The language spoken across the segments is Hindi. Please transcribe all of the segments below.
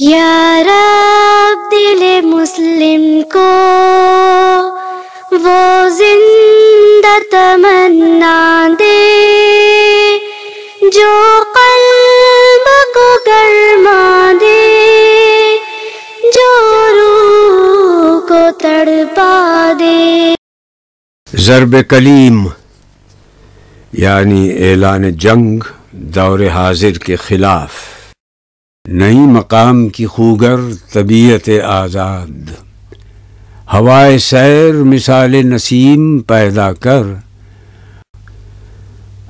यारब दिल मुस्लिम को वो जिंदा तमन्ना दे जो कल्ब को गर्मा दे जो रूह को तड़पा दे जरब कलीम यानी ऐलान जंग दौर हाजिर के खिलाफ नई मकाम की खूगर तबीयत आज़ाद हवाए सैर मिसाल नसीम पैदा कर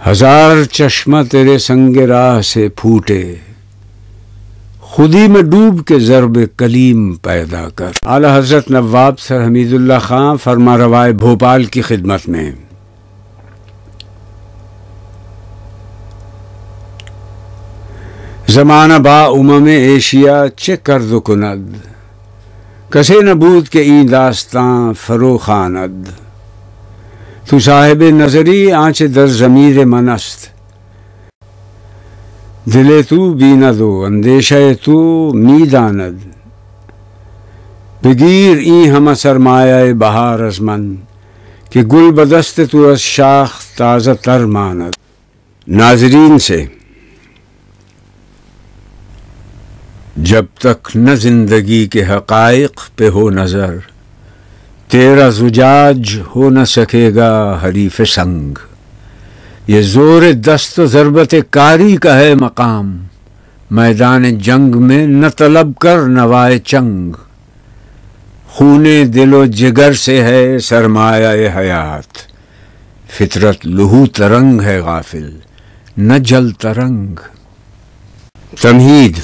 हजार चश्मा तेरे संग राह से फूटे खुदी में डूब के ज़रब कलीम पैदा कर आला हजरत नवाब सर हमीदुल्ला खां फरमा रवाय भोपाल की खिदमत में زمانه با امم ایشیا چه کرد و کند کسی نبود که این داستان فروخاند تو صاحب نظری آنچه در ضمیر من است دل تو بیند و اندیشه تو میداند بگیر این همه سرمایه بهار از من که گل بدست تو از شاخ تازه تر ماند ناظرین से जब तक न जिंदगी के हक़ाइक पे हो नज़र तेरा जुजाज हो न सकेगा हरीफ संग ये ज़ोर दस्त ज़रबत कारी का है मकाम मैदान जंग में न तलब कर नवाए चंग खूने दिलो जिगर से है सरमाया हयात फितरत लहू तरंग है गाफिल न जल तरंग तमहीद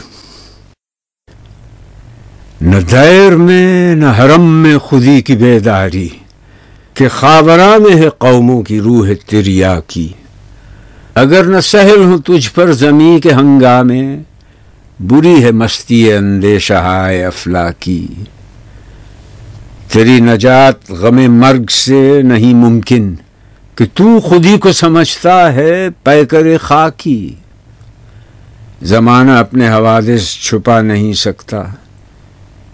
न दैर में न हरम में खुदी की बेदारी के खावरा में है कौमों की रूह तिरिया की अगर न सहल हूँ तुझ पर जमी के हंगामे बुरी है मस्ती अंदेशहाय अफला की तेरी नजात गम मर्ग से नहीं मुमकिन कि तू खुदी को समझता है पैकर खाकी जमाना अपने से छुपा नहीं सकता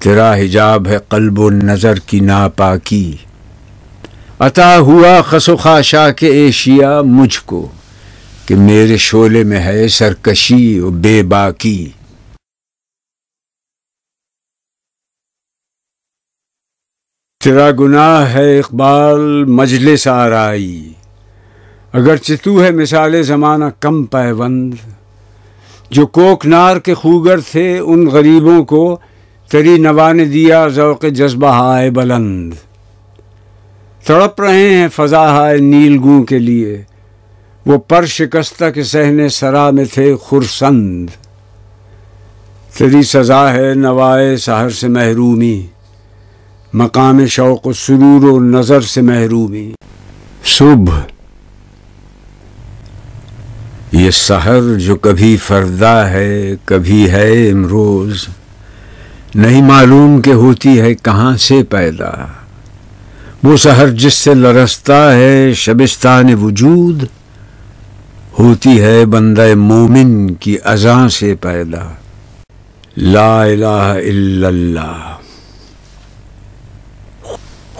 तेरा हिजाब है कल्ब नज़र की नापाकी अता हुआ खसोखाशा के एशिया मुझको कि मेरे शोले में है सरकशी और बेबाकी तेरा गुनाह है इकबाल मजलिस आरई अगर चितू है मिसाल ज़माना कम पैबंद जो कोकनार के खूगर थे उन गरीबों को तेरी नवा ने दिया ज़ौक़ जज्बा हाय बुलंद तड़प रहे हैं फ़जा हाय नीलगू के लिए वो पर शिकस्ता के सहने सरा में थे खुरसंद तेरी सज़ा है नवाए सहर से महरूमी मकाम शौक़ सुरूर व नज़र से महरूमी सुबह ये सहर जो कभी फरदा है कभी है इमरोज़ नहीं मालूम कि होती है कहाँ से पैदा वो शहर जिससे लरसता है शबिस्तान वजूद होती है बंद मोमिन की अजा से पैदा ला इला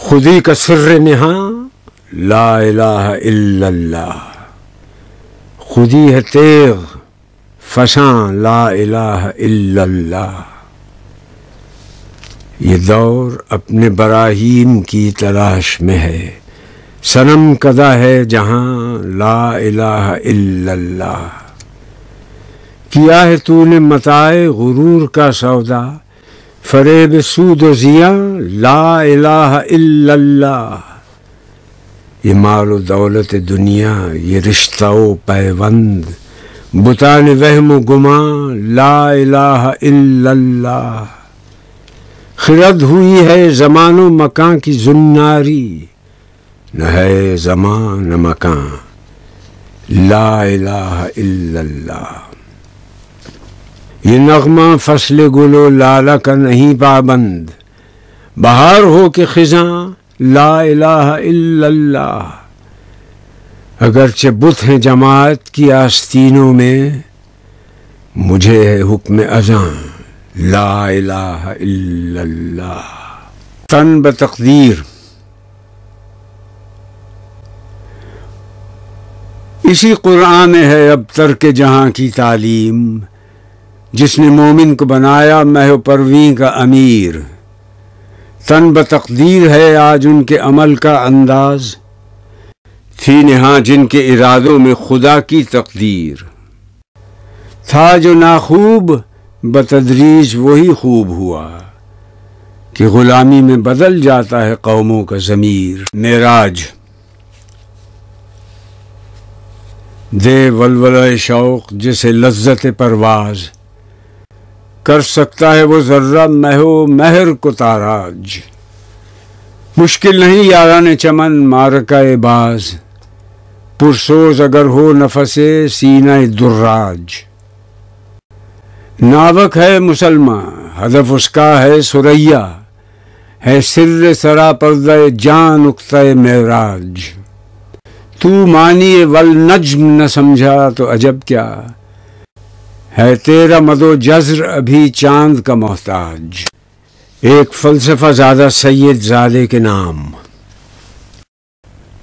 खुदी का सिर नहा ला इला खुदी है तेग फसा ला इला ये दौर अपने बराहीम की तलाश में है सनम कदा है जहां ला इलाह इल्लल्लाह किया है तूने मताए गुरूर का सौदा फरेब सूद जिया ला इलाह इल्लल्लाह ये माल दौलत दुनिया ये रिश्ता पैवंद बुतान वहम गुमा ला इलाह इल्लल्लाह खिरद हुई है जमानो मकान की जुन्नारी न है जमा न मकां ला ला ये नगमा फसल गुलो लाला का नहीं पाबंद बाहर हो के खिजा ला अगर अगरचे बुत हैं जमात की आस्तीनों में मुझे है हुक्म अजान ला तन ब तकदीर इसी कुरान है अब तर के जहां की तालीम जिसने मोमिन को बनाया मह परवी का अमीर तन ब तकदीर है आज उनके अमल का अंदाज़ थी नहा जिनके इरादों में खुदा की तकदीर था जो नाखूब बतदरीज वही खूब हुआ कि ग़ुलामी में बदल जाता है कौमों का ज़मीर मेराज दे वलवल शौक़ जिसे लज्जत परवाज़ कर सकता है वो ज़र्रा महो महर को ताराज मुश्किल नहीं ने चमन मारका बाज पुरसोज अगर हो नफसे सीना दुर्राज नावक है मुसलमान हदफ उसका है सुरैया है सिर सरा पर्द जान उक्त मेराज तू मानिए वल नज्म न समझा तो अजब क्या है तेरा मदो जज्र अभी चांद का मोहताज एक फलसफा ज़्यादा सैयद जादे के नाम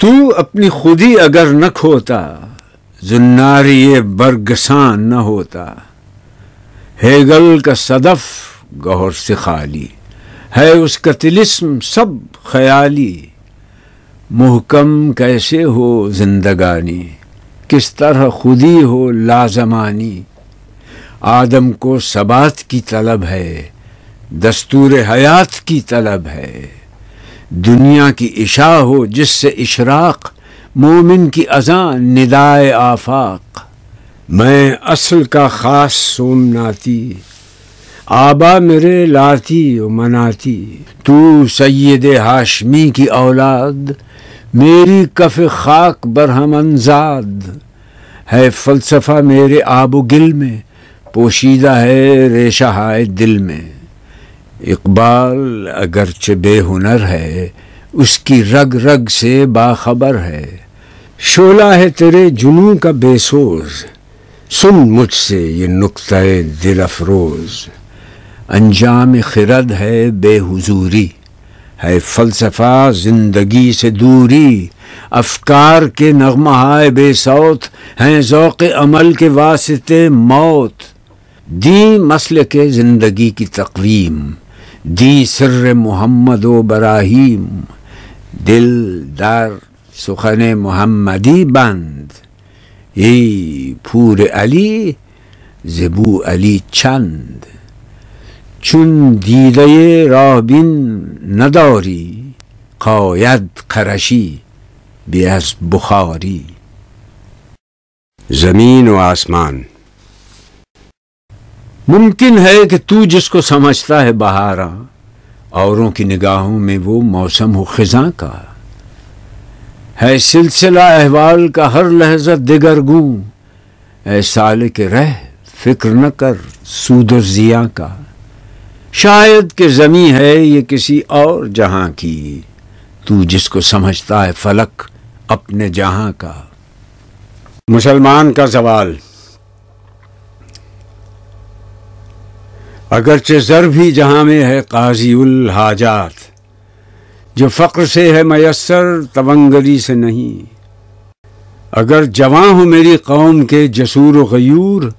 तू अपनी खुदी अगर न खोता जुन्नारी बरगसान न होता हेगल का सदफ गौर से खाली है उसका तिलिस्म सब ख्याली मुहकम कैसे हो जिंदगानी किस तरह खुदी हो लाजमानी आदम को सबात की तलब है दस्तूर हयात की तलब है दुनिया की इशा हो जिससे इशराक मोमिन की अजान निदाए आफाक़ मैं असल का ख़ास सोमनाती आबा मेरे लाती मनाती तू सैद हाशमी की औलाद मेरी कफ खाक बरहमनजाद है फलसफा मेरे आबो गिल में पोशीदा है रेशा हाय दिल में इकबाल अगरचे बेहुनर है उसकी रग रग से बाखबर है शोला है तेरे जुनू का बेसोज़ सुन मुझसे ये नुकता दिल अफरोज अंजाम खिरद है बेहुजूरी है फलसफा जिंदगी से दूरी अफकार के नगमहाय बेसौत हैं ओक़ अमल के वास्ते मौत दी मसल के ज़िंदगी की तकवीम दी सर मोहम्मद व बराहीम दिल दर सुखन मोहम्मदी बंद ای پور علی زبو علی چند چون دیده رابین نداری قاید قرشی بی از بخاری زمین و آسمان ممکن ہے کہ تو جس کو سمجھتا ہے بہارا اوروں کی نگاہوں میں وہ موسم हो خزاں کا है सिलसिला अहवाल का हर लहजा दिगर गू ए साल के रह फिक्र न कर सूदर जिया का शायद के जमी है ये किसी और जहां की तू जिसको समझता है फलक अपने जहां का मुसलमान का सवाल अगरचे जर भी जहां में है काजी उल हाजात जो फ़क्र से है मैसर तवंगरी से नहीं अगर जवां हो मेरी कौम के जसूर गयूर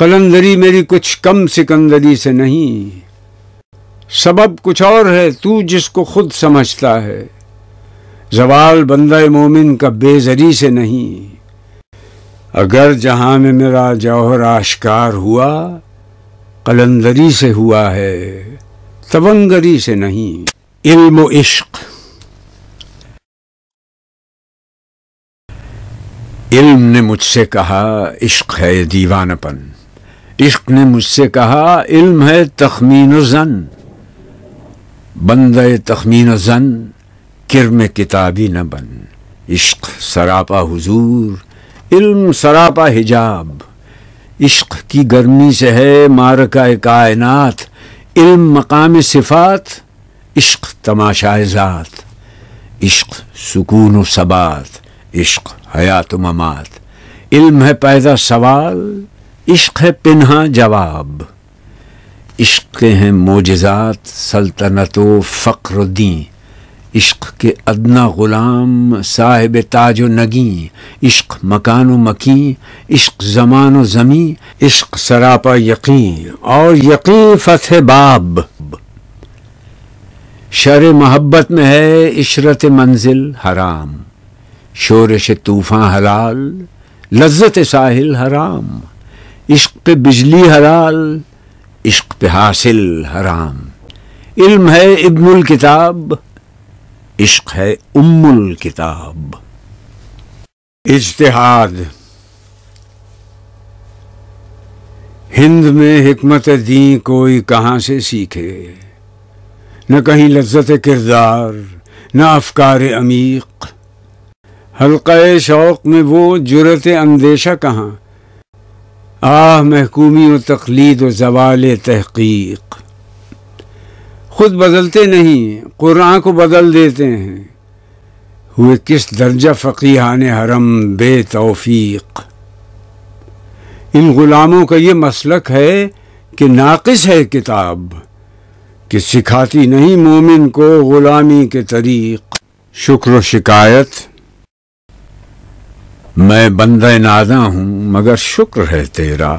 कलंदरी मेरी कुछ कम सिकंदरी से नहीं सबब कुछ और है तू जिसको खुद समझता है जवाल बंदा मोमिन का बेजरी से नहीं अगर जहां में मेरा जौहर आश्कार हुआ कलंदरी से हुआ है तवंगरी से नहीं इल्म इश्क इल्म ने मुझसे कहा इश्क है दीवानपन इश्क ने मुझसे कहा इल्म है तखमीन जन बंद तखमीन जन किरम किताबी न बन इश्क सरापा हुजूर इल्म सरापा हिजाब इश्क की गर्मी से है मारका कायनात इल्म मकाम सिफात इश्क ज़ात इश्क सुकून सबात इश्क हयात ममात इल्म है पैदा सवाल इश्क है पिन्हा जवाब इश्क के हैं मोजात सल्तनत दी इश्क के अदना ग़ुलाम साहिब ताज नगी इश्क मकान मकी इश्क जमान ज़मी इश्क सरापा यकीन और यकीन फ़तह बाब शर मोहब्बत में है इशरत मंजिल हराम शोरश तूफ़ान हलाल लज्जत साहिल हराम इश्क पे बिजली हलाल इश्क पे हासिल हराम इल्म है इब्नुल किताब इश्क है उम्मुल किताब इज्तिहाद हिंद में हमत दी कोई कहाँ से सीखे न कहीं लज्जत किरदार न अफकार अमीक हल्का शौक में वो जुरत अंदेशा कहाँ आह महकूमी व तकलीद व जवाल तहकीक खुद बदलते नहीं कुरान को बदल देते हैं हुए किस दर्जा फ़कीहान हरम बे बेतौफीक इन ग़ुलामों का ये मसलक है कि नाक़िस है किताब कि सिखाती नहीं मोमिन को ग़ुलामी के तरीक़ शुक्र शिकायत मैं बंद नादा हूं मगर शुक्र है तेरा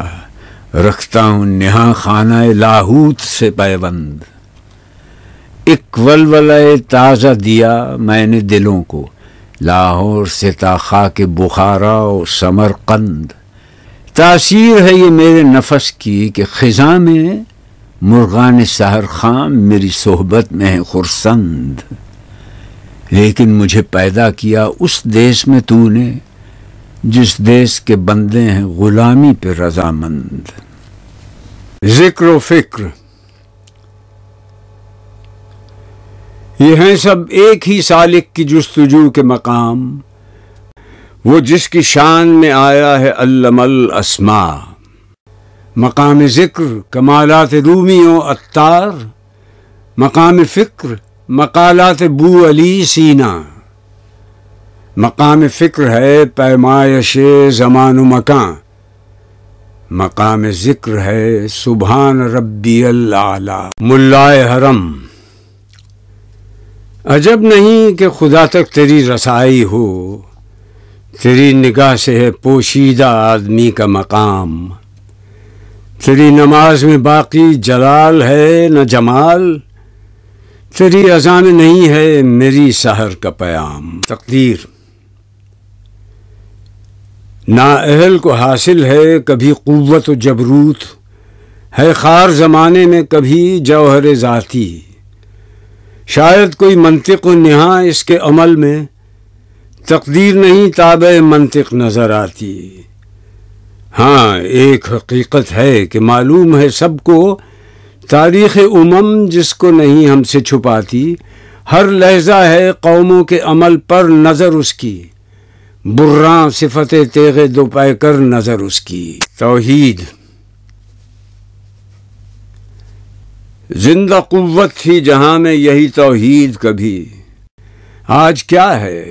रखता हूँ नेहा खाना लाहूत से पैबंद एक वलवल ताज़ा दिया मैंने दिलों को लाहौर से ताखा के बुखारा और समरकंद तासीर है ये मेरे नफस की कि खिजा में मुर्गान सहर खाम मेरी सोहबत में है खुरसंद लेकिन मुझे पैदा किया उस देश में तूने जिस देश के बंदे हैं गुलामी पे रजामंद जिक्र फिक्र ये हैं सब एक ही सालिक की जस्तजू के मकाम वो जिसकी शान में आया है अल्लमल असमा मकाम ज़िक्र कमालत रूमी ओ अतार मकाम फ़िक्र मकालत बू अली सीना मकाम फ़िक्र है पैमाइश ज़मान मकान मकाम ज़िक्र है सुबहान रब्बी अल्ला मुलाए हरम अजब नहीं कि खुदा तक तेरी रसाई हो तेरी निगाह से है पोशीदा आदमी का मकाम तेरी नमाज में बाकी जलाल है न जमाल तेरी अजा में नहीं है मेरी सहर का प्याम तकदीर ना अहल को हासिल है कभी क़वत जबरूत है ख़ार ज़माने में कभी जौहर ज़ाती शायद कोई मंतिक नहा इसके अमल में तकदीर नहीं ताब मंतिक नज़र आती हाँ एक हकीकत है कि मालूम है सबको तारीख़ उमम जिसको नहीं हमसे छुपाती हर लहजा है कौमों के अमल पर नज़र उसकी बुर्रा सिफत तेग दोपै कर नज़र उसकी तोहीद जिंदा कुत थी जहाँ में यही तोहीद कभी आज क्या है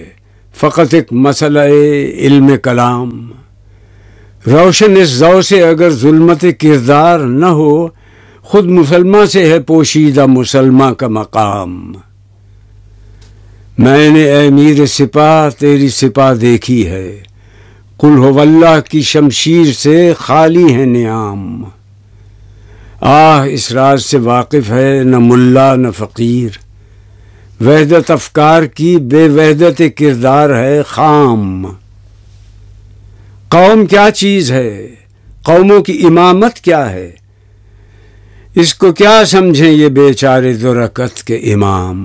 फ़कत एक मसल इल्म कलाम रोशन इस जौ से अगर जुल्मत किरदार न हो खुद मुसलमा से है पोशीदा मुसलमा का मकाम मैंने अमीर सिपाह तेरी सिपाह देखी है कुल वल्ला की शमशीर से खाली है न्याम आह इस राज से वाकिफ़ है न मुल्ला न फ़कीर वहदत अफकार की बेवहदत किरदार है खाम कौम क्या चीज़ है कौमों की इमामत क्या है इसको क्या समझें ये बेचारे दुरकत के इमाम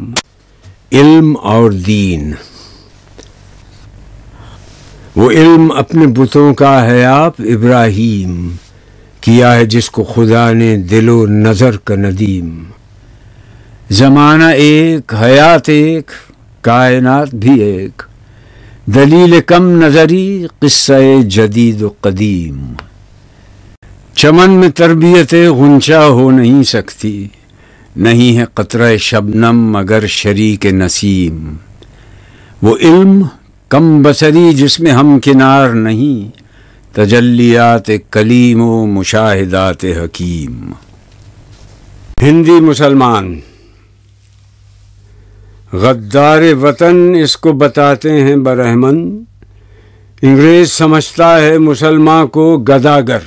इल्म और दीन वो इल्म अपने बुतों का है आप इब्राहिम किया है जिसको खुदा ने दिलो नज़र का नदीम ज़माना एक हयात एक कायनात भी एक दलील कम नज़री क़स्सा जदीद कदीम चमन में तरबियत गुंचा हो नहीं सकती नहीं है कतरा शबनम मगर शरीक नसीम वो इल्म कम बसरी जिसमें हम किनार नहीं तजलियात कलीम व मुशाहदात हकीम हिंदी मुसलमान गद्दार वतन इसको बताते हैं बरहमन इंग्रेज समझता है मुसलमान को गदागर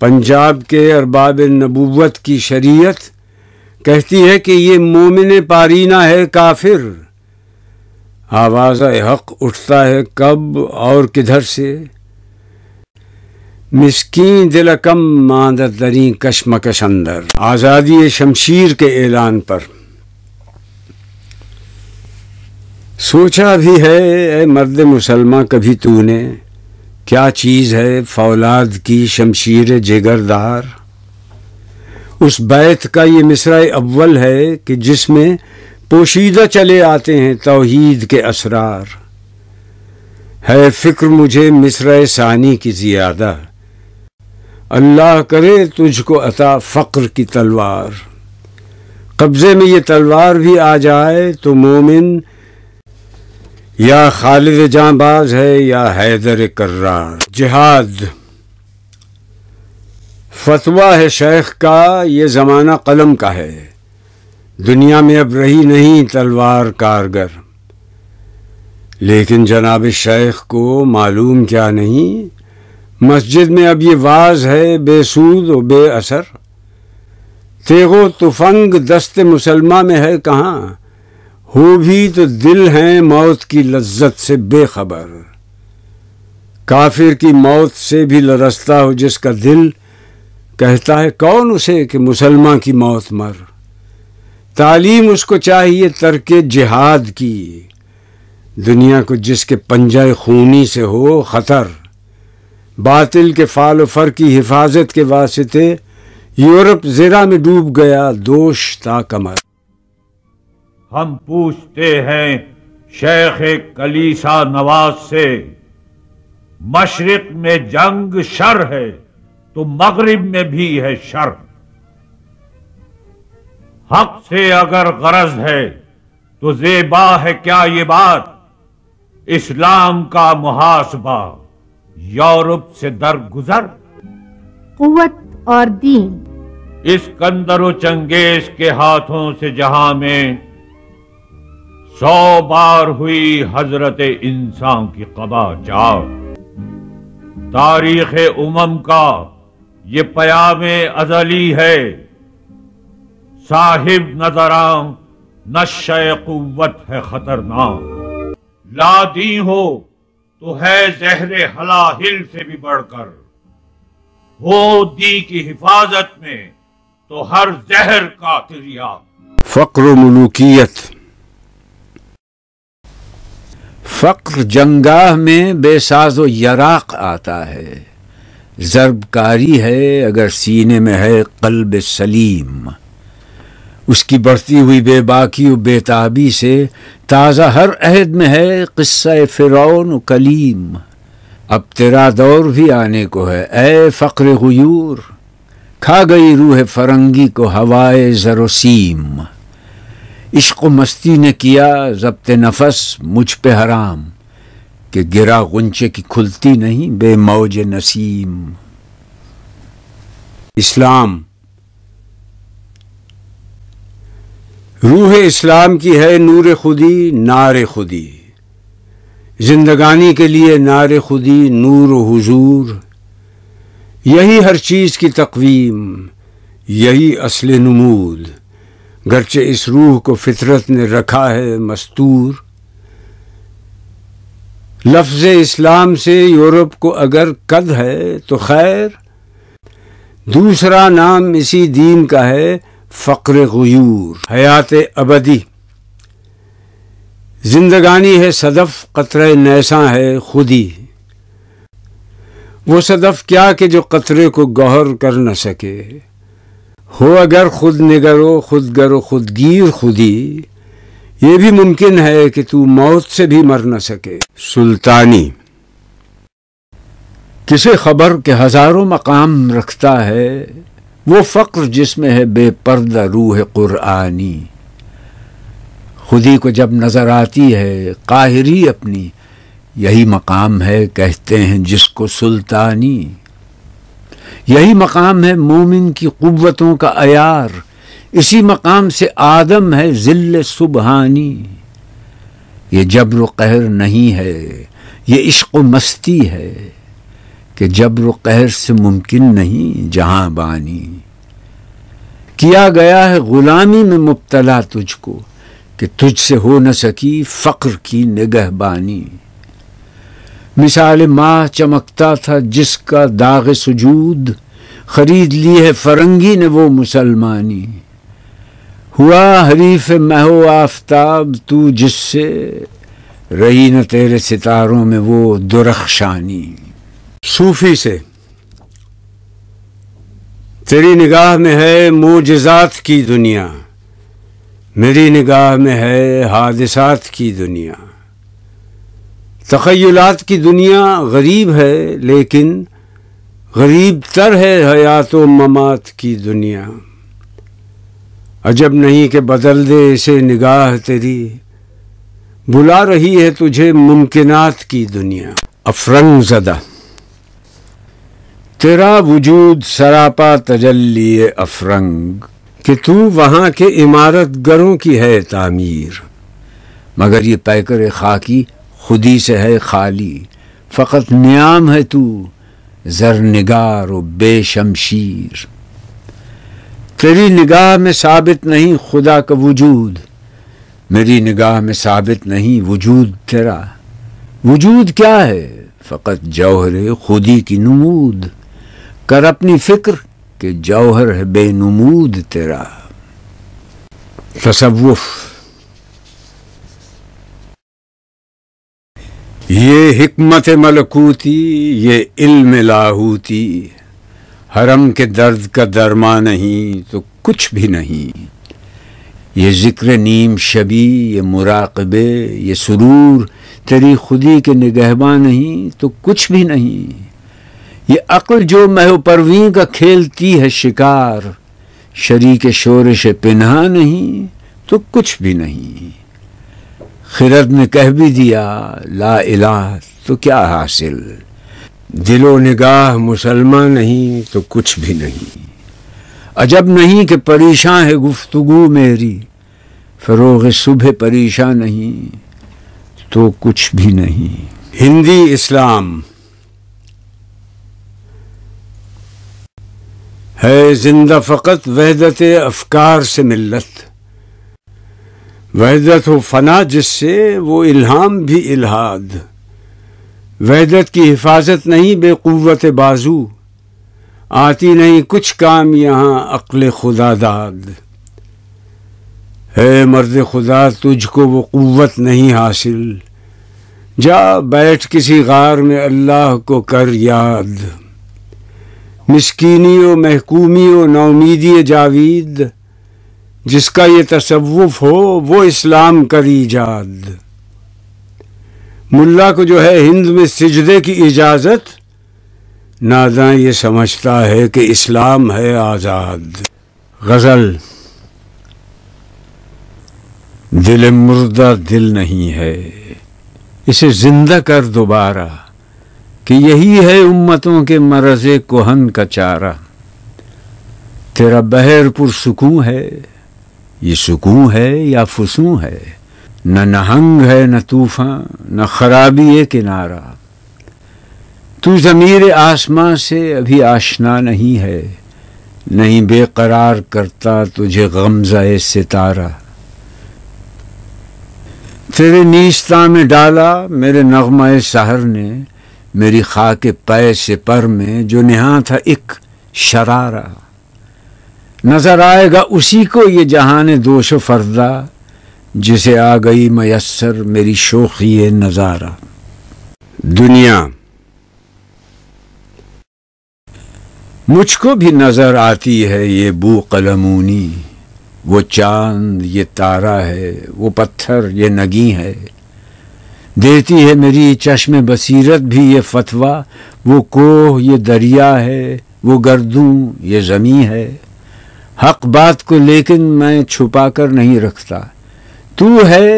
पंजाब के अरबाब नबूवत की शरीयत कहती है कि ये मोमिन पारीना है काफिर आवाज़ हक उठता है कब और किधर से दिल दिलकम मांद दरी कशमकश अंदर आज़ादी शमशीर के ऐलान पर सोचा भी है ए मर्द मुसलमा कभी तूने क्या चीज़ है फौलाद की शमशीर जिगरदार उस बैत का ये मिसरा अव्वल है कि जिसमें पोशीदा चले आते हैं तोहीद के असरार है फिक्र मुझे मिसरा सानी की ज़्यादा अल्लाह करे तुझको अता फ़क्र की तलवार कब्ज़े में ये तलवार भी आ जाए तो मोमिन या खालिद जाबाज है या हैदर कर्रार जिहाद फतवा है शेख का ये ज़माना कलम का है दुनिया में अब रही नहीं तलवार कारगर लेकिन जनाब शेख को मालूम क्या नहीं मस्जिद में अब ये वाज है बेसूद व बेअसर तेगो तुफंग दस्त मुसलमा में है कहाँ हो भी तो दिल हैं मौत की लज्जत से बेखबर काफिर की मौत से भी लरसता हो जिसका दिल कहता है कौन उसे कि मुसलमान की मौत मर तालीम उसको चाहिए तरके जिहाद की दुनिया को जिसके पंजाए खूनी से हो ख़तर बातिल के फाल फर की हिफाजत के वास्ते यूरोप ज़रा में डूब गया दोष ता कमर हम पूछते हैं शेख कलीसा नवाज से मशरक में जंग शर है तो मगरिब में भी है शर हक से अगर गरज है तो जेबा है क्या ये बात इस्लाम का मुहासबा यूरोप से दरगुजर कुत और दीन इस कंदर चंगेज के हाथों से जहां में सौ बार हुई हजरत इंसान की कबा चार तारीख उमम का ये पयाम अजली है साहिब नजरा नशे कुत है खतरनाक लादी हो तो है जहर हलाहिल से भी बढ़कर हो दी की हिफाजत में तो हर जहर का तिरिया फक्र मलूकियत फ़क्र जंगाह में बेसाज व यराक आता है ज़रबकारी है अगर सीने में है कल्ब सलीम उसकी बढ़ती हुई बेबाकी व बेताबी से ताज़ा हर अहद में है क़स्सा फ़िरौन कलीम अब तेरा दौर भी आने को है ऐ फ़क्र गयूर खा गई रूह फरंगी को हवाए ज़रोसीम इश्क मस्ती ने किया जब्त नफस मुझ पे हराम के गिरा गुंचे की खुलती नहीं बे मौज नसीम इस्लाम रूह इस्लाम की है नूर खुदी नार खुदी जिंदगानी के लिए नार खुदी नूर हुजूर यही हर चीज़ की तकवीम यही असल नमूद गरचे इस रूह को फितरत ने रखा है मस्तूर लफ्ज़ इस्लाम से यूरोप को अगर कद है तो खैर दूसरा नाम इसी दीन का है फकर गयूर हयात अबदी जिंदगानी है सदफ़ कतरे नैसा है खुदी वो सदफ़ क्या कि जो कतरे को गौहर कर न सके हो अगर खुद निगरो खुद गरो खुदगीर खुदी ये भी मुमकिन है कि तू मौत से भी मर न सके सुल्तानी किसे खबर के हजारों मकाम रखता है वो फ़क्र जिसमें है बेपर्दा रूह क़ुरानी खुदी को जब नज़र आती है काहिरी अपनी यही मकाम है कहते हैं जिसको सुल्तानी यही मकाम है मोमिन की कुतों का अयार इसी मकाम से आदम है ज़िल सुबहानी ये जब्र कहर नहीं है ये इश्क मस्ती है कि जब्र कहर से मुमकिन नहीं जहां बानी किया गया है ग़ुलामी में मुबतला तुझको कि तुझसे हो न सकी फ़क्र की निगहबानी मिसाल माह चमकता था जिसका दाग सुजूद खरीद ली है फरंगी ने वो मुसलमानी हुआ हरीफ महो आफ्ताब तू जिससे रही न तेरे सितारों में वो दुरखशानी सूफी से तेरी निगाह में है मोजात की दुनिया मेरी निगाह में है हादसात की दुनिया तखयलात की दुनिया गरीब है लेकिन गरीब तर है हयात व ममात की दुनिया अजब नहीं कि बदल दे इसे निगाह तेरी बुला रही है तुझे मुमकिनात की दुनिया अफरंग ज़दा तेरा वजूद सरापा तजल्ली अफरंग कि तू वहां के इमारत गरों की है तामीर मगर ये पैकर खाकी खुदी से है खाली फ़कत न्याम है तू जर निगार व बेशमशीर तेरी निगाह में साबित नहीं खुदा का वजूद मेरी निगाह में साबित नहीं वजूद तेरा वजूद क्या है फ़कत जौहर खुदी की नमूद कर अपनी फ़िक्र के जौहर है बेनमूद तेरा तसवुफ़ ये हमत मलकूती ये इल्म लाहूती हरम के दर्द का दरमा नहीं तो कुछ भी नहीं ये ज़िक्र नीम शबी ये मुराकबे ये सुरूर तेरी खुदी के निगहबा नहीं तो कुछ भी नहीं ये अक्ल जो मह परवीं का खेलती है शिकार शरीक शोरश पिन्हा नहीं तो कुछ भी नहीं खिरत ने कह भी दिया ला इलाह तो क्या हासिल दिलो निगाह मुसलमान नहीं तो कुछ भी नहीं अजब नहीं कि परेशान है गुफ्तगु मेरी फरोग सुबह परेशान नहीं तो कुछ भी नहीं हिंदी इस्लाम है जिंदा फ़कत वहदत अफकार से मिलत वहदत व फना जिससे वो इल्हाम भी इल्हाद वहदत की हिफाजत नहीं बेक़वत बाजू आती नहीं कुछ काम यहाँ अक्ल खुदा दाद है मर्द खुदा तुझको वो क़वत नहीं हासिल जा बैठ किसी गार में अल्लाह को कर याद मिसकीनी व महकूमी व नौमीदी जावीद जिसका ये तसव्वुफ हो वो इस्लाम कर ईजाद मुल्ला को जो है हिंद में सिजदे की इजाज़त नादा ये समझता है कि इस्लाम है आज़ाद गज़ल दिल मुर्दा दिल नहीं है इसे ज़िंदा कर दोबारा कि यही है उम्मतों के मरजे कोहन का चारा तेरा बहर पुरसकूँ है ये सुकून है या फुसू है न नहंग है न तूफान न खराबी है किनारा तू ज़मीर आसमां से अभी आशना नहीं है नहीं बेकरार करता तुझे गमज़ाए सितारा तेरे नीश्ता में डाला मेरे नगमाए सहर ने मेरी के पै से पर में जो नहा था एक शरारा नज़र आएगा उसी को ये जहान दोष फरदा जिसे आ गई मयसर मेरी शोखी नज़ारा दुनिया मुझको भी नज़र आती है ये बू कलमूनी वो चांद ये तारा है वो पत्थर ये नगी है देती है मेरी चश्म बसीरत भी ये फतवा वो कोह ये दरिया है वो गर्दू ये ज़मी है हक बात को लेकिन मैं छुपा कर नहीं रखता तू है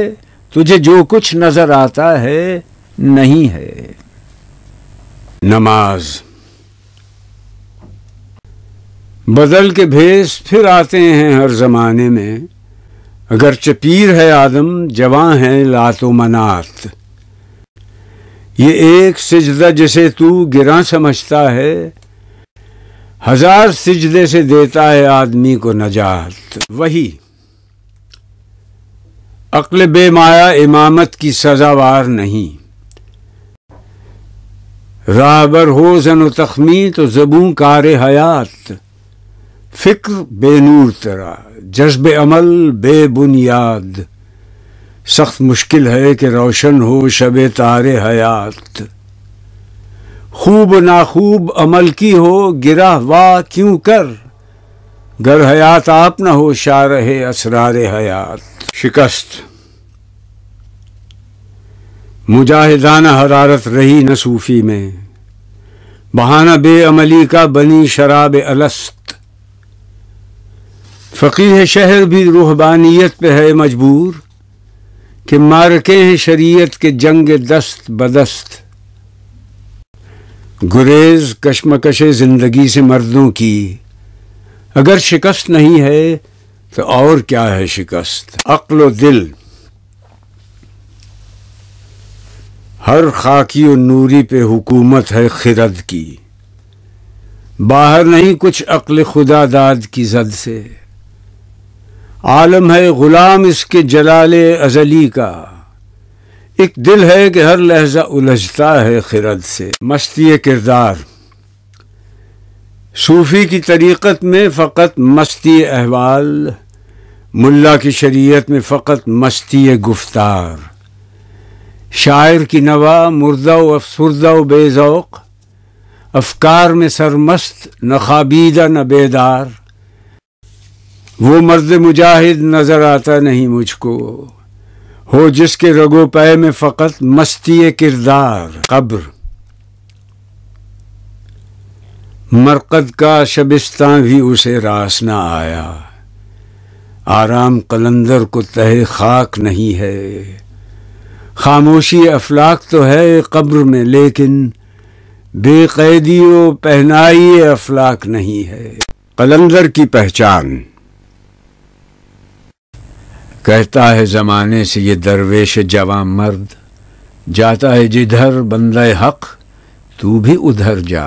तुझे जो कुछ नजर आता है नहीं है नमाज बदल के भेस फिर आते हैं हर जमाने में अगर चपीर है आदम जवां है लातो मनात ये एक सिजदा जिसे तू गिरा समझता है हजार सिजदे से देता है आदमी को नजात वही अक्ल बेमाया इमामत की सजावार नहीं राहबर हो जन तखमी तो जबू कार हयात फिक्र बेनूर तरा जज्ब अमल बेबुनियाद सख्त मुश्किल है कि रोशन हो शब तार हयात खूब ना खूब अमल की हो गिरा वाह क्यों कर गर हयात आप न हो शाह रहे असरार हयात शिकस्त मुजाहिदाना हरारत रही न सूफी में बहाना बेअमली का बनी शराब अलस्त फकीर शहर भी रूहबानियत पे है मजबूर कि मारके हैं शरीयत के जंग दस्त बदस्त गुरेज कशमकश ज़िंदगी से मर्दों की अगर शिकस्त नहीं है तो और क्या है शिकस्त अक्ल दिल हर खाकी और नूरी पे हुकूमत है खिरद की बाहर नहीं कुछ अक्ल खुदा दाद की जद से आलम है गुलाम इसके जलाल अजली का एक दिल है कि हर लहजा उलझता है खिरद से मस्ती किरदार सूफ़ी की तरीक़त में फ़कत मस्ती अहवाल मुल्ला की शरीयत में फ़कत मस्ती गुफ्तार शायर की नवा मुर्दा व अफसरदा व बेज़ौक़ अफकार में सरमस्त न खाबीदा न बेदार वो मर्द मुजाहिद नज़र आता नहीं मुझको हो जिसके रगोपय में फ़कत मस्ती किरदार कब्र मरकद का शबिस्तान भी उसे रास न आया आराम कलंदर को तह खाक नहीं है खामोशी अफलाक तो है कब्र में लेकिन बेकैदियों पहनाई अफलाक नहीं है कलंदर की पहचान कहता है ज़माने से ये दरवेश जवा मर्द जाता है जिधर बंद हक तू भी उधर जा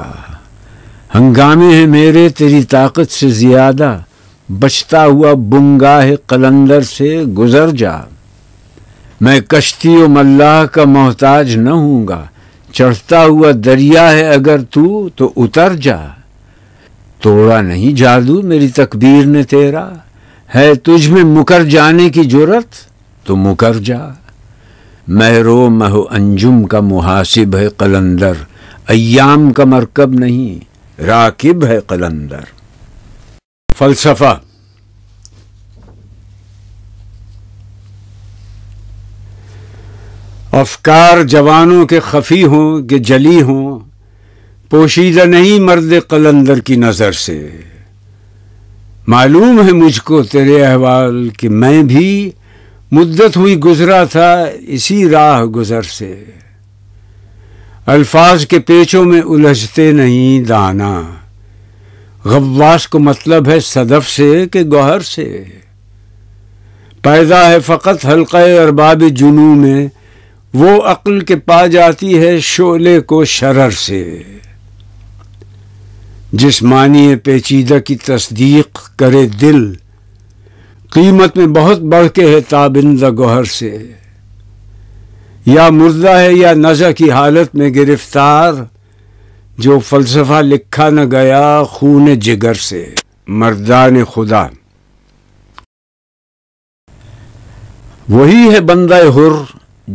हंगामे हैं मेरे तेरी ताकत से ज़्यादा बचता हुआ है कलंदर से गुज़र जा मैं कश्ती व मल्लाह का मोहताज न हूँगा चढ़ता हुआ दरिया है अगर तू तो उतर जा तोड़ा नहीं जादू मेरी तकबीर ने तेरा है तुझ में मुकर जाने की जरूरत तो मुकर जा महरो महो अंजुम का मुहासिब है कलंदर अयाम का मरकब नहीं राकिब है कलंदर फलसफा अफकार जवानों के खफी हों के जली हों पोशीदा नहीं मर्द कलंदर की नज़र से मालूम है मुझको तेरे अहवाल कि मैं भी मुद्दत हुई गुजरा था इसी राह गुजर से अल्फाज के पेचों में उलझते नहीं दाना गवास को मतलब है सदफ से कि गौहर से पैदा है फ़कत और अरबाब जुनू में वो अक्ल के पा जाती है शोले को शरर से जिसमानी पेचीदा की तस्दीक करे दिल कीमत में बहुत बढ़ के है ताबिंदा गहर से या मुर्दा है या नज़ा की हालत में गिरफ्तार जो फलसफा लिखा न गया खून जिगर से मर्दान खुदा वही है बंदा हुर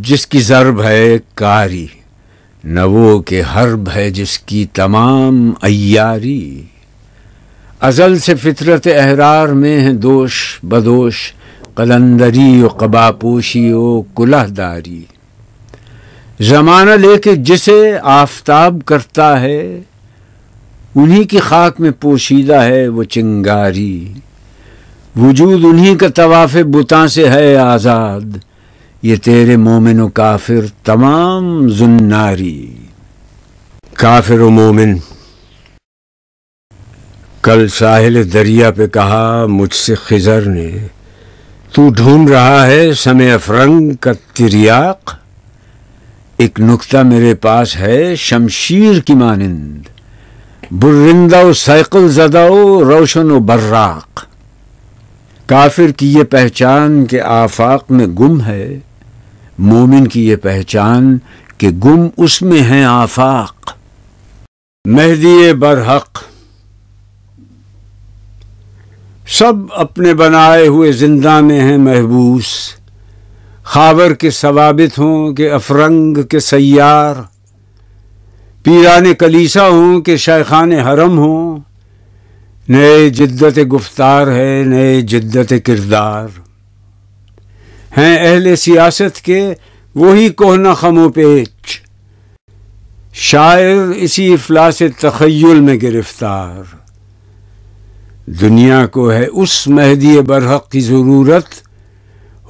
जिसकी ज़रब है कारी नवो के हर्ब है जिसकी तमाम अयारी अजल से फितरत अहरार में है दोष बदोश कलंदरी ओ कबापोशी ओ कुलहदारी जमाना लेके जिसे आफताब करता है उन्हीं की खाक में पोशीदा है वो चिंगारी वजूद उन्हीं का तवाफ़ बुता से है आज़ाद ये तेरे मोमिन काफिर तमाम जुन्नारी काफिर मोमिन कल साहिल दरिया पे कहा मुझसे खिजर ने तू ढूंढ रहा है समय अफरंग का तिरियाक एक नुक्ता मेरे पास है शमशीर की मानंद बुर्रिंदा साइकिल जदाओ रोशन व बर्राक काफिर की ये पहचान के आफाक में गुम है मोमिन की ये पहचान कि गुम उसमें हैं आफाक मेहदी बरहक सब अपने बनाए हुए जिंदा में हैं महबूस खावर के सवाबित हों के अफरंग के सैार पीरान कलीसा हों के शायखान हरम हों नए जिद्दत गुफ्तार है नए जिद्दत किरदार हैं अहल सियासत के वही कोहना खमो पेच शायर इसी अफलास तखयल में गिरफ्तार दुनिया को है उस महदी बरहक की ज़रूरत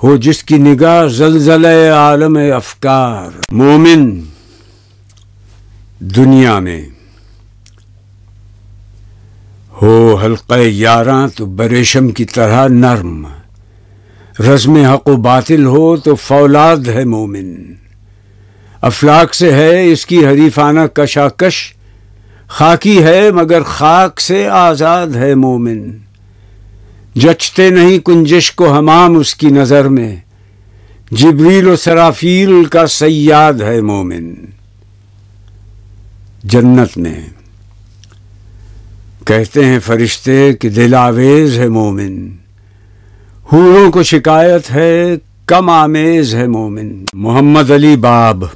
हो जिसकी निगाह जलजल आलम अफकार मोमिन दुनिया में हो हल्का यारा तो बरेशम की तरह नर्म रस्म हक बातिल हो तो फौलाद है मोमिन अफलाक से है इसकी हरीफाना कशाकश खाकी है मगर खाक से आज़ाद है मोमिन जचते नहीं कुंजिश को हमाम उसकी नज़र में जिब्रील सराफील का सयाद है मोमिन जन्नत में कहते हैं फरिश्ते कि दिलावेज है मोमिन हूरों को शिकायत है कम आमेज है मोमिन मोहम्मद अली बाब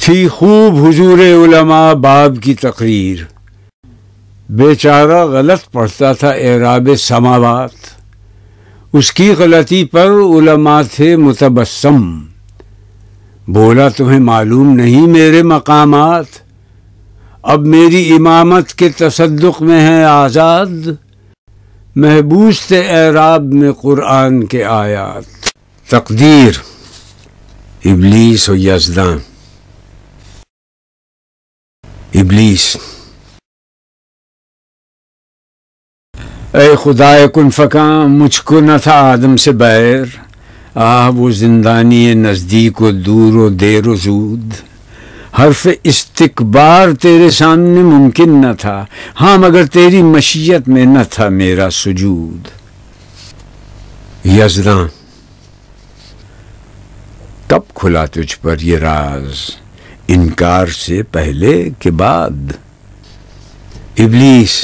थी खूब हजूर उलमा बाब की तकरीर बेचारा गलत पढ़ता था एराब समावात उसकी गलती पर उलमा थे मुतबसम बोला तुम्हें मालूम नहीं मेरे मकामात अब मेरी इमामत के तसद में है आज़ाद महबूस से एराब में क़ुरान के आयात तकदीर इबलीस और यजदान इबलीस ए खुदा कन फ़का मुझको न था आदम से बैर आह वो जिंदानी नज़दीक व दूर व देर वजूद हर्फ इस्तिकबार तेरे सामने मुमकिन न था हाँ मगर तेरी मशीयत में न था मेरा सुजूद यजदा कब खुला तुझ पर ये राज इनकार से पहले के बाद इबलीस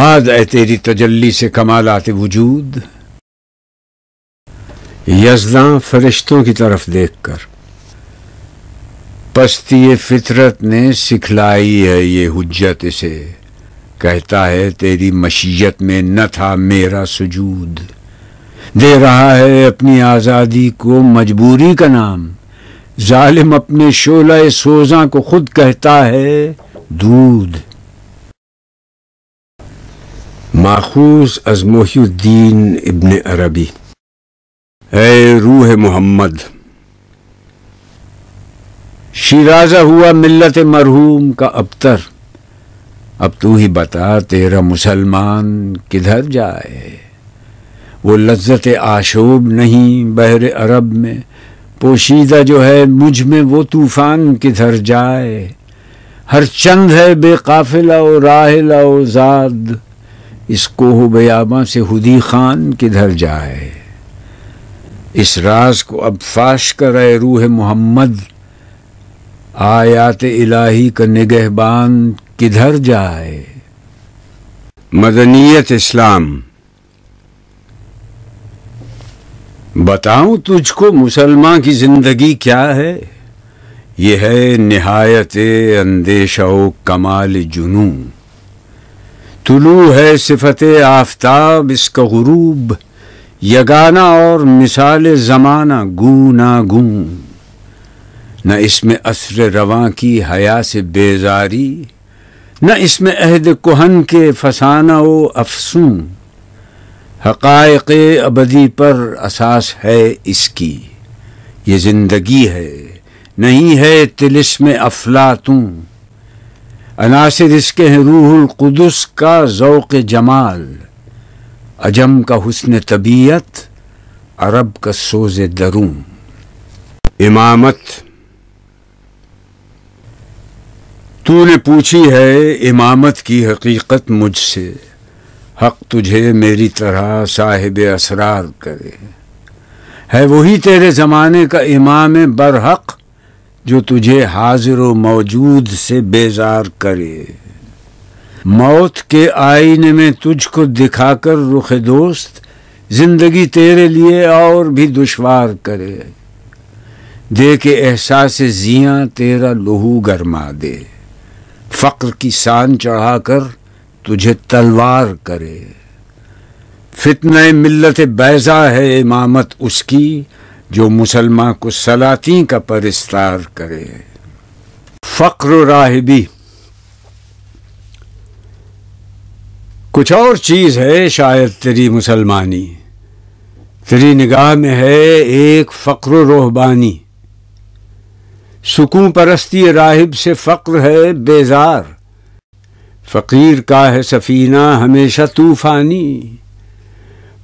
बाद है तेरी तजल्ली से आते वजूद यजदा फरिश्तों की तरफ देखकर पस्ती फितरत ने सिखलाई है ये हुज्जत इसे कहता है तेरी मशीयत में न था मेरा सुजूद दे रहा है अपनी आज़ादी को मजबूरी का नाम जालिम अपने शोला सोजा को खुद कहता है दूध माखूस अजमोहुद्दीन इब्न अरबी है रूह मोहम्मद शिराजा हुआ मिल्लत मरहूम का अबतर अब तू ही बता तेरा मुसलमान किधर जाए वो लज्जत आशोब नहीं बहर अरब में पोशीदा जो है मुझ में वो तूफ़ान किधर जाए हर चंद है बेकाफिला ओ राहिला ओ जाद इस कोह बयाबा से हुदी खान किधर जाए इस राज को अब फाश कर रूह मोहम्मद आयात इलाही का निगहबान किधर जाए मदनीयत इस्लाम बताऊं तुझको मुसलमान की जिंदगी क्या है यह है निहायत अंदेशा कमाल जुनू तुलू है सिफत आफ्ताब इसका गुरूब यगाना और मिसाल जमाना गू ना गूं न इसमें असर रवा की हया से बेजारी न इसमें अहद कोहन के फसाना व अफसू हक अबदी पर असास है इसकी ये ज़िंदगी है नहीं है तिलिस्म तू अनासर इसके हैं रूहुल कुदस का ओक़ जमाल अजम का हुसन तबीयत अरब का सोज दरूम इमामत तूने पूछी है इमामत की हकीकत मुझसे हक तुझे मेरी तरह साहिब असरार करे है वही तेरे ज़माने का इमाम बरहक जो तुझे हाजिर व मौजूद से बेजार करे मौत के आईने में तुझको दिखाकर रुख दोस्त जिंदगी तेरे लिए और भी दुशवार करे दे के एहसास जिया तेरा लहू गरमा दे फ़क्र की चढ़ा चढ़ाकर तुझे तलवार करे फितन मिलत बैजा है इमामत उसकी जो मुसलमान को सलाती का परिस्तार करे फ़क्र राहबी कुछ और चीज़ है शायद तेरी मुसलमानी तेरी निगाह में है एक फ़क्र रोहबानी सुकून परस्ती राहिब से फ़क्र है बेजार फ़कीर का है सफ़ीना हमेशा तूफ़ानी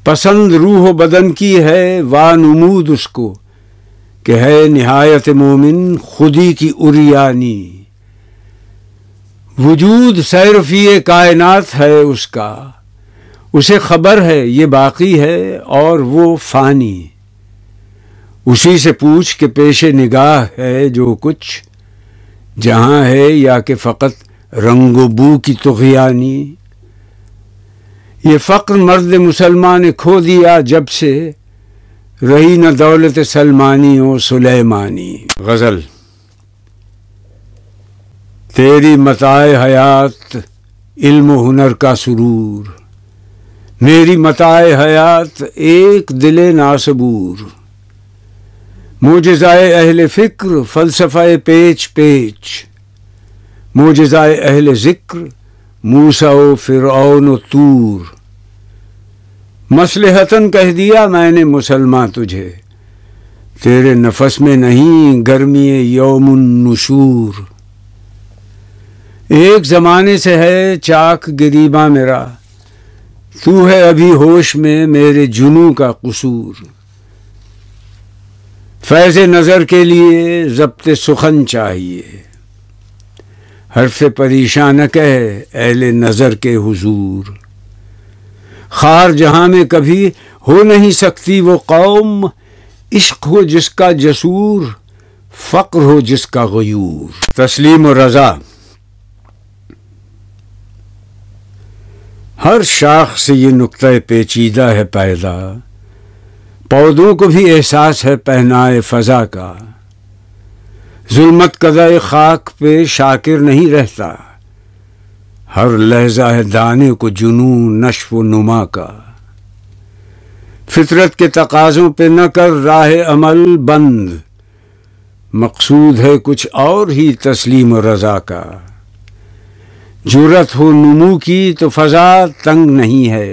पसंद रूह बदन की है वानमूद उसको कि है नहायत मोमिन खुदी की उरियानी वजूद सैरफी कायनात है उसका उसे खबर है ये बाकी है और वो फ़ानी उसी से पूछ के पेश निगाह है जो कुछ जहाँ है या कि फ़कत रंग बू की तुगयानी तो ये फ़क्र मर्द मुसलमान ने खो दिया जब से रही न दौलत सलमानी और सुलेमानी गज़ल तेरी मताए हयात इल्म हुनर का सुरूर मेरी मताए हयात एक दिले नासबूर मोजाए अहल फ़िक्र फ़लसफ़ाए पेच पेच मोजाए अहल ज़िक्र मूसाओ व तूर मसलहतन कह दिया मैंने मुसलमान तुझे तेरे नफस में नहीं गर्मी नशूर एक ज़माने से है चाक गरीबा मेरा तू है अभी होश में मेरे जुनू का कसूर फैज नज़र के लिए जब्त सुखन चाहिए हर्फ परेशान कह अहल नज़र के हुजूर खार जहाँ में कभी हो नहीं सकती वो कौम इश्क हो जिसका जसूर फ़क्र हो जिसका गयूर तस्लीम और रज़ा हर शाख से ये नुक़ पेचीदा है पैदा पौधों को भी एहसास है पहनाए फजा का जुलमत कदा खाक पे शाकिर नहीं रहता हर लहजा है दाने को जुनू नश्व नुमा का फितरत के तकाजों पे न कर राह अमल बंद मकसूद है कुछ और ही तस्लीम रजा का जुरत हो नुमू की तो फजा तंग नहीं है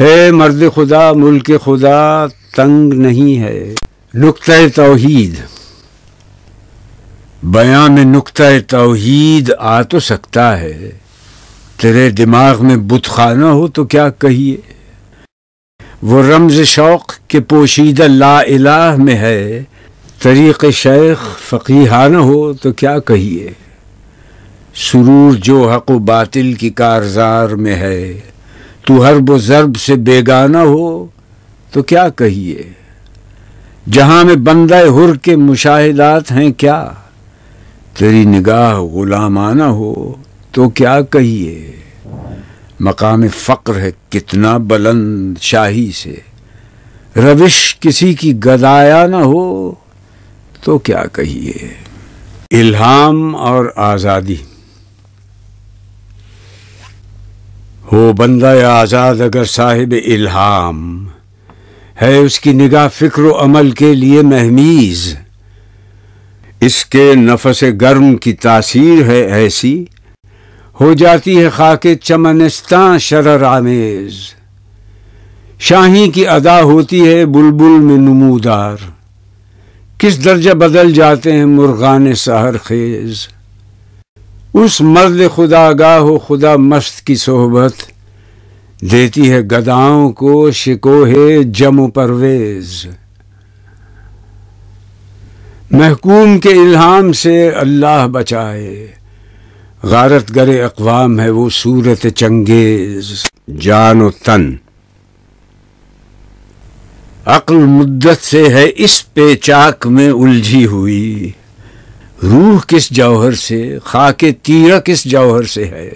है मर्द खुदा मुल्क खुदा तंग नहीं है नुकतः तोहद बयां में नुकतः तोहीद आ तो सकता है तेरे दिमाग में बुतखाना हो तो क्या कहिए वो रमज शौक़ के पोशीदा ला इलाह में है तरीक़ शेख फ़कीहाना हो तो क्या कहिए सुरूर जो हक बातिल की कारजार में है तू हर बुजर्ब से बेगाना हो तो क्या कहिए जहां में बंदा हुर के मुशाहिदात हैं क्या तेरी निगाह गुलामाना हो तो क्या कहिए मकाम फ़क्र है कितना बुलंद शाही से रविश किसी की गदाया न हो तो क्या कहिए इल्हाम और आज़ादी हो बंदा या आज़ाद अगर साहिब इल्हाम है उसकी निगाह फिक्र अमल के लिए महमीज़ इसके नफस गर्म की तासीर है ऐसी हो जाती है खाके चमनस्तां शरर आमेज शाही की अदा होती है बुलबुल में नमूदार किस दर्जा बदल जाते हैं मुर्गान सहर खेज़ उस मर्द खुदा गाह खुदा मस्त की सोहबत देती है गदाओं को शिकोहे जम परवेज महकूम के इल्हाम से अल्लाह बचाए गारत गर अकवाम है वो सूरत चंगेज जानो तन अक्ल मुद्दत से है इस पेचाक में उलझी हुई रूह किस जौहर से खाके तीरा किस जौहर से है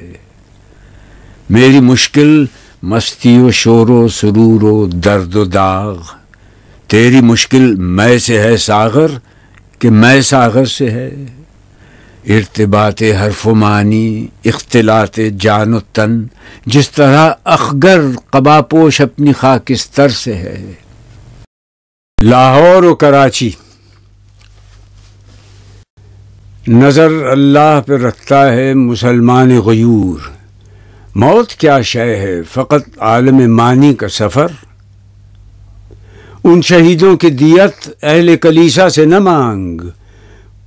मेरी मुश्किल मस्ती व शोरो सुरूर व दर्द व दाग तेरी मुश्किल मैं से है सागर कि मैं सागर से है इरतबात हरफ मानी इख्तलात जान तन जिस तरह अखगर कबापोश अपनी खाकिस्तर से है लाहौर व कराची नज़र अल्लाह पर रखता है मुसलमान गयूर मौत क्या शय है फ़कत आलम मानी का सफ़र उन शहीदों की दियत अहल कलीसा से न मांग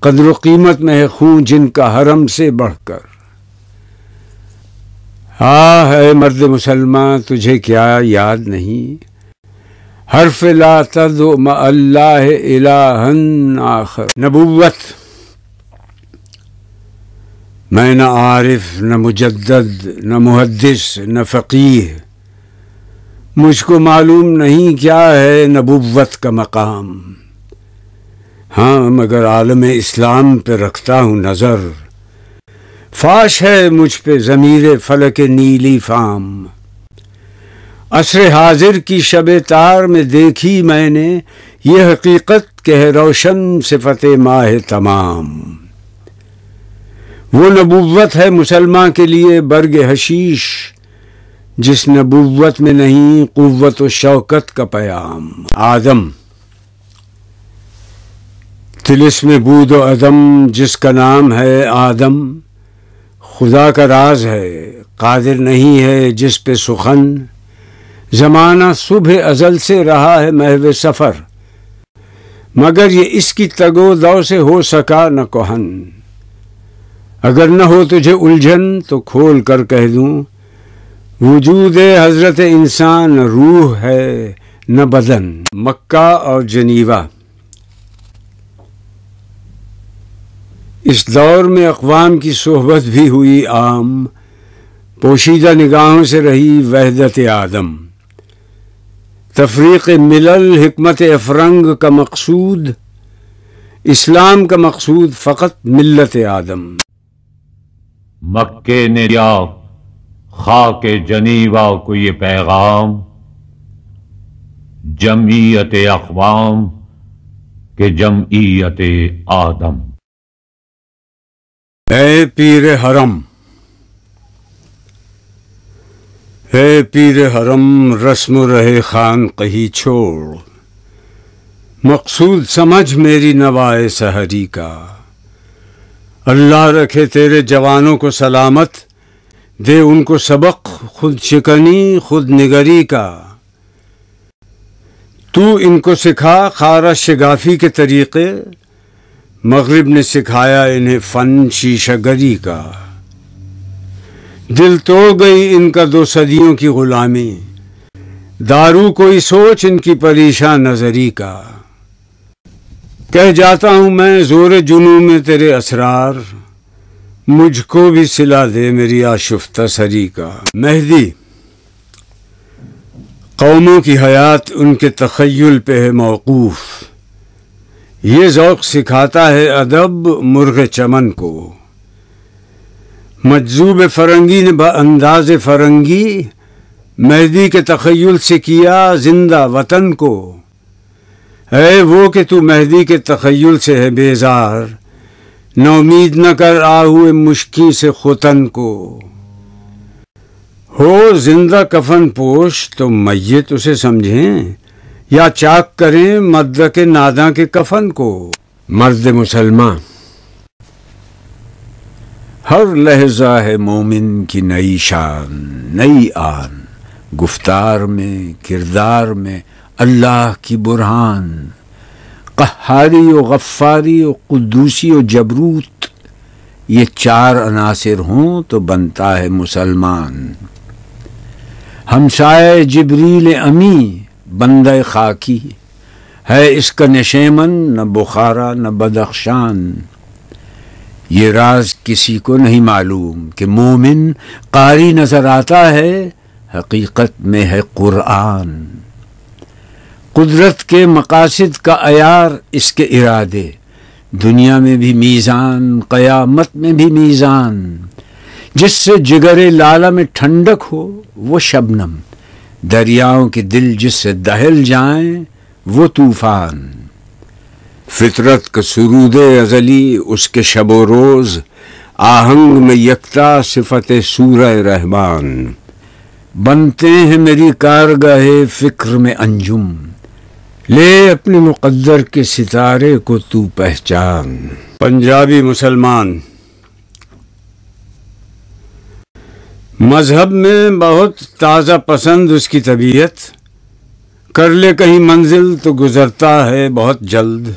कदर कीमत में है खून जिनका हरम से बढ़कर हा है मर्द मुसलमान तुझे क्या याद नहीं हरफ ला तद अल्लाह आखर नबूवत मैं न आरिफ न मुजद्दद न मुहदस न फ़कीह मुझको मालूम नहीं क्या है नबुवत का मकाम हाँ मगर आलम इस्लाम पे रखता हूँ नज़र फाश है मुझ पे ज़मीर फलक नीली फाम असर हाजिर की शब तार में देखी मैंने ये हकीकत कह रोशन सिफत माह तमाम वो नबूवत है मुसलमान के लिए बर्ग हशीश जिस नबूवत में नहीं कुत शौकत का प्याम आदम में बूद व अदम जिसका नाम है आदम खुदा का राज है कादिर नहीं है जिस पे सुखन ज़माना सुबह अजल से रहा है महव सफ़र मगर ये इसकी तगो दौ से हो सका न कोहन अगर न हो तुझे उलझन तो खोल कर कह दूँ वजूद हज़रत इंसान रूह है न बदन मक्का और जनीवा इस दौर में अकवाम की सोहबत भी हुई आम पोशीदा निगाहों से रही वहदत आदम तफरीक मिलल हमत अफरंग का मकसूद इस्लाम का मकसूद फ़कत मिलत आदम मक्के ने दिया खा के जनीवा को ये पैगाम जमीयत अकवाम के जमईयत आदम ए पीर हरम हे पीर हरम रस्म रहे खान कही छोड़ मकसूद समझ मेरी नवाए सहरी का अल्लाह रखे तेरे जवानों को सलामत दे उनको सबक खुद शिकनी खुद निगरी का तू इनको सिखा खारा शगाफी के तरीक़े मगरब ने सिखाया इन्हें फ़न शीशागरी का दिल तो गई इनका दो सदियों की ग़ुलामी दारू कोई सोच इनकी परेशान नजरी का कह जाता हूँ मैं जोर जुनू में तेरे असरार मुझको भी सिला दे मेरी आशुफ्ता सरी का मेहदी कौमों की हयात उनके तखयल पे है मौकूफ़ ये ओक़ सिखाता है अदब मुर्ग चमन को मजजूब फरंगी ने बंदाज फरंगी मेहदी के तखयल से किया जिंदा वतन को है वो कि तू मेहदी के तखयल से है बेजार न उम्मीद न कर आ हुए मुश्किल से खुतन को हो जिंदा कफन पोश तो मैयत उसे समझें या चाक करें मर्द के नादा के कफन को मर्द मुसलमान हर लहजा है मोमिन की नई शान नई आन गुफ्तार में किरदार में अल्लाह की बुरहान कहारी व गफ्फारी व कुदूसी व जबरूत ये चार अनासर हों तो बनता है मुसलमान हमसाए जबरील अमी बंद खाकी है इसका नशेमन न बुखारा न बदख्शान ये राज किसी को नहीं मालूम कि मोमिन कारी नज़र आता है हकीकत में है कुरान कुदरत के मकासद का अयार इसके इरादे दुनिया में भी मीज़ान क़यामत में भी मीज़ान जिससे जिगर लाला में ठंडक हो वो शबनम दरियाओं के दिल जिससे दहल जाएं वो तूफ़ान फितरत का सरूद अजली उसके शब रोज़ आहंग में यकता सिफत सूर रहमान बनते हैं मेरी कारगाह फ़िक्र में अंजुम ले अपने मुकद्दर के सितारे को तू पहचान पंजाबी मुसलमान मज़हब में बहुत ताज़ा पसंद उसकी तबीयत कर ले कहीं मंजिल तो गुज़रता है बहुत जल्द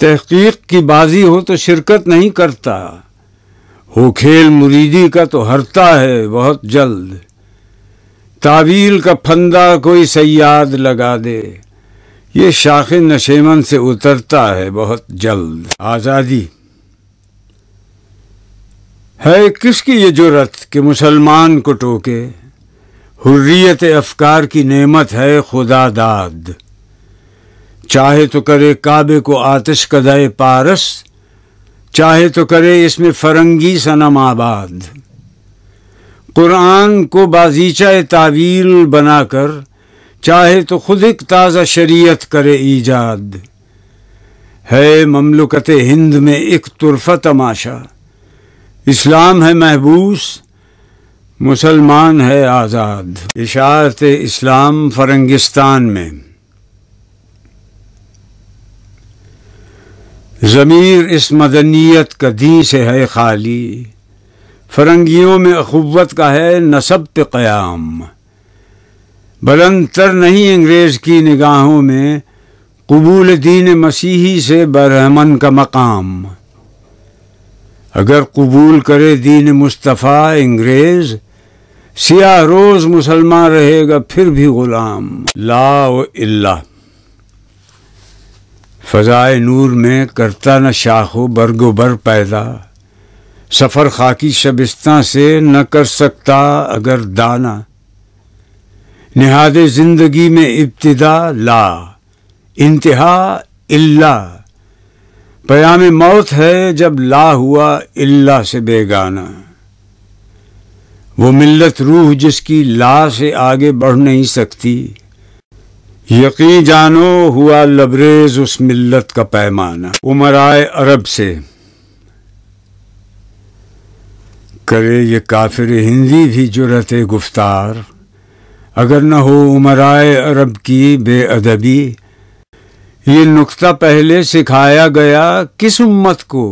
तहकीक की बाजी हो तो शिरकत नहीं करता हो खेल मुरीदी का तो हरता है बहुत जल्द तावील का फंदा कोई सयाद लगा दे ये शाख नशेमन से उतरता है बहुत जल्द आज़ादी है किसकी ये जरूरत कि मुसलमान को टोके हुर्रियत अफकार की नेमत है खुदा दाद चाहे तो करे काबे को आतिश कदाए पारस चाहे तो करे इसमें फरंगी सनम आबाद कुरान को बाजीचा तावील बनाकर चाहे तो खुद एक ताज़ा शरीयत करे ईजाद है ममलकत हिंद में एक तुरफा तमाशा इस्लाम है महबूस मुसलमान है आज़ाद इशारत इस्लाम फरंगिस्तान में ज़मीर इस मदनीत दी से है खाली फरंगियों में अखुवत का है नसब पे क़याम बलंतर नहीं अंग्रेज़ की निगाहों में कबूल दीन मसीही से बरहमन का मकाम अगर कबूल करे दीन मुस्तफ़ा अंग्रेज़ सिया रोज़ मुसलमान रहेगा फिर भी ग़ुलाम लाओ इल्ला फ़जाए नूर में करता न शाखो बरगो बर पैदा सफ़र खाकी शबिस्तां से न कर सकता अगर दाना नहाद जिंदगी में इब्तदा ला इंतहा इल्ला पयाम मौत है जब ला हुआ इल्ला से बेगाना वो मिल्लत रूह जिसकी ला से आगे बढ़ नहीं सकती यकीन जानो हुआ लबरेज उस मिल्लत का पैमाना उमर आए अरब से करे ये काफिर हिंदी भी जुरत गुफ्तार अगर न हो उमराए अरब की बेअदबी ये नुक्ता पहले सिखाया गया किस उम्मत को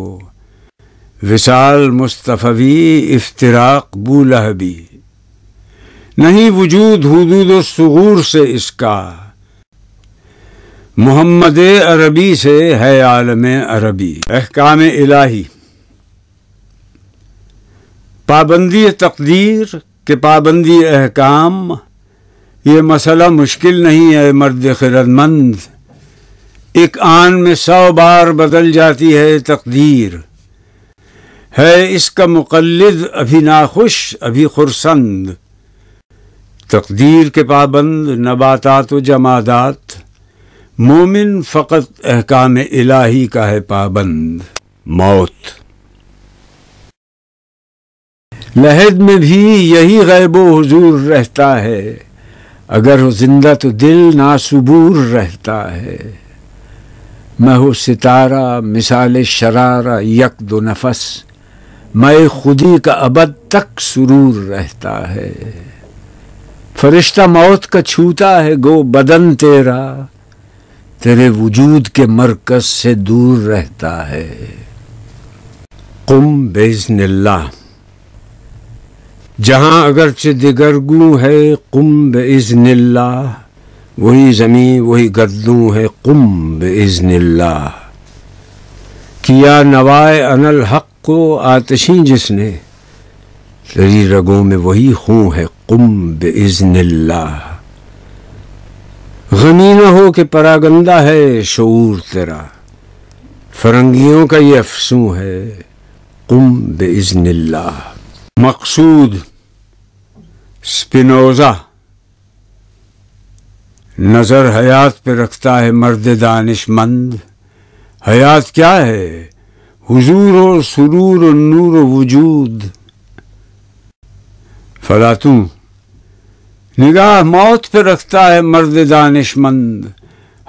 विशाल मुस्तफ़वी इफ्तराक बूलहबी नहीं वजूद हदूद सूर से इसका मोहम्मद अरबी से है आलम अरबी अहकाम इलाही पाबंदी तकदीर के पाबंदी अहकाम ये मसला मुश्किल नहीं है मर्द खिरतमंद एक आन में सौ बार बदल जाती है तकदीर है इसका मुकलद अभी नाखुश अभी खुरसंद तकदीर के पाबंद नबातात जमादात मोमिन फ़कत अहकाम इलाही का है पाबंद मौत लहद में भी यही गैबो हजूर रहता है अगर हो जिंदा तो दिल नासबूर रहता है मैं हो सितारा मिसाल शरारा यक दो नफस मैं खुदी का अबद तक सुरूर रहता है फरिश्ता मौत का छूता है गो बदन तेरा तेरे वजूद के मरकज से दूर रहता है कुम बेजनिल्ला जहाँ अगर दिगरगू है कुम बज़निल्ला वही जमी वही गर्दू है कुम बज़निल्ला किया नवाए अनल हक को आतशी जिसने तेरी रगों में वही खूँ है कुम बज़निल्ला गमी न हो कि परागंदा है शूर तेरा फरंगियों का ये अफसू है कुम बज़निल्ला मकसूद स्पिनोजा नज़र हयात पे रखता है मर्द दानिशमंद हयात क्या है हुजूर और सुरूर और नूर और वजूद फलातू निगाह मौत पे रखता है मर्द दानिशमंद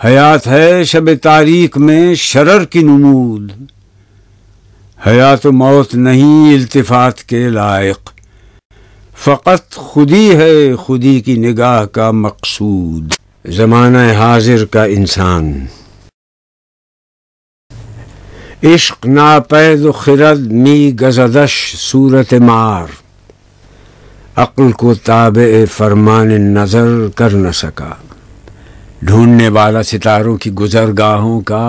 हयात है शब तारीख में शरर की नमूद हयात मौत नहीं इल्तिफात के लायक फ़कत खुदी है खुदी की निगाह का मकसूद ज़माना हाजिर का इंसान इश्क नापैद खिरद मी गजदश सूरत मार अक्ल को ताब फरमान नज़र कर न सका ढूंढने वाला सितारों की गुजरगाहों का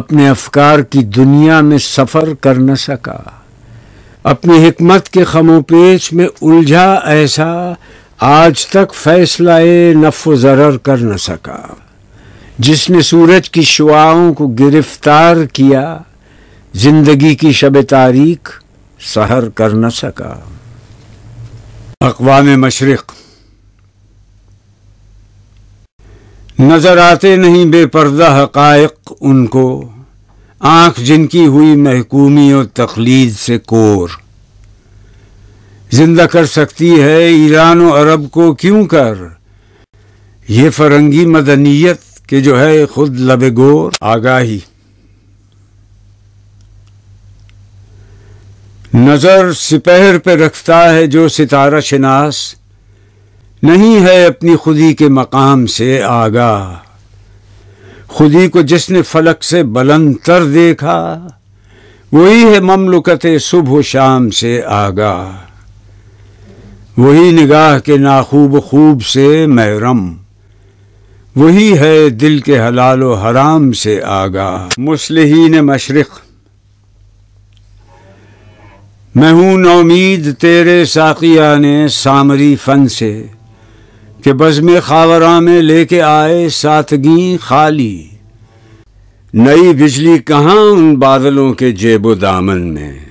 अपने अफकार की दुनिया में सफ़र कर न सका अपनी हमत के खमोपेश में उलझा ऐसा आज तक फैसला नफ़ ज़र कर न सका जिसने सूरज की शुआओं को गिरफ्तार किया जिंदगी की शब तारीख सहर कर न सका अकवाम मशरक़ नज़र आते नहीं बेपर्दा हकायक उनको आंख जिनकी हुई महकूमी और तकलीद से कोर जिंदा कर सकती है ईरान और अरब को क्यों कर ये फरंगी मदनीयत के जो है खुद लबेगोर आगाही नज़र सिपहर पे रखता है जो सितारा शिनास नहीं है अपनी खुदी के मकाम से आगा खुदी को जिसने फलक से बलंतर तर देखा वही है ममलुकत सुबह शाम से आगा वही निगाह के नाखूब खूब से मैरम वही है दिल के हलाल व हराम से आगा मुसलहीन मशरक़ मैं हूं नौमीद तेरे साकिया ने सामरी फन से के बज़म खावरा में लेके आए सातगी खाली नई बिजली कहाँ उन बादलों के जेबो दामन में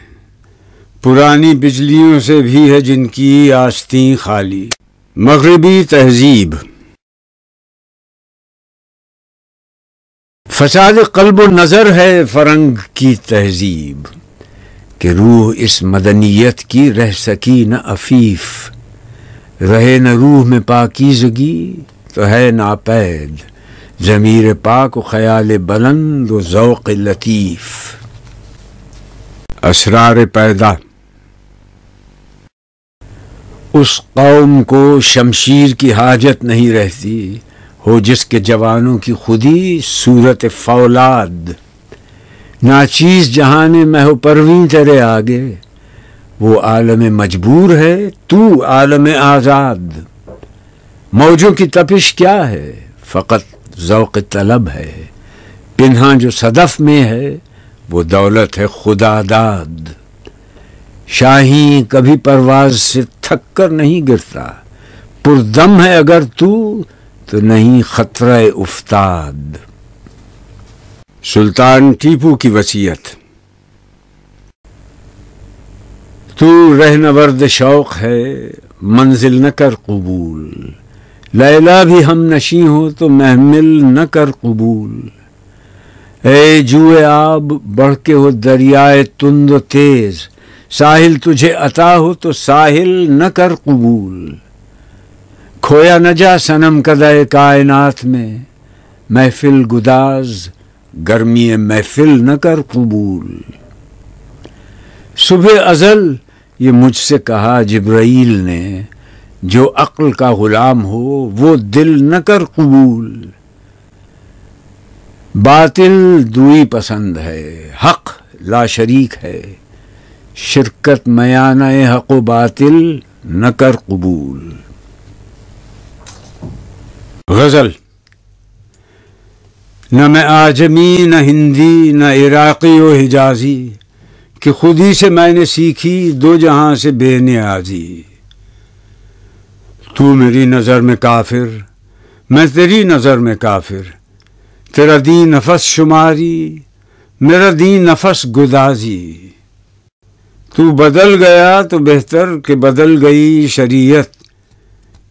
पुरानी बिजलियों से भी है जिनकी आस्ती खाली मगरबी तहजीब फसाद कल्ब नज़र है फरंग की तहजीब के रूह इस मदनीत की रह सकी न अफीफ़ रहे न रूह में पाकीजगी तो है नापैद ज़मीर पाक व ख्याल बुलंद व ज़ौक़ लतीफ़ असरार पैदा उस कौम को शमशीर की हाजत नहीं रहती हो जिसके जवानों की खुदी सूरत फौलाद नाचीज जहाने ने मह परवीं तेरे आगे वो आलम मजबूर है तू आलम आज़ाद मौजों की तपिश क्या है फ़कत ज़ौक़ तलब है पिन्हा जो सदफ़ में है वो दौलत है खुदादाद शाही कभी परवाज से थक कर नहीं गिरता पुरदम है अगर तू तो नहीं खतरा उफ्ताद सुल्तान टीपू की वसीयत तू रहनवर्द शौक है मंजिल न कर कबूल लैला भी हम नशी हो तो महमिल न कर कबूल ए जुए आब बढ़ के हो दरियाए तुंद तेज साहिल तुझे अता हो तो साहिल न कर कबूल खोया न जा सनम कदय कायनात में महफिल गुदाज गर्मी महफिल न कर कबूल सुबह अजल ये मुझसे कहा जब्राइल ने जो अक्ल का ग़ुलाम हो वो दिल न कर कबूल बातिल दुई पसंद है हक ला शरीक है शिरकत मयाना हक व बातिल न कर कबूल गज़ल न मैं आजमी न हिंदी न इराक़ी व हिजाज़ी कि खुद ही से मैंने सीखी दो जहां से बेनियाजी तू मेरी नज़र में काफिर मैं तेरी नज़र में काफिर तेरा दी नफस शुमारी मेरा दी नफस गुदाजी तू बदल गया तो बेहतर कि बदल गई शरीयत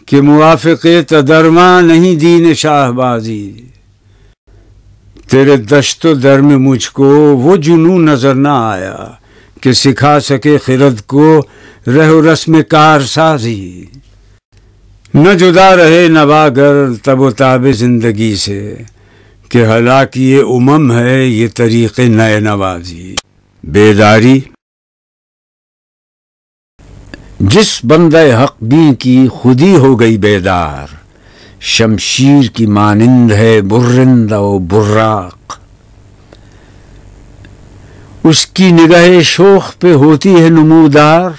के मुआफ़ तदरमा नहीं दीन शाहबाजी तेरे दश्त दर में मुझको वो जुनू नज़र ना आया कि सिखा सके खिरद को रहो रस्म कार साजी न जुदा रहे नवागर तब ताब जिंदगी से कि हालांकि ये उमम है ये तरीक़े नए नवाजी बेदारी जिस बंद हक भी की खुदी हो गई बेदार शमशीर की मानिंद है बुरिंद व बुर्राक़ उसकी निगाह शोख पे होती है नमोदार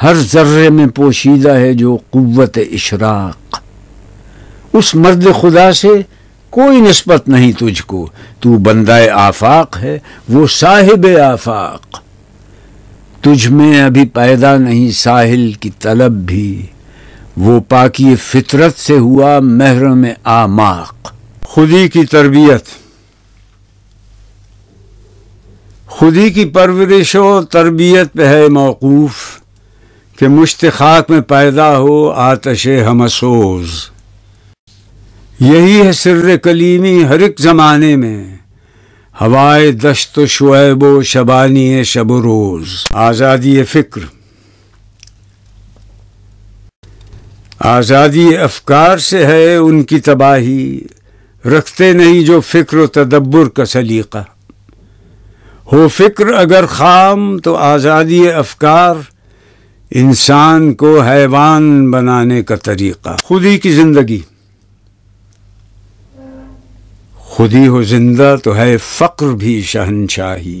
हर जर्रे में पोशीदा है जो कुत इशराक उस मर्द खुदा से कोई नस्बत नहीं तुझको तू बंदा आफाक है वो साहिब आफाक तुझ में अभी पैदा नहीं साहिल की तलब भी वो पाकि फितरत से हुआ महरम आमाक खुदी की तरबियत खुद ही की परवरिश व तरबियत पे है मौकूफ़ कि मुश्त खाक में पैदा हो आतश हमसोज यही है सिर कलीमी हर एक ज़माने में हवाए दश्त शुएब शबानी शब रोज़ आज़ादी फ़िक्र आज़ादी अफकार से है उनकी तबाही रखते नहीं जो फ़िक्र तदब्बर का सलीक़ा हो फिक्र अगर खाम तो आज़ादी अफकार इंसान को हैवान बनाने का तरीक़ा खुद ही की ज़िंदगी खुद ही हो जिंदा तो है फ़क्र भी शहनशाही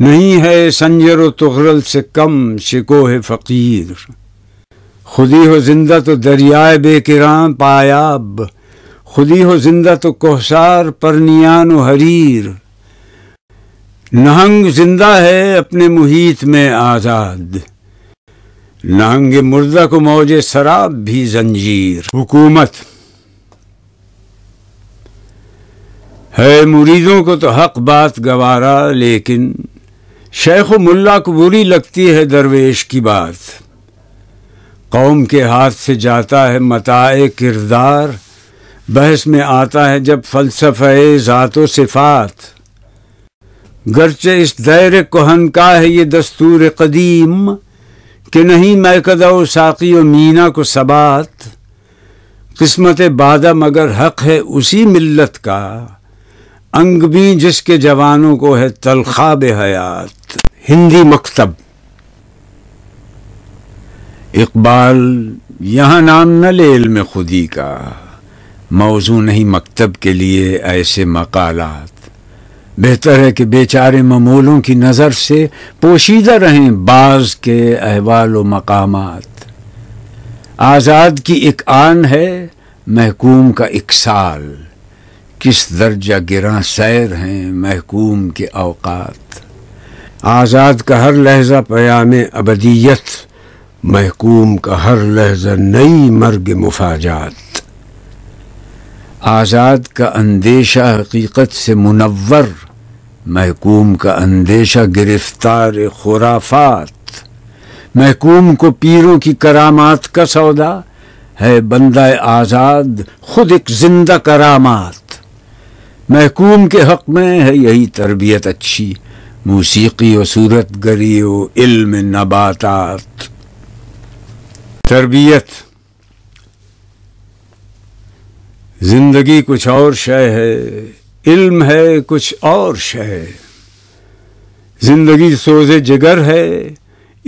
नहीं है संजर व तुगरल से कम शिको है फ़कीर खुद ही हो जिंदा तो दरियाए बेकिरां पायाब खुद ही हो जिंदा तो कोहसार परनियान व हरीर नहंग जिंदा है अपने मुहित में आज़ाद नहंग मुर्दा को मौजे शराब भी जंजीर हुकूमत है मुरीदों को तो हक बात गवारा लेकिन शेख मुल्ला को बुरी लगती है दरवेश की बात कौम के हाथ से जाता है मताए किरदार बहस में आता है जब फलसफे ज़ात सिफ़ात गरचे इस दैर कोहन का है ये दस्तूर कदीम कि नहीं मैकदा साकी व मीना को सबात किस्मत बादा मगर हक है उसी मिल्लत का अंग भी जिसके जवानों को है तलखा हयात हिंदी मकतब इकबाल यहाँ नाम न ले इल्म खुदी का मौजू नहीं मकतब के लिए ऐसे मकालात बेहतर है कि बेचारे ममूलों की नज़र से पोशीदा रहें बाज के अहवाल मकाम आज़ाद की एक आन है महकूम का एक साल किस दर्जा गिरा सैर हैं महकूम के अवकात आज़ाद का हर लहजा पयाम अबदीयत महकूम का हर लहजा नई मर्ग मुफाजात आज़ाद का अंदेशा हकीकत से मुनवर महकूम का अंदेशा गिरफ्तार खुराफात महकूम को पीरों की करामात का सौदा है बंदा आज़ाद खुद एक जिंदा करामात महकूम के हक में है यही तरबियत अच्छी मौसीकी और सूरत गरी व इल्म नबातात तरबियत जिंदगी कुछ और शय है इल्म है कुछ और शय जिंदगी सोजे जिगर है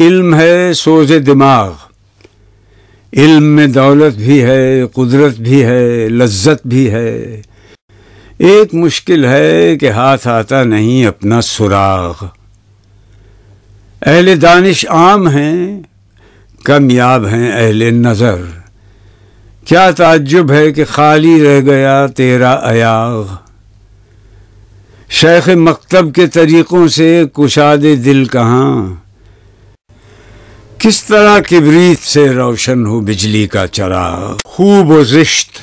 इल्म है सोजे दिमाग इल्म में दौलत भी है कुदरत भी है लज्जत भी है एक मुश्किल है कि हाथ आता नहीं अपना सुराग अहल दानिश आम हैं कमयाब हैं अहल नज़र क्या ताज्जुब है कि खाली रह गया तेरा अयाग शेख मकतब के तरीक़ों से कुशाद दिल कहाँ किस तरह किबरीत से रोशन हो बिजली का चराग खूब वजिश्त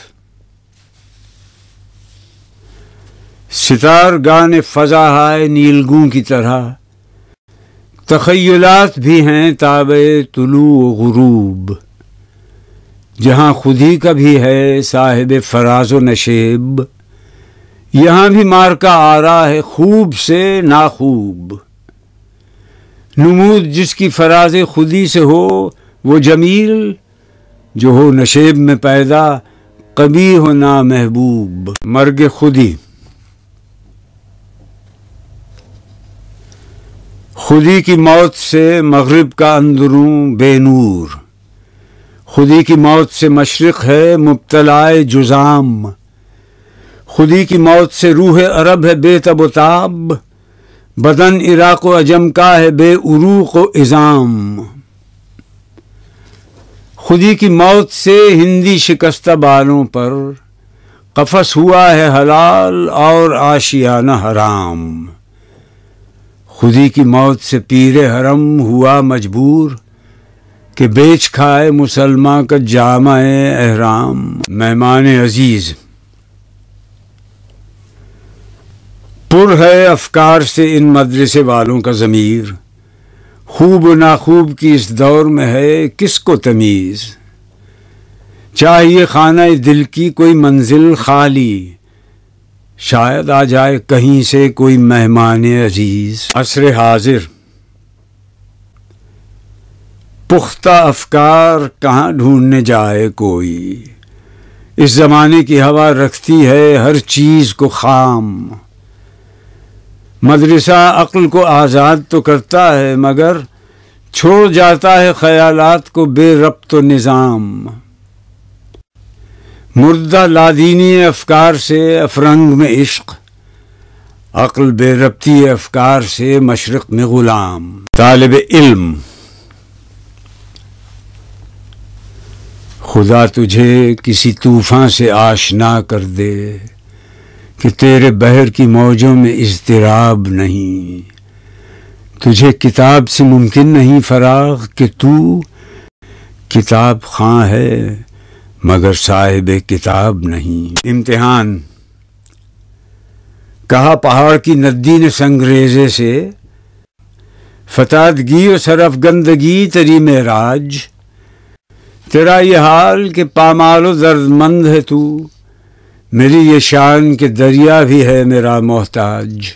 सितार गाने फजा है नीलगू की तरह तखयलात भी हैं ताबे तुलू व गुरूब जहाँ खुदी का भी है साहिब फराज व नशेब यहाँ भी मार का आ रहा है खूब से नाखूब नमूद जिसकी फराज खुदी से हो वो जमील जो हो नशेब में पैदा कभी हो ना महबूब मर्ग खुदी खुदी की मौत से मगरब का अंदरू बेनूर खुदी की मौत से मशरक़ है मुबतलाए जुजाम खुदी की मौत से रूह अरब है बेतब ताब बदन इराक अजम का है बे उरूक इज़ाम खुदी की मौत से हिंदी शिकस्त बालों पर कफस हुआ है हलाल और आशियाना हराम खुदी की मौत से पीर हरम हुआ मजबूर कि बेच खाए मुसलमान का जामा एहराम मेहमान अजीज पुर है अफकार से इन मदरसे वालों का ज़मीर खूब नाखूब की इस दौर में है किसको तमीज़ चाहिए खाना दिल की कोई मंजिल खाली शायद आ जाए कहीं से कोई मेहमान अजीज़ असर हाजिर पुख्ता अफकार कहाँ ढूंढने जाए कोई इस ज़माने की हवा रखती है हर चीज़ को खाम मदरसा अक्ल को आज़ाद तो करता है मगर छोड़ जाता है ख्यालात को बेरब्त तो निज़ाम मुर्दा लादीनी अफकार से अफरंग में इश्क़ अक्ल बेरबती अफकार से मशरक़ में ग़ुलाम तालब इल्म खुदा तुझे किसी तूफ़ान से आशना कर दे कि तेरे बहर की मौजों में इजतराब नहीं तुझे किताब से मुमकिन नहीं फराग कि तू किताब खां है मगर साहिब किताब नहीं इम्तिहान कहा पहाड़ की नदी ने संग्रेजे से फतादगी और सरफ गंदगी तरी में राज तेरा ये हाल कि पामाल दर्दमंद है तू मेरी ये शान के दरिया भी है मेरा मोहताज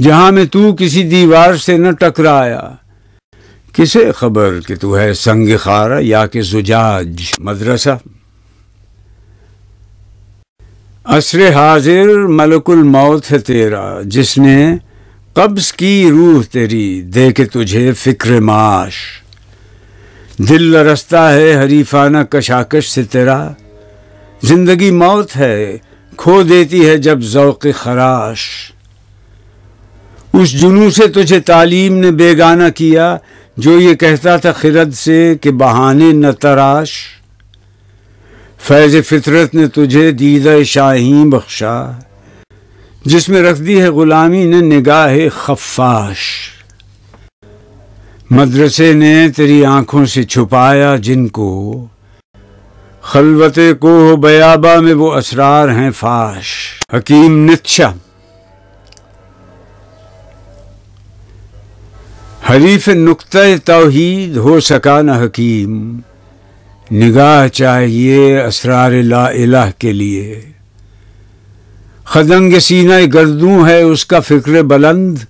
जहां में तू किसी दीवार से न टकराया किसे खबर कि तू है संग खारा या कि जुजाज मदरसा असर हाजिर मलकुल मौत है तेरा जिसने कब्ज की रूह तेरी दे के तुझे फिक्र माश दिल लरसता है हरीफाना कशाकश से तेरा जिंदगी मौत है खो देती है जब जौक खराश उस जुनू से तुझे तालीम ने बेगाना किया जो ये कहता था खिरद से कि बहाने न तराश फैज़ फितरत ने तुझे दीदा शाही बख्शा जिसमें रख दी है ग़ुलामी ने निगाह खफाश मदरसे ने तेरी आंखों से छुपाया जिनको खलवते को बयाबा में वो असरार हैं फाश हकीम नित्शा हरीफ नुकत तोहीद हो सका न हकीम निगाह चाहिए असरार ला इलाह के लिए खदंग सीना गर्दू है उसका फिक्र बुलंद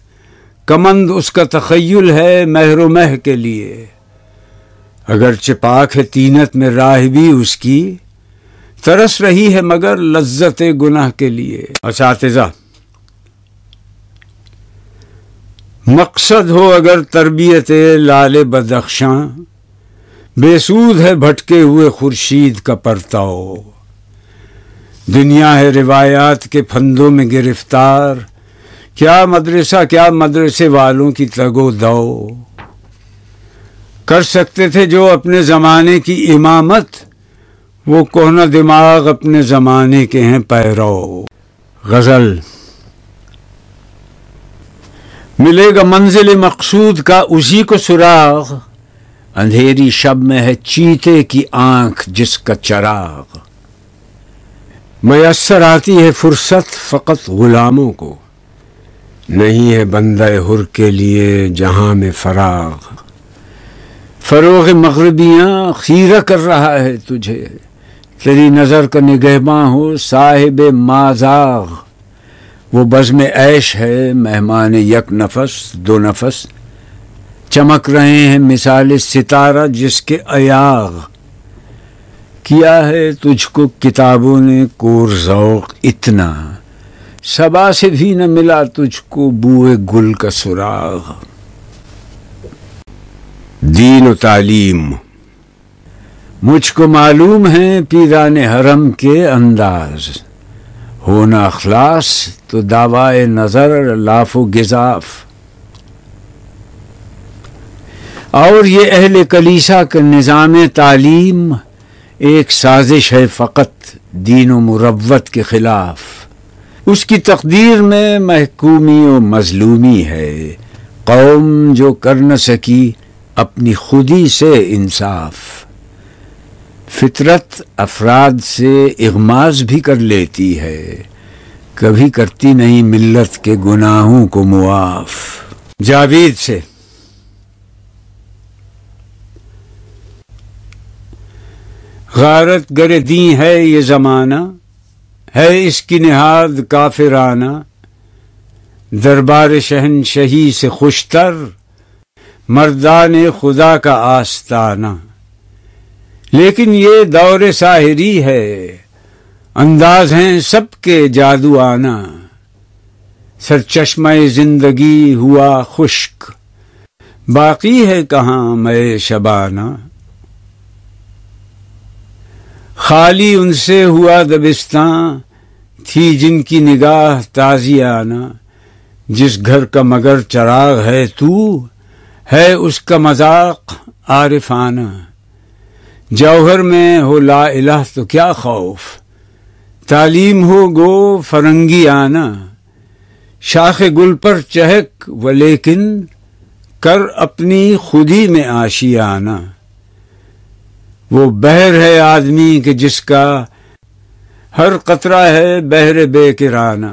कमंद उसका तखयल है महरो मह के लिए अगर चिपाक है तीनत में राह भी उसकी तरस रही है मगर लज्जत गुनाह के लिए असातजा अच्छा, मकसद हो अगर तरबियत लाल बदख्शां बेसूद है भटके हुए खुर्शीद का परताओ दुनिया है रिवायात के फंदों में गिरफ्तार क्या मदरसा क्या मदरसे वालों की तगो दो कर सकते थे जो अपने ज़माने की इमामत वो कोहना दिमाग अपने ज़माने के हैं पैरो गज़ल मिलेगा मंजिल मकसूद का उसी को सुराग अंधेरी शब में है चीते की आंख जिसका चराग मैसर आती है फुर्सत फ़कत ग़ुलामों को नहीं है बंद हुर के लिए जहाँ में फराग फरोग मगरबियाँ खीरा कर रहा है तुझे तेरी नज़र का निगहबाँ हो साहिब माजाग वो बज़म ऐश है मेहमान यक नफस दो नफस चमक रहे हैं मिसाल सितारा जिसके अयाग किया है तुझको किताबों ने कोर इतना सबा से भी न मिला तुझको बुए गुल का सुराग दीन तालीम मुझको मालूम है पीरान हरम के अंदाज होना अखलास तो दावा नज़र लाफो गजाफ और ये अहल कलीसा का निज़ाम तालीम एक साजिश है फ़कत दीन मुरवत के ख़िलाफ़ उसकी तकदीर में महकूमी व मजलूमी है कौम जो कर न सकी अपनी खुदी से इंसाफ फितरत अफराद से इगमाज भी कर लेती है कभी करती नहीं मिल्लत के गुनाहों को मुआफ जावेद से गारत गर दी है ये ज़माना है इसकी निहाद काफिराना दरबार शहनशही से खुशतर मर्दान खुदा का आस्ताना लेकिन ये दौर साहिरी है अंदाज हैं सबके जादू आना सर चश्मा जिंदगी हुआ खुश्क बाकी है कहाँ मैं शबाना खाली उनसे हुआ दबिस्तान थी जिनकी निगाह ताजी आना जिस घर का मगर चराग है तू है उसका मजाक आरिफाना जौहर में हो ला इलाह तो क्या खौफ तालीम हो गो फरंगी आना शाख गुल पर चहक व लेकिन कर अपनी खुदी में आशियाना वो बहर है आदमी के जिसका हर कतरा है बहर बेकिराना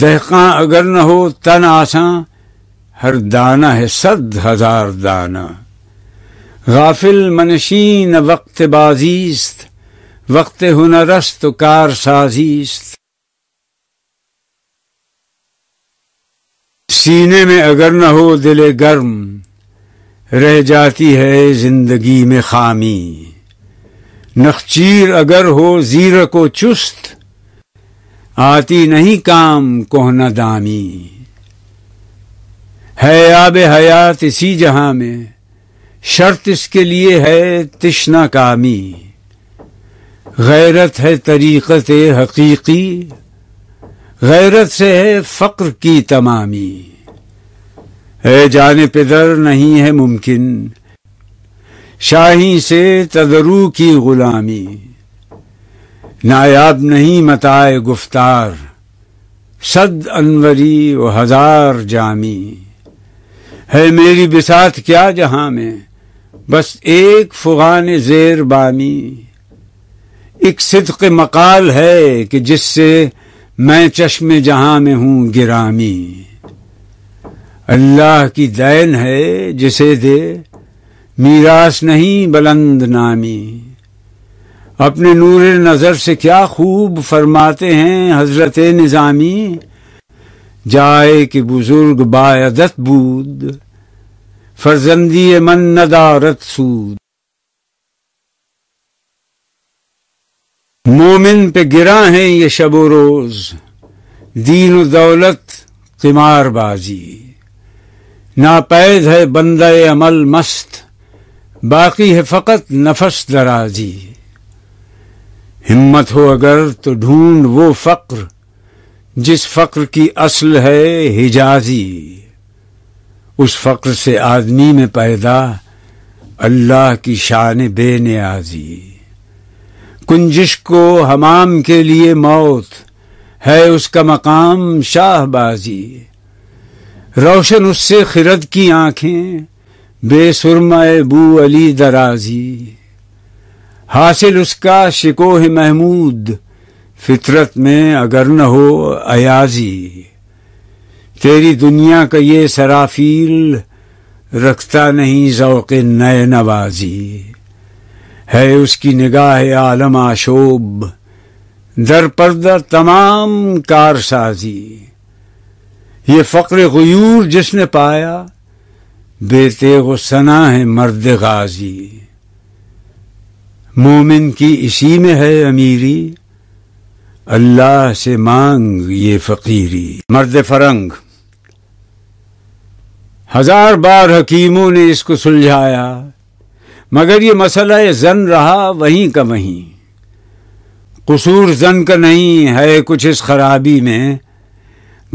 दहका अगर न हो तन आसा हर दाना है सद हजार दाना गाफिल मनशीन वक्त बाजीस्त वक्त हुनरस्त कार साजीस्त सीने में अगर न हो दिले गर्म रह जाती है जिंदगी में खामी नखचीर अगर हो जीर को चुस्त आती नहीं काम कोहना दामी है आब हयात इसी जहां में शर्त इसके लिए है तिश्ना कामी गैरत है तरीक़त हकीकी गैरत से है फ़क्र की तमामी है जाने पिदर नहीं है मुमकिन शाही से तदरू की गुलामी नायाब नहीं मताए गुफ्तार सद अनवरी व हजार जामी है मेरी बिसात क्या जहां में बस एक फुगान जेर बामी एक सिद्क मकाल है कि जिससे मैं चश्मे जहां में हूं गिरामी अल्लाह की दैन है जिसे दे मीरास नहीं बुलंद नामी अपने नूर नज़र से क्या खूब फरमाते हैं हजरत निज़ामी जाए कि बुजुर्ग बायदत बूद फरजंदी मन नदारत सूद मोमिन पे गिरा है ये शबो रोज दीन दौलत तिमार बाजी नापैद है बंद अमल मस्त बाकी है फकत नफस दराजी हिम्मत हो अगर तो ढूंढ वो फक्र जिस फक्र की असल है हिजाजी उस फक्र से आदमी में पैदा अल्लाह की शान बेनियाजी कुंजिश को हमाम के लिए मौत है उसका मकाम शाहबाजी रोशन उससे खिरद की आंखें बेसुरमाए बू अली दराजी हासिल उसका शिकोह महमूद फितरत में अगर न हो अयाजी तेरी दुनिया का ये सराफील रखता नहीं जौक नए नवाजी है उसकी निगाह आलम आशोब दर पर्दा तमाम कारसाजी ये फ़क्र गयूर जिसने पाया बेते व सना है मर्द गाजी मोमिन की इसी में है अमीरी अल्लाह से मांग ये फ़कीरी मर्द फरंग हजार बार हकीमों ने इसको सुलझाया मगर ये मसला ये जन रहा वहीं का वहीं कसूर जन का नहीं है कुछ इस खराबी में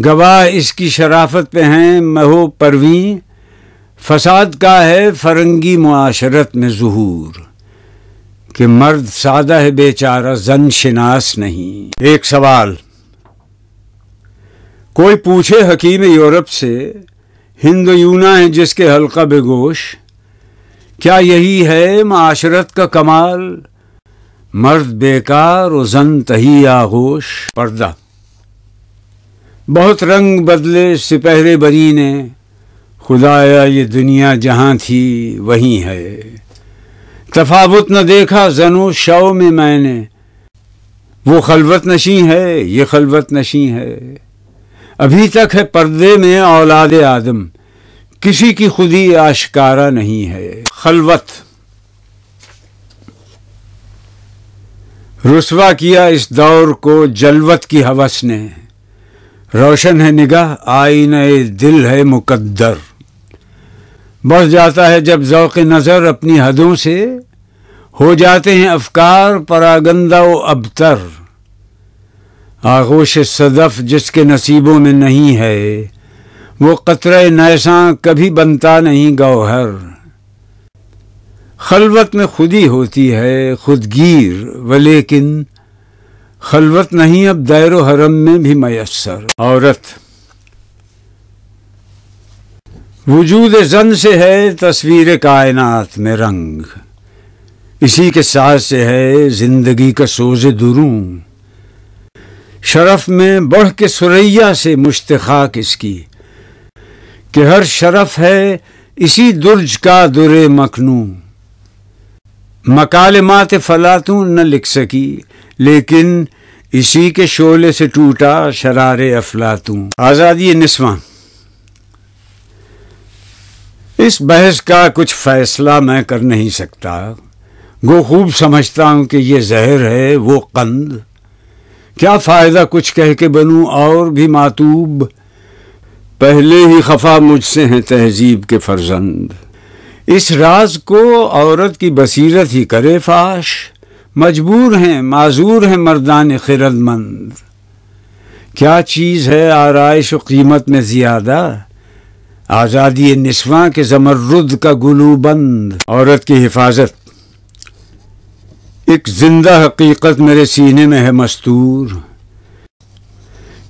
गवाह इसकी शराफत पे हैं महो परवीन फसाद का है फरंगी माशरत में जहूर कि मर्द सादा है बेचारा जन शिनास नहीं एक सवाल कोई पूछे हकीम यूरोप से हिंद यूना है जिसके हल्का बेगोश क्या यही है माशरत का कमाल मर्द बेकार और जन तही आगोश पर्दा बहुत रंग बदले सिपहरे बरी ने खुदाया ये दुनिया जहाँ थी वहीं है तफावत न देखा जनो शव में मैंने वो खलवत नशी है ये खलवत नशी है अभी तक है पर्दे में औलाद आदम किसी की खुदी आशकारा नहीं है खलवत रुसवा किया इस दौर को जलवत की हवस ने रोशन है निगाह आई नए दिल है मुकद्दर बस जाता है जब ज़ौक़ नज़र अपनी हदों से हो जाते हैं अफकार परागंदा व अबतर आगोश सदफ जिसके नसीबों में नहीं है वो कतरे नैसा कभी बनता नहीं गौहर खलवत में खुदी होती है खुदगीर व लेकिन खलवत नहीं अब दायर हरम में भी मैसर औरत वजूद जन से है तस्वीर कायनात में रंग इसी के साथ से है जिंदगी का सोज दुरू शरफ में बढ़ के सुरैया से मुश्तखाक इसकी कि हर शरफ है इसी दुर्ज का दुरे मखनू मकाल मात फलातू न लिख सकी लेकिन इसी के शोले से टूटा शरार अफलातू आज़ादी निस्वा इस बहस का कुछ फैसला मैं कर नहीं सकता गो खूब समझता हूँ कि ये जहर है वो कंद क्या फ़ायदा कुछ कह के बनू और भी मातूब पहले ही खफा मुझसे हैं तहजीब के फर्जंद इस राज को औरत की बसीरत ही करे फाश मजबूर हैं माजूर हैं मर्दान खिरदमंद क्या चीज़ है आरइश कीमत में ज़्यादा आज़ादी नस्वा के जमरुद का गुलूबंद औरत की हिफाजत एक ज़िंदा हकीकत मेरे सीने में है मस्तूर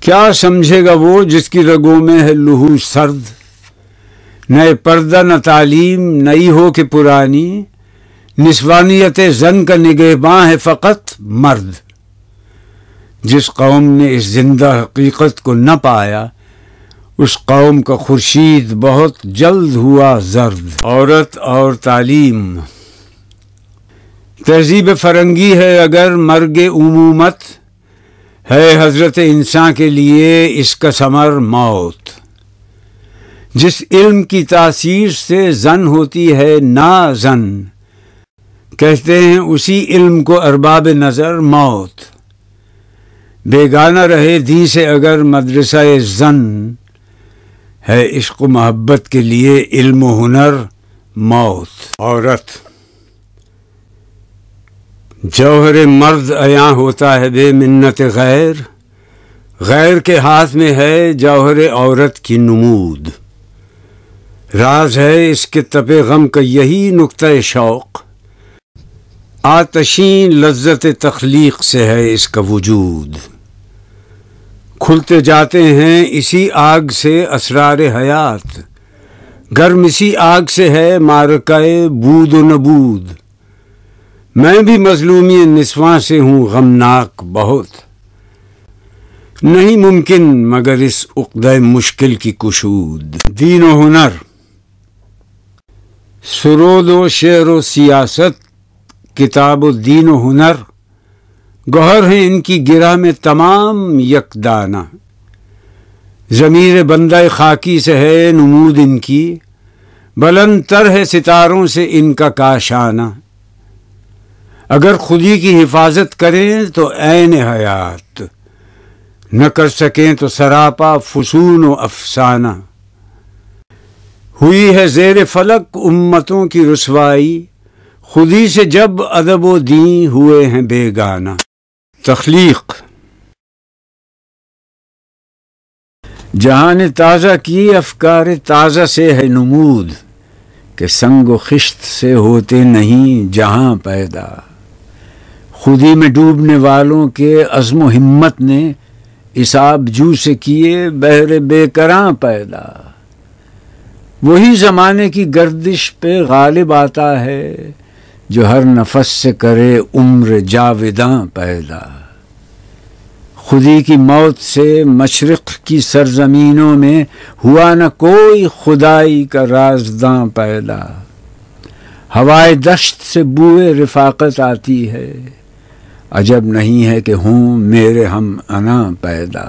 क्या समझेगा वो जिसकी रगों में है लहू सर्द नए पर्दा न तालीम नई हो कि पुरानी निस्वानियत जन का निगेबाँ है फ़कत मर्द जिस कौम ने इस जिंदा हकीकत को न पाया उस कौम का खुर्शीद बहुत जल्द हुआ जर्द औरत और तालीम तहजीब फरंगी है अगर मर्ग उमूमत है हज़रत इंसान के लिए इसका समर मौत जिस इल्म की तासीर से जन होती है ना जन कहते हैं उसी इल्म को अरबाब नज़र मौत बेगाना रहे दी से अगर मदरसा जन है इश्क मोहब्बत के लिए इल्म हुनर मौत औरत जौहर मर्द अया होता है बे मन्नत गैर गैर के हाथ में है जौहर औरत की नमूद राज है इसके तपे गम का यही नुकता शौक़ आतशीन लज्जत तख्लीक से है इसका वजूद खुलते जाते हैं इसी आग से असरार हयात गर्म इसी आग से है मारकाए बूद व नबूद मैं भी मजलूमी निस्वा से हूँ गमनाक बहुत नहीं मुमकिन मगर इस उकद मुश्किल की कुशूद दीन हुनर सुरोद व शेर व सियासत किताब दीन हुनर गहर हैं इनकी गिरा में तमाम यकदाना ज़मीर बंदा खाकी से है नमूद इनकी बुलंद तर है सितारों से इनका काशाना अगर खुदी की हिफाजत करें तो ऐन हयात न कर सकें तो सरापा फसून व अफसाना हुई है जेर फलक उम्मतों की रसवाई खुदी से जब अदब व दी हुए हैं बेगाना तख्लीक जहाँ ने ताज़ा की अफकार ताज़ा से है नमूद के संग खिश्त से होते नहीं जहाँ पैदा खुदी में डूबने वालों के अजमो हिम्मत ने इसाब जू से किए बहर बेकरां पैदा वही ज़माने की गर्दिश पे गालिब आता है जो हर नफस से करे उम्र जाविदा पैदा खुदी की मौत से मशरक़ की सरजमीनों में हुआ न कोई खुदाई का राजदा पैदा हवाए दश्त से बुए रिफाकत आती है अजब नहीं है कि हूँ मेरे हम अना पैदा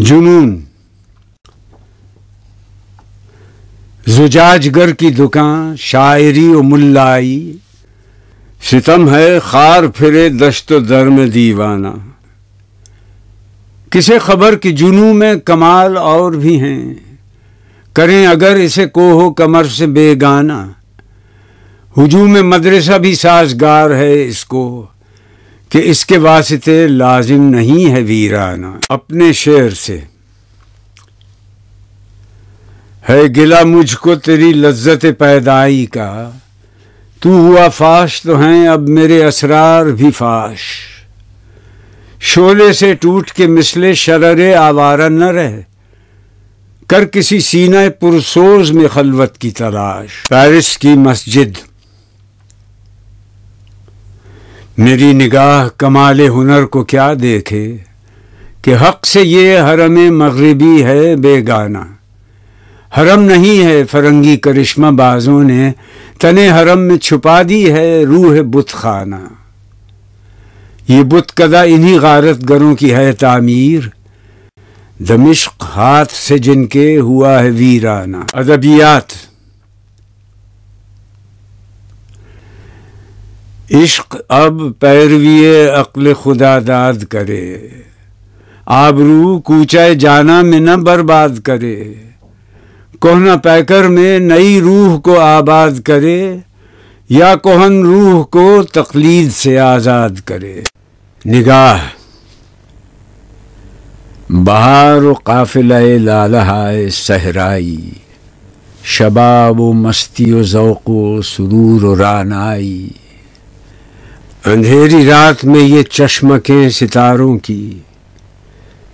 जुनून जुजाजगर की दुकान शायरी व मुल्लाई सितम है खार फिरे दश्त दर में दीवाना किसे खबर कि जुनू में कमाल और भी हैं करें अगर इसे कोहो कमर से बेगाना हुजू में मदरसा भी साजगार है इसको कि इसके वास्ते लाजिम नहीं है वीराना अपने शेर से है गिला मुझको तेरी लज्जत पैदाई का तू हुआ फाश तो हैं अब मेरे असरार भी फाश शोले से टूट के मिसले शररे आवारा न रह कर किसी सीना पुरसोज में खलवत की तलाश पेरिस की मस्जिद मेरी निगाह कमाल हुनर को क्या देखे कि हक से ये हरम मगरबी है बेगाना हरम नहीं है फरंगी करिश्मा बाजों ने तने हरम में छुपा दी है रूह बुत खाना ये बुत कदा इन्हीं गारत गरों की है तामीर दमिश्क हाथ से जिनके हुआ है वीराना अदबियात इश्क अब पैरवी खुदा खुदादाद करे आबरू कूचा जाना में न बर्बाद करे कोहना पैकर में नई रूह को आबाद करे या कोहन रूह को तकलीद से आज़ाद करे निगाह बहार काफिल लालहाय सहराई शबाब व मस्ती व व सुरूर व रानाई अंधेरी रात में ये चश्मकें सितारों की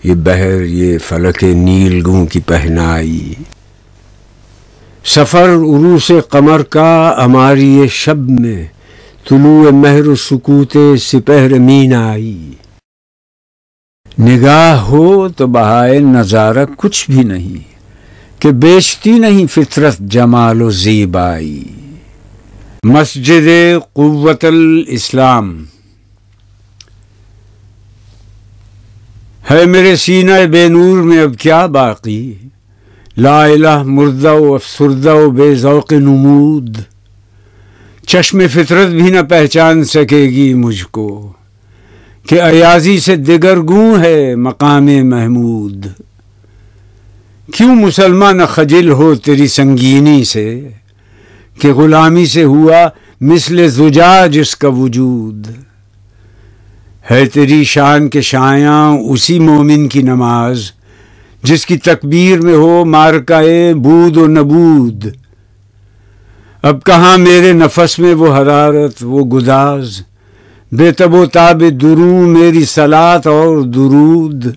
ये बहर ये फलक नीलगों की पहनाई सफ़र उरूस कमर का हमारी शब में तुलु महर सुकूत सिपहर मीन आई निगाह हो तो बहाए नज़ारा कुछ भी नहीं कि बेचती नहीं फितरत जमाल जीब जीबाई मस्जिद कुतल इस्लाम है मेरे सीना बेनूर में अब क्या बाकी लाइला मुर्दा अफसरदा व बेजौक नमूद चश्म फितरत भी ना पहचान सकेगी मुझको कि अयाजी से दिगरगू है मकाम महमूद क्यों मुसलमान खजिल हो तेरी संगीनी से कि गुलामी से हुआ मिसल जुजाज इसका वजूद है तेरी शान के शाया उसी मोमिन की नमाज़ जिसकी तकबीर में हो मारकाए बूद और नबूद अब कहाँ मेरे नफस में वो हरारत वो गुदाज बेतबो ताब दुरू मेरी सलात और दुरूद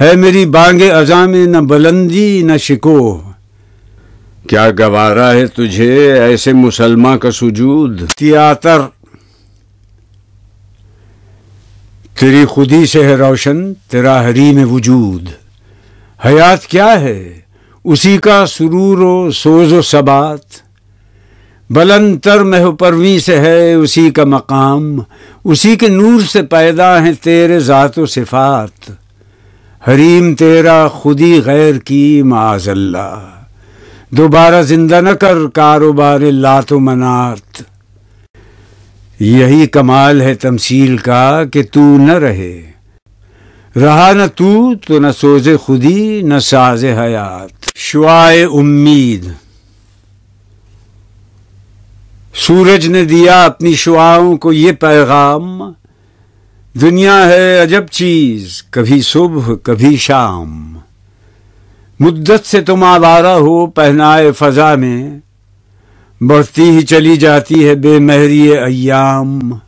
है मेरी बांगे अजा में न बुलंदी न शिको क्या गवारा है तुझे ऐसे मुसलमा का सुजूद तियातर तेरी खुदी से है रोशन तेरा हरी में वजूद हयात क्या है उसी का सुरूर व सोज व सबात बलंतर मह परवी से है उसी का मकाम उसी के नूर से पैदा हैं तेरे ज़ात व सिफात हरीम तेरा खुदी गैर की माजल्ला दोबारा जिंदा न कर कारोबार लात मनात यही कमाल है तमसील का कि तू न रहे रहा न तू तो न सोजे खुदी न साज हयात शुआ उम्मीद सूरज ने दिया अपनी शुआओं को ये पैगाम दुनिया है अजब चीज कभी सुबह कभी शाम मुद्दत से तुम आवारा हो पहनाए फजा में बढ़ती ही चली जाती है बेमहरी अयाम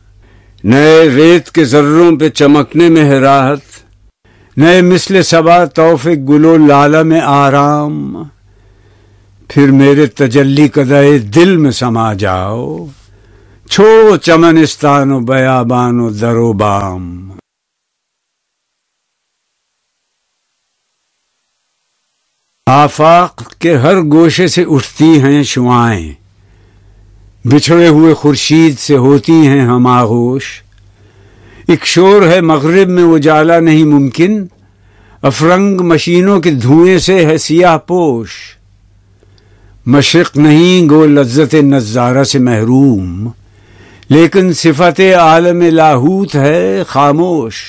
नए रेत के जर्रों पे चमकने में है राहत नए मिसल सबा तोहफे गुलो लाला में आराम फिर मेरे तजल्ली कदए दिल में समा जाओ छो बयाबानो दरो बाम आफाक के हर गोशे से उठती हैं शुआएं बिछड़े हुए खुर्शीद से होती हैं हम आगोश एक शोर है मगरब में उजाला नहीं मुमकिन अफरंग मशीनों के धुएं से है सियाह पोश मशरक नहीं गो लज्जत नज़ारा से महरूम लेकिन सिफत आलम लाहूत है खामोश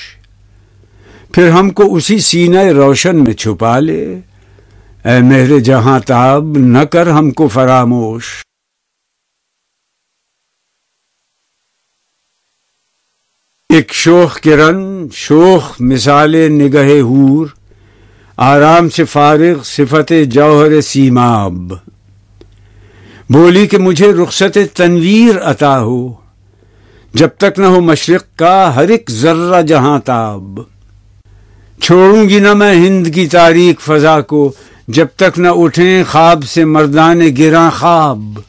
फिर हमको उसी सीना रोशन में छुपा ले ए मेरे जहां ताब न कर हमको फरामोश एक शोख किरण शोख मिसाल निगह हूर आराम से फारग सिफत जौहर सीमाब बोली कि मुझे रुखसत तनवीर अता हो जब तक न हो मशरक़ का हर एक जर्रा जहां ताब छोड़ूंगी न मैं हिंद की तारीख फजा को जब तक न उठें ख्वाब से मर्दान गिरा ख्वाब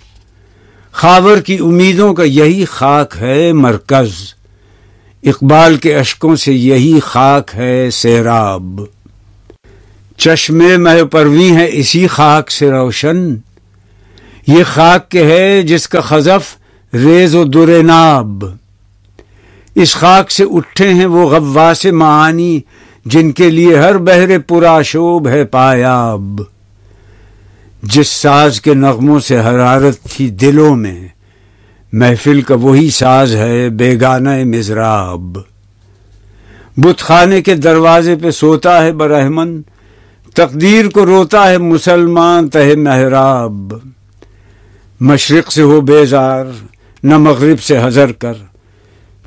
खावर की उम्मीदों का यही खाक है मरकज़ इकबाल के अशकों से यही खाक है सैराब चश्मे मह परवी है इसी खाक से रोशन ये खाक के है जिसका खजफ रेज व नाब इस खाक से उठे हैं वो गव्वा से मानी जिनके लिए हर बहरे पुराशोब है पायाब जिस साज के नगमों से हरारत थी दिलों में महफिल का वही साज है बेगाना मिजराब बुतखाने के दरवाजे पे सोता है बरहमन तकदीर को रोता है मुसलमान तह महराब मशरक़ से हो बेजार न मगरब से हजर कर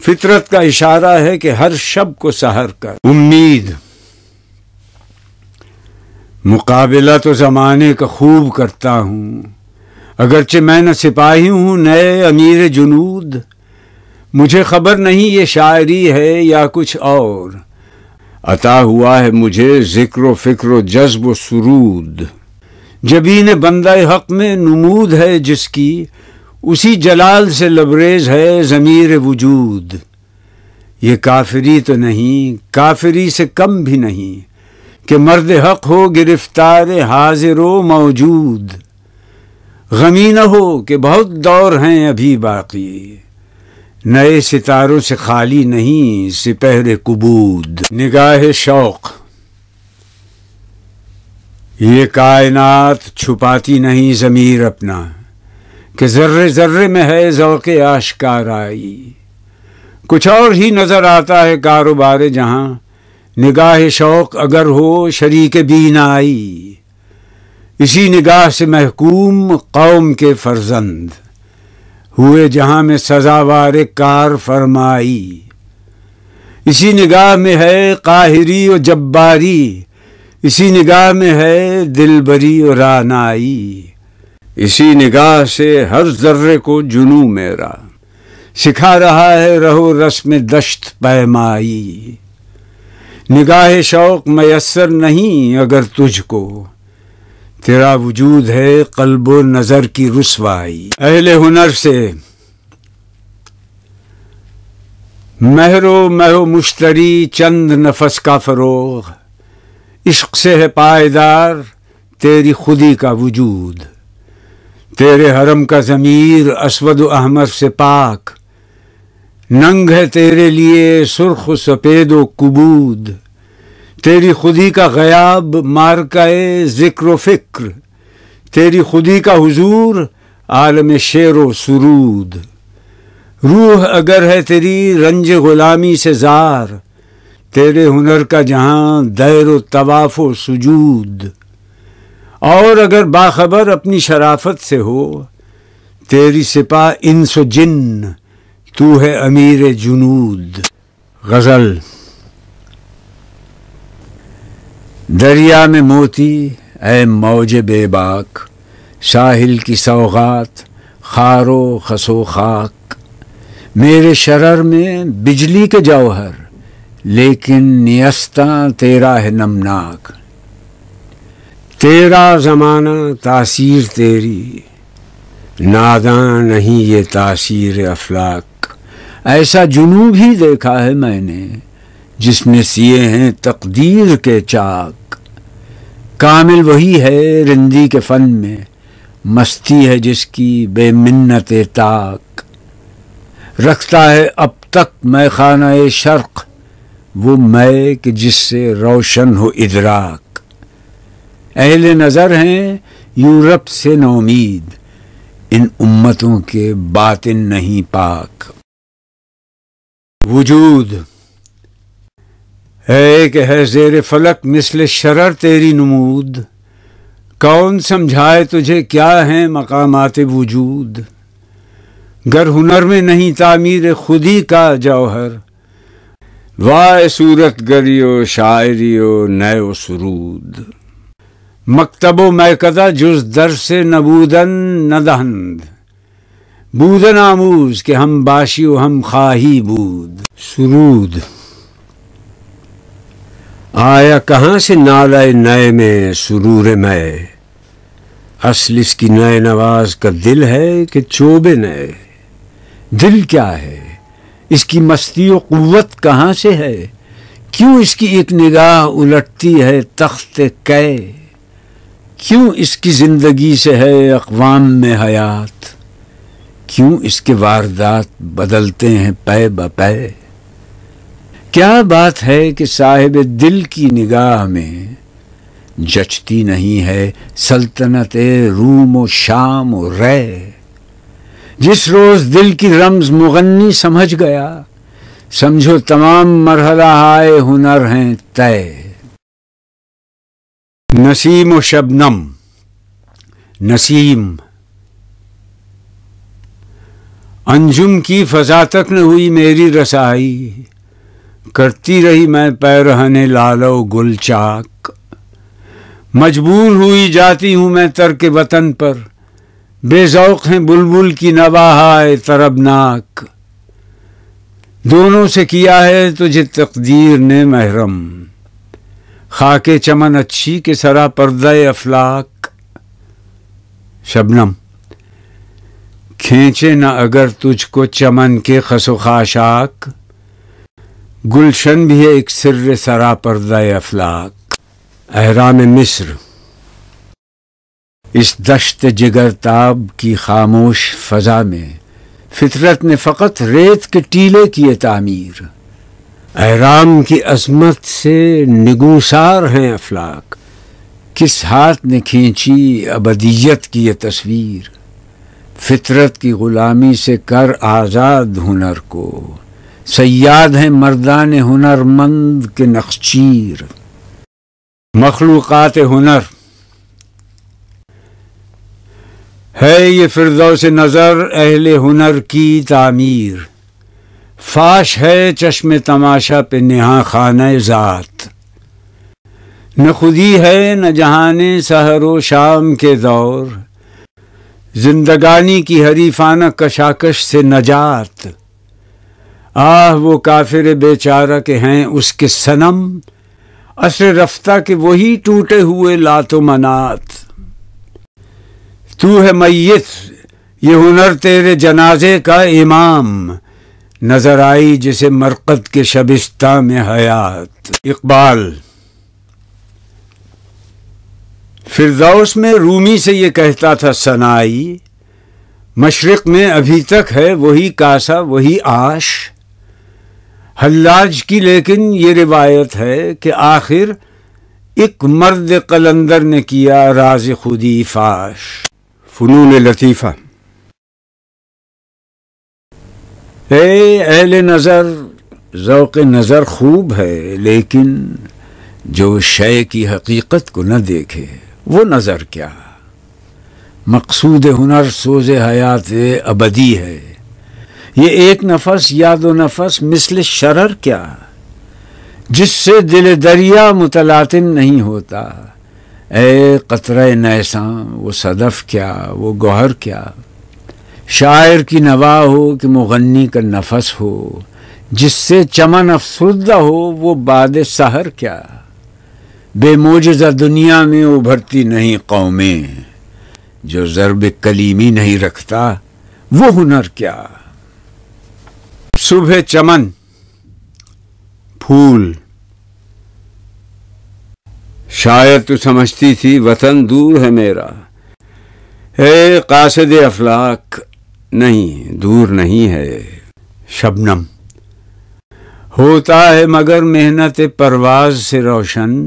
फितरत का इशारा है कि हर शब को सहर कर उम्मीद मुकाबला तो ज़माने का खूब करता हूँ अगरचे मैं न सिपाही हूँ नए अमीर जुनूद मुझे खबर नहीं ये शायरी है या कुछ और अता हुआ है मुझे जिक्र फ़िक्र जज्ब सरूद जबीन बंदा हक में नमूद है जिसकी उसी जलाल से लबरेज है ज़मीर वजूद ये काफरी तो नहीं काफरी से कम भी नहीं कि मर्द हक हो गिरफ्तार हाजिर मौजूद गमी न हो कि बहुत दौर हैं अभी बाकी नए सितारों से खाली नहीं सिपहर कुबूद निगाह शौक़ ये कायनात छुपाती नहीं ज़मीर अपना कि ज़र्रे ज़र्रे में है आशकार आई कुछ और ही नज़र आता है कारोबार जहां निगाह शौक़ अगर हो शरीक आई इसी निगाह से महकूम कौम के फर्जंद हुए जहां में सजावार कार फरमाई इसी निगाह में है काहिरी और जब्बारी इसी निगाह में है दिलबरी और रानाई इसी निगाह से हर जर्रे को जुनू मेरा सिखा रहा है रहो रस्म दश्त पैमाई निगाह शौक मैसर नहीं अगर तुझको तेरा वजूद है कल्बो नज़र की रसवाई अहले हुनर से महरो महो मुश्तरी चंद नफस का फ़रोग इश्क से है पायदार तेरी खुदी का वजूद तेरे हरम का ज़मीर असवद अहमद से पाक नंग है तेरे लिए सुर्ख सफ़ेद व कबूद तेरी खुदी का गयाब का ज़िक्र फ़िक्र तेरी खुदी का हुजूर आलम शेर व सुरूद रूह अगर है तेरी रंज ग़ुलामी से जार तेरे हुनर का जहाँ दैर व तवाफ़ व सुजूद और अगर बाखबर अपनी शराफत से हो तेरी सिपा सो जिन तू है अमीर जुनूद गज़ल दरिया में मोती ए मौज बेबाक साहिल की सौगात खारो खसो खाक मेरे शरर में बिजली के जौहर लेकिन नियस्ता तेरा है नमनाक तेरा ज़माना तासीर तेरी नादा नहीं ये तासीर अफलाक ऐसा जुनूब भी देखा है मैंने जिसने सिए हैं तकदीर के चाक कामिल वही है रिंदी के फन में मस्ती है जिसकी बेमिन्नत ताक रखता है अब तक मैं खाना शर्क वो मैं कि जिससे रोशन हो इदराक अहल नज़र हैं यूरोप से नौमीद इन उम्मतों के बातिन नहीं पाक वजूद है कि है जेर फलक मिसल शरर तेरी नमूद कौन समझाए तुझे क्या है मकामात वजूद गर हुनर में नहीं तामीर खुदी का जौहर वाय सूरत गरियो शायरियो नए सुरूद मकतबो मैकदा जुज दर से नबूदन न दहंद बूदन आमूज के हम बाशी हम खाही बूद सरूद आया कहाँ से नालाए नए में सुरूर मैं असल इसकी नए नवाज का दिल है कि चोबे नए दिल क्या है इसकी मस्ती और क़वत कहाँ से है क्यों इसकी एक निगाह उलटती है तख्त कै क्यों इसकी ज़िंदगी से है अकवाम में हयात क्यों इसके वारदात बदलते हैं पै पै क्या बात है कि साहिब दिल की निगाह में जचती नहीं है सल्तनत रूम व शाम व रे जिस रोज दिल की रम्ज मुगन्नी समझ गया समझो तमाम मरहला आए हुनर हैं तय नसीम व शबनम नसीम अंजुम की फजा तक न हुई मेरी रसाई करती रही मैं पैर हने लालो गुलचाक मजबूर हुई जाती हूँ मैं तर के वतन पर बेजौक हैं बुलबुल की नवाहाय तरबनाक दोनों से किया है तुझे तकदीर ने महरम खाके चमन अच्छी के सरा पर्दे अफलाक शबनम खींचे न अगर तुझको चमन के खसोखाशाक गुलशन भी है एक सिर सरा पर्दा अफलाक अहराम मिस्र इस दश्त जिगरताब की खामोश फजा में फितरत ने फ़कत रेत के टीले किए तामीर अहराम की अजमत से निगूसार हैं अफलाक किस हाथ ने खींची अबदियत की ये तस्वीर फितरत की ग़ुलामी से कर आज़ाद हुनर को सयाद हैं मर्दान हुनरमंद के नक्शीर मखलूक़ात हुनर है ये से नज़र अहल हुनर की तामीर फाश है चश्म तमाशा पे नहा खाना ज़ात न खुदी है न जहाने सहर व शाम के दौर जिंदगानी की हरीफाना कशाकश से नजात आह वो काफिर बेचारा के हैं उसके सनम असर रफ्ता के वही टूटे हुए लातो मनात तू है मैत ये हुनर तेरे जनाजे का इमाम नजर आई जिसे मरकत के शबिस्ता में हयात इकबाल फिरदौस में रूमी से ये कहता था सनाई मशरक़ में अभी तक है वही कासा वही आश हल्लाज की लेकिन ये रिवायत है कि आखिर एक मर्द कलंदर ने किया राज खुदी फाश फनून लतीफ़ा एहल नज़र ज़ौक़ नज़र खूब है लेकिन जो शय की हकीकत को न देखे वो नज़र क्या मकसूद हुनर सोज हयात अबदी है ये एक नफस या दो नफस मिसल शरर क्या जिससे दिल दरिया मुतलातिम नहीं होता ए कतरा नैसा वो सदफ़ क्या वो गोहर क्या शायर की नवा हो कि मुगन्नी का नफस हो जिससे चमन अफसुदा हो वो बाद सहर क्या बेमोजा दुनिया में उभरती नहीं कौमें जो ज़रब कलीमी नहीं रखता वो हुनर क्या शुभ चमन फूल शायद तू समझती थी वतन दूर है मेरा हे कासद अफलाक नहीं दूर नहीं है शबनम होता है मगर मेहनत परवाज से रोशन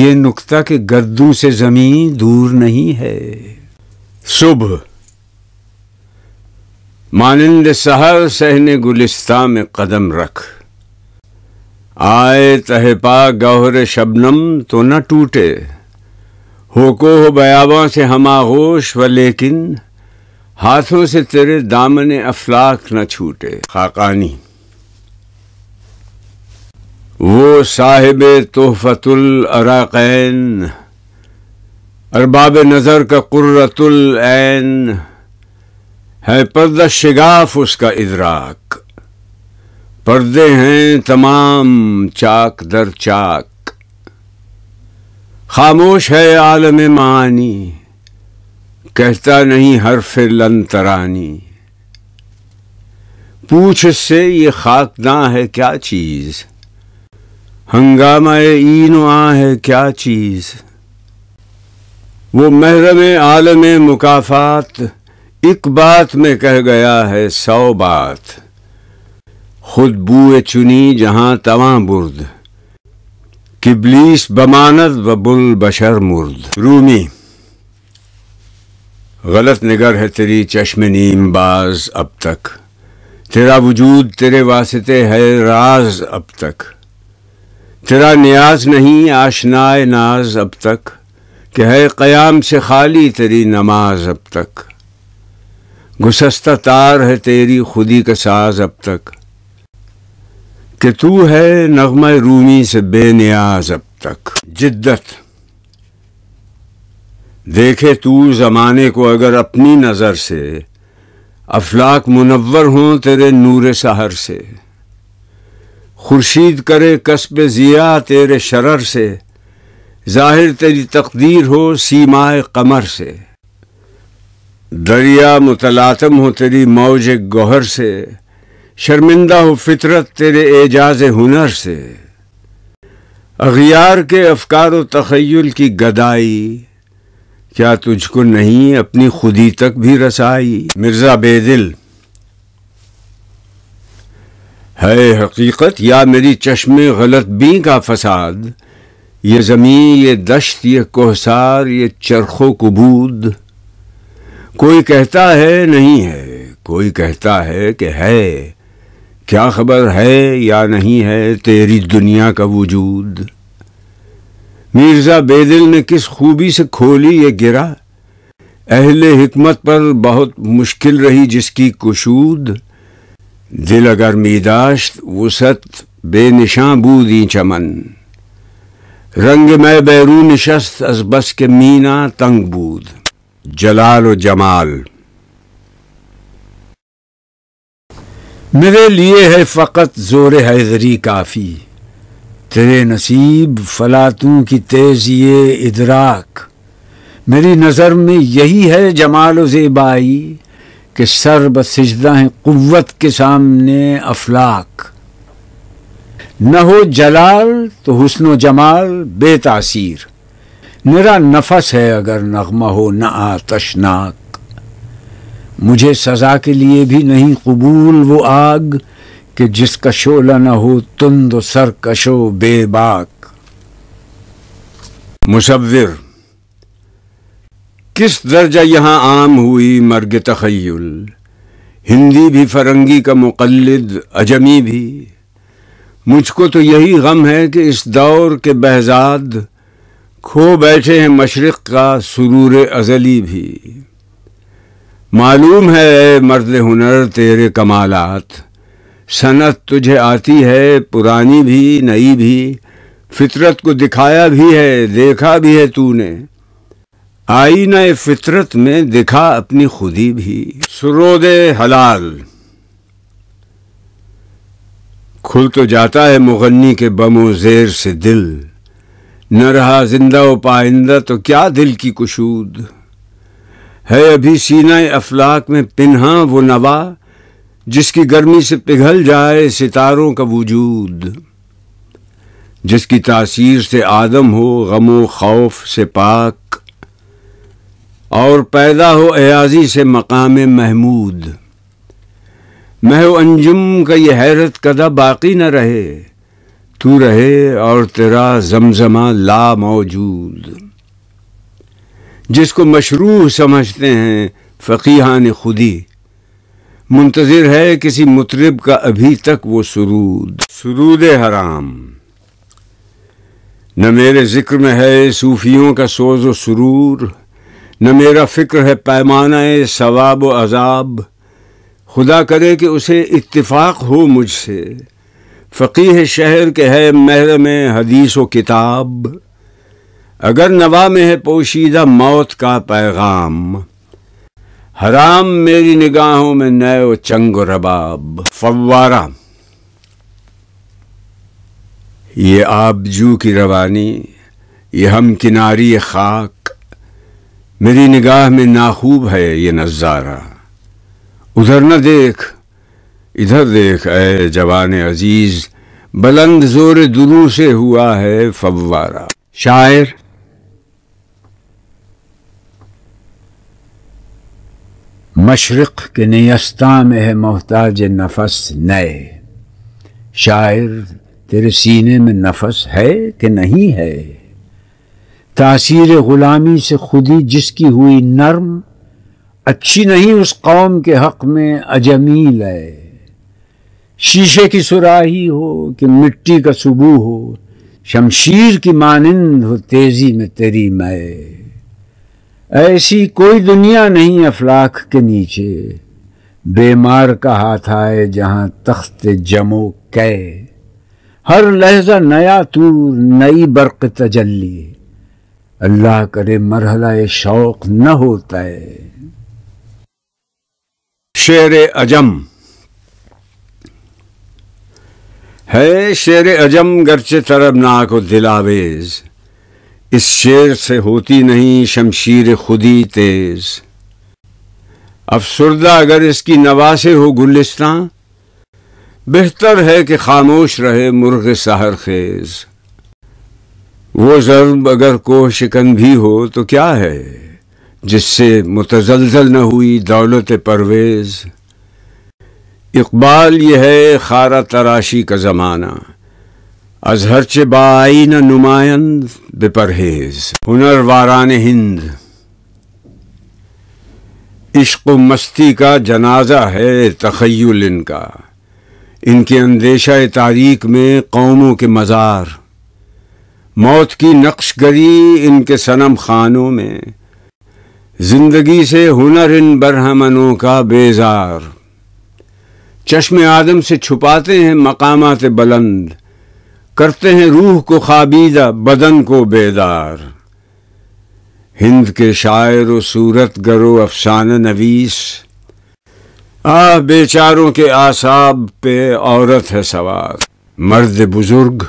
ये नुक्ता कि गद्दू से जमीन दूर नहीं है शुभ मानंद सहर सहने गुलिस्ता में कदम रख आए तहपा गहर शबनम तो न टूटे होको हो बयावा से हम आगोश व लेकिन हाथों से तेरे दामन अफलाक न छूटे खाकानी वो साहिब तोहफतुल अराकैन अरबाब नज़र का कुर्रतुल ऐन है पर्दा शिगाफ उसका इदराक पर्दे हैं तमाम चाक दर चाक खामोश है आलम मानी कहता नहीं फिर लन तरानी पूछ से ये खाकदा है क्या चीज़ हंगामा ईन आ है क्या चीज़ वो महरम आलम मुकाफात एक बात में कह गया है सौ बात खुद बुए चुनी जहां तवा बुर्द किबलीस बमानत बबुल बशर मुर्द रूमी गलत निगर है तेरी चश्म नीम बाज अब तक तेरा वजूद तेरे वास्ते है राज अब तक तेरा न्याज नहीं आशनाए नाज अब तक कि है क़याम से खाली तेरी नमाज अब तक गुसस्ता तार है तेरी खुदी का साज अब तक कि तू है नगम रूमी से बे न्याज अब तक जिद्दत देखे तू ज़माने को अगर अपनी नज़र से अफलाक मुनवर हों तेरे नूर सहर से खुर्शीद करे कस्ब ज़िया तेरे शरर से ज़ाहिर तेरी तकदीर हो सीमाए कमर से दरिया मुतलातम हो तेरी मौज गौहर से शर्मिंदा हो फितरत तेरे एजाज हुनर से अगियार के अफकार व तखयल की गदाई क्या तुझको नहीं अपनी खुदी तक भी रसाई मिर्ज़ा बेदिल है हकीकत या मेरी चश्मे गलत बी का फसाद ये जमीन ये दश्त ये कोहसार ये चरखो कुबूद कोई कहता है नहीं है कोई कहता है कि है क्या खबर है या नहीं है तेरी दुनिया का वजूद मिर्ज़ा बेदिल ने किस खूबी से खोली ये गिरा अहले हिकमत पर बहुत मुश्किल रही जिसकी कुशूद दिल अगर मीदाश्त वसत बेनिशां बूदी चमन रंग में बैरू निशस्त अजबस के मीना तंग बूद जलाल जमाल मेरे लिए है फ़कत ज़ोर हैजरी काफ़ी तेरे नसीब फलातू की तेज़ी इदराक मेरी नज़र में यही है जमाल ज़ेबाई के सर बसदा है क़ुत के सामने अफलाक न हो जलाल तो हुस्न जमाल बेतासीर मेरा नफस है अगर नगमा हो ना आतशनाक मुझे सज़ा के लिए भी नहीं कबूल वो आग कि जिसका शोला न हो तुंद सरकशो बेबाक मुशविर किस दर्जा यहां आम हुई मर्ग तखयल हिंदी भी फरंगी का मुकलद अजमी भी मुझको तो यही गम है कि इस दौर के बहजाद खो बैठे हैं मशरक़ का सुरूर अजली भी मालूम है मर्द हुनर तेरे कमालात सनत तुझे आती है पुरानी भी नई भी फितरत को दिखाया भी है देखा भी है तूने आई न फितरत में दिखा अपनी खुदी भी सुरोद हलाल खुल तो जाता है मुगन्नी के बमो जेर से दिल न रहा जिंदा उपाइंदा तो क्या दिल की कुशूद है अभी सीना अफलाक में पिन्हा वो नवा जिसकी गर्मी से पिघल जाए सितारों का वजूद जिसकी तासीर से आदम हो गमो खौफ से पाक और पैदा हो एयाजी से मकाम महमूद महो अंजुम का ये हैरत कदा बाकी न रहे तू रहे और तेरा जमजमा ला मौजूद जिसको मशरूह समझते हैं फ़कीहान खुदी मुंतज़र है किसी मुतरब का अभी तक वो सुरूद सुरूद हराम न मेरे ज़िक्र में है सूफियों का सोज व सुरूर न मेरा फ़िक्र है पैमाना सवाब व अजाब खुदा करे कि उसे इतफाक हो मुझसे फ़कीह शहर के है महर में हदीस व किताब अगर नवा में है पोशीदा मौत का पैगाम हराम मेरी निगाहों में व चंग रबाब फवारा ये आप जू की रवानी ये हम किनारी खाक मेरी निगाह में नाखूब है ये नज़ारा उधर न देख इधर देख ए जवान अजीज बुलंद जोर दुरू से हुआ है फव्वारा शायर मशरक़ के नियस्ता में है मोहताज नफस नए शायर तेरे सीने में नफस है कि नहीं है तासीर ग़ुलामी से खुदी जिसकी हुई नर्म अच्छी नहीं उस कौम के हक़ में अजमील है शीशे की सुराही हो कि मिट्टी का सुबू हो शमशीर की मानिंद हो तेजी में तेरी मैं ऐसी कोई दुनिया नहीं अफलाक के नीचे बेमार का हाथ आए जहां तख्त जमो कै हर लहजा नया तूर नई बर्क तजल्ली अल्लाह करे मरहला शौक न होता है शेर अजम है शेर अजम गरचे तरबनाक और दिलावेज इस शेर से होती नहीं शमशीर खुदी तेज अफसरदा अगर इसकी नवासे हो गुलिस्तान बेहतर है कि खामोश रहे मुर्ग सहर खेज वो जरब अगर कोह शिकन भी हो तो क्या है जिससे मुतजलजल न हुई दौलत परवेज़ इकबाल यह है खारा तराशी का ज़माना अजहर हरच बाइन नुमायंद बेपरहेज हुनर वारान हिंद इश्क मस्ती का जनाजा है तखयल इनका इनके अंदेशा तारीख में कौमों के मज़ार मौत की नक्श गरी इनके सनम खानों में ज़िंदगी से हुनर इन बरहमनों का बेजार चश्मे आदम से छुपाते हैं मकामात बुलंद करते हैं रूह को खाबीदा बदन को बेदार हिंद के शायर व सूरत गरो अफसान नवीस आ बेचारों के आसाब पे औरत है सवार मर्द बुजुर्ग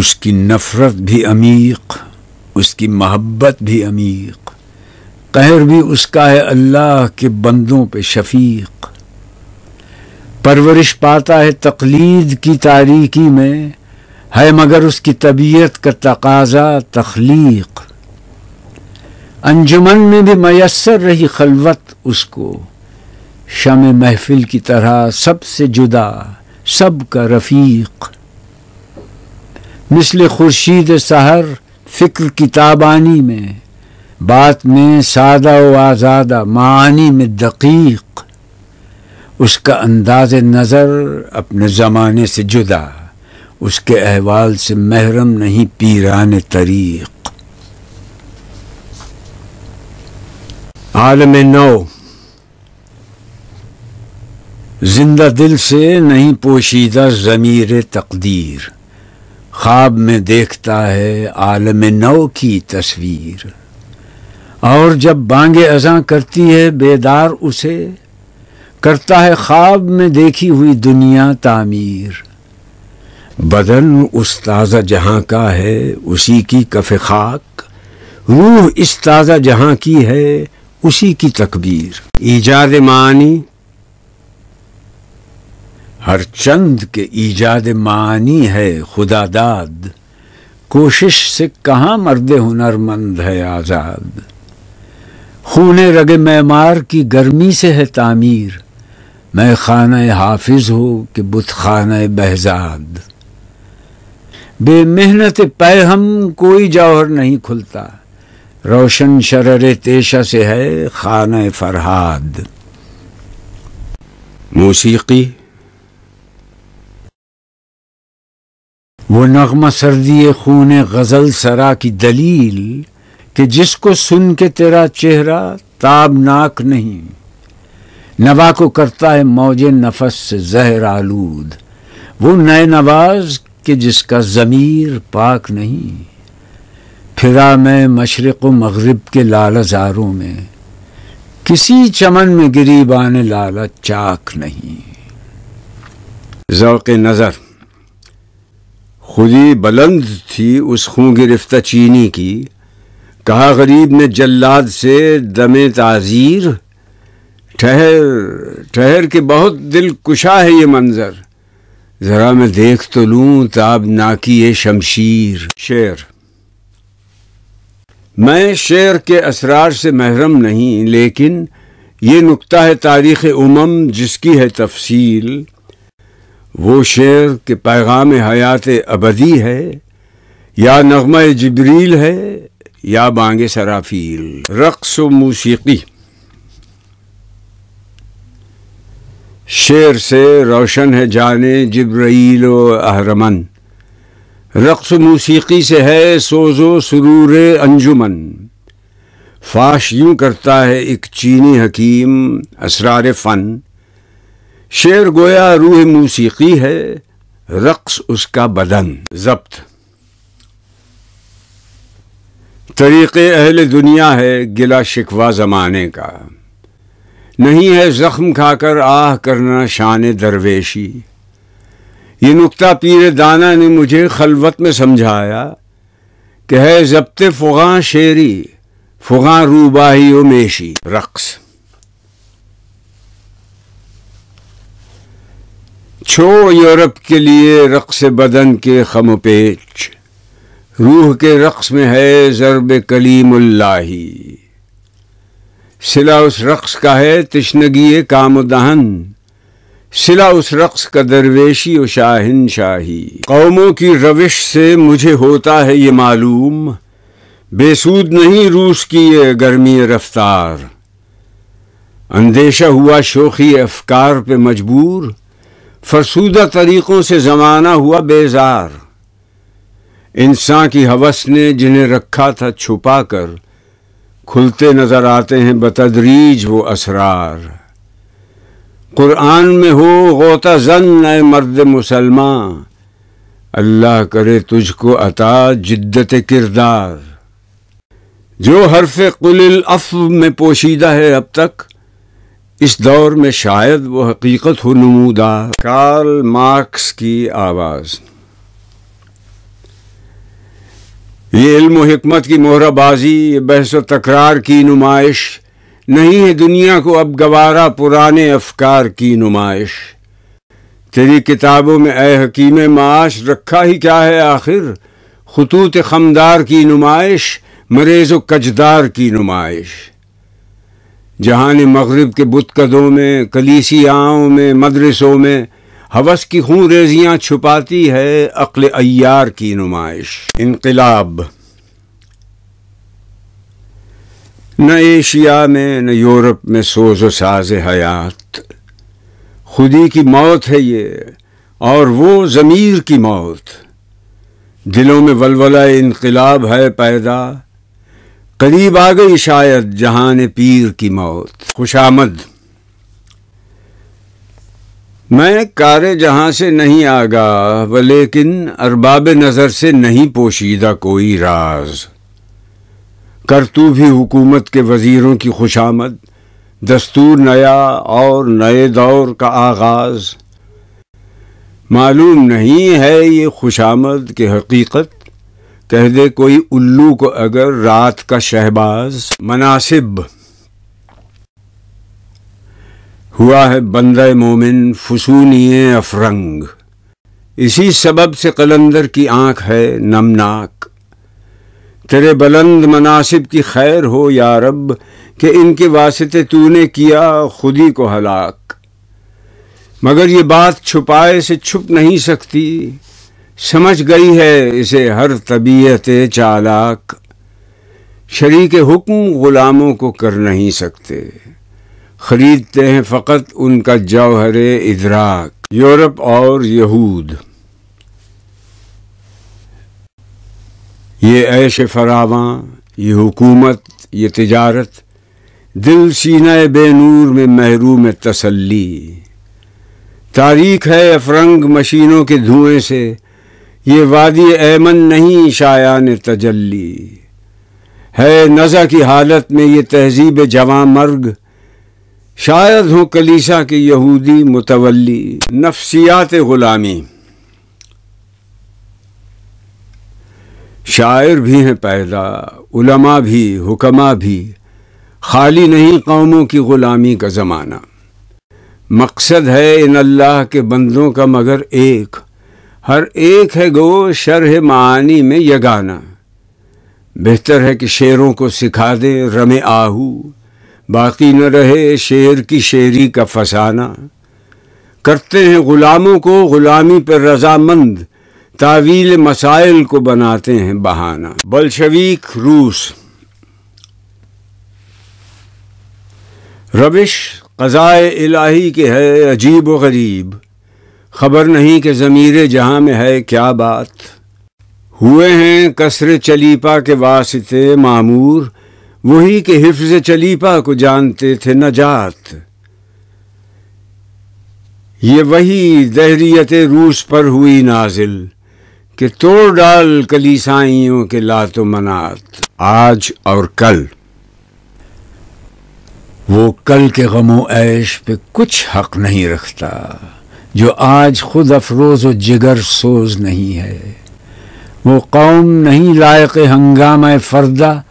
उसकी नफरत भी अमीक उसकी मोहब्बत भी अमीक कहर भी उसका है अल्लाह के बंदों पे शफीक परवरिश पाता है तकलीद की तारीकी में है मगर उसकी तबीयत का तकाजा तखलीक अंजुमन में भी मैसर रही खलवत उसको शम महफिल की तरह सबसे जुदा सब का रफ़ीक मिसल खुर्शीद सहर फ़िक्र की ताबानी में बात में सादा व आज़ादा मानी में दकीक उसका अंदाज नज़र अपने ज़माने से जुदा उसके अहवाल से महरम नहीं पीरान तरीक़ आलम नौ जिंदा दिल से नहीं पोशीदा ज़मीर तकदीर ख्वाब में देखता है आलम नौ की तस्वीर और जब बांगे अजा करती है बेदार उसे करता है ख्वाब में देखी हुई दुनिया तामीर बदन उस ताज़ा जहाँ का है उसी की कफ खाक रूह इस ताज़ा जहाँ की है उसी की तकबीर ईजाद मानी हर चंद के ईजाद मानी है खुदादाद कोशिश से कहाँ मर्द हुनरमंद है आज़ाद खून रग मैमार की गर्मी से है तामीर मैं खाना हाफिज हो कि बुत खाना बहजाद बेमेहनत पै हम कोई जौहर नहीं खुलता रोशन शरर तेशा से है खाना फरहाद मौसी वो नगमा सर्दी खून गज़ल सरा की दलील कि जिसको सुन के तेरा चेहरा ताबनाक नहीं नवा को करता है मौजे नफस से जहर आलूद वो नए नवाज के जिसका ज़मीर पाक नहीं फिरा मैं मशरक़ मगरब के लालजारों में किसी चमन में गिरी बान लाला चाक नहीं ज़ौक़ नज़र खुदी बुलंद थी उस खूं गिरफ्त चीनी की कहा गरीब ने जल्लाद से दमे ताजीर ठहर ठहर के बहुत दिल कुशा है ये मंज़र ज़रा मैं देख तो लूँ ताब नाकी ये शमशीर शेर मैं शेर के असरार से महरम नहीं लेकिन ये नुकता है तारीख़ उमम जिसकी है तफसील वो शेर के पैगाम हयात अबदी है या नगमा जबरील है या बांगे सराफील रक्स व मौसीकी शेर से रोशन है जाने जब्राइल अहरमन रक्स मौसीकी से है सोजो सुरूर अंजुमन फाश यूं करता है एक चीनी हकीम असरार फ़न शेर गोया रूह मौसीकी है रक्स उसका बदन जब्त तरीक़ अहल दुनिया है गिला शिकवा ज़माने का नहीं है ज़ख्म खाकर आह करना शान दरवेशी ये नुक्ता पीर दाना ने मुझे खलवत में समझाया कि है जब्त फ़ुगां शेरी फ़ुगां रूबाही मेशी रक्स छो यूरोप के लिए रक्स बदन के खम पेच रूह के रक़्स में है ज़रब कलीमुल्लाही सिला उस रक़्स का है तश्नगी दहन सिला उस रक़्स का दरवेशी व शाहिन शाही कौमों की रविश से मुझे होता है ये मालूम बेसूद नहीं रूस की ये गर्मी रफ्तार अंदेशा हुआ शोखी अफकार पे मजबूर फरसूदा तरीक़ों से ज़माना हुआ बेजार इंसान की हवस ने जिन्हें रखा था छुपा कर खुलते नज़र आते हैं बतदरीज वो असरार कुरान में हो गोता जन नए मर्द मुसलमान अल्लाह करे तुझको अता जिद्दत किरदार जो हरफ कुल अफ में पोशीदा है अब तक इस दौर में शायद वो हकीकत हो नमूदा कार्ल मार्क्स की आवाज़ ये इल्म हमत की मोहराबाजी ये बहस व तकरार की नुमाइश नहीं है दुनिया को अब गवारा पुराने अफकार की नुमाइश तेरी किताबों में ए हकीम माश रखा ही क्या है आखिर खतूत खमदार की नुमाइश मरेज व कजदार की नुमाइश जहान मगरब के बुत कदों में कलीसियाओं में मदरसों में हवस की खून रेजियाँ छुपाती है अक्ल अयार की नुमाइश इनकलाब न एशिया में न यूरोप में सोज व साज हयात खुदी की मौत है ये और वो ज़मीर की मौत दिलों में वलवला इनकलाब है पैदा करीब आ गई शायद जहान पीर की मौत खुशामद मैं कारे जहाँ से नहीं आगा व लेकिन अरबाब नज़र से नहीं पोशीदा कोई राज कर तू भी हुकूमत के वज़ीरों की खुशामद दस्तूर नया और नए दौर का आगाज़ मालूम नहीं है ये खुशामद की हकीकत कह दे कोई उल्लू को अगर रात का शहबाज मनासिब हुआ है बंद मोमिन फसूनिय अफरंग इसी सबब से कलंदर की आंख है नमनाक तेरे बुलंद मनासिब की खैर हो या रब कि इनके वास्ते तूने किया खुदी को हलाक मगर ये बात छुपाए से छुप नहीं सकती समझ गई है इसे हर तबीयत चालाक शरीक हुक्म गुलामों को कर नहीं सकते खरीदते हैं फ़कत उनका जौहर इधराक यूरोप और यहूद ये ऐश फरावा ये हुकूमत ये तजारत दिल सीना बेनूर में महरूम तसल्ली तारीख है अफरंग मशीनों के धुएं से ये वादी ऐमन नहीं ने तजल्ली है नज़ा की हालत में ये तहजीब जवा मर्ग शायद हो कलीसा के यहूदी मुतवली नफसियात ग़ुलामी शायर भी हैं पैदा उलमा भी हुकमा भी खाली नहीं कौमों की ग़ुलामी का ज़माना मकसद है इन अल्लाह के बंदों का मगर एक हर एक है गो शरह मानी में यगाना बेहतर है कि शेरों को सिखा दे रमे आहू बाकी न रहे शेर की शेरी का फसाना करते हैं गुलामों को गुलामी पर रजामंद तावील मसाइल को बनाते हैं बहाना बल्शवीक रूस रविश क़ज़ाए इलाही के है अजीब व गरीब खबर नहीं कि ज़मीर जहाँ में है क्या बात हुए हैं कसर चलीपा के वास्ते मामूर वही के हिफ्ज चलीपा को जानते थे न जात ये वही दहरियत रूस पर हुई नाजिल कि तोड़ डाल कलीसाइयों के लातो मनात आज और कल वो कल के गमो ऐश पे कुछ हक नहीं रखता जो आज खुद अफरोज व जिगर सोज नहीं है वो कौम नहीं लायक हंगामा फर्दा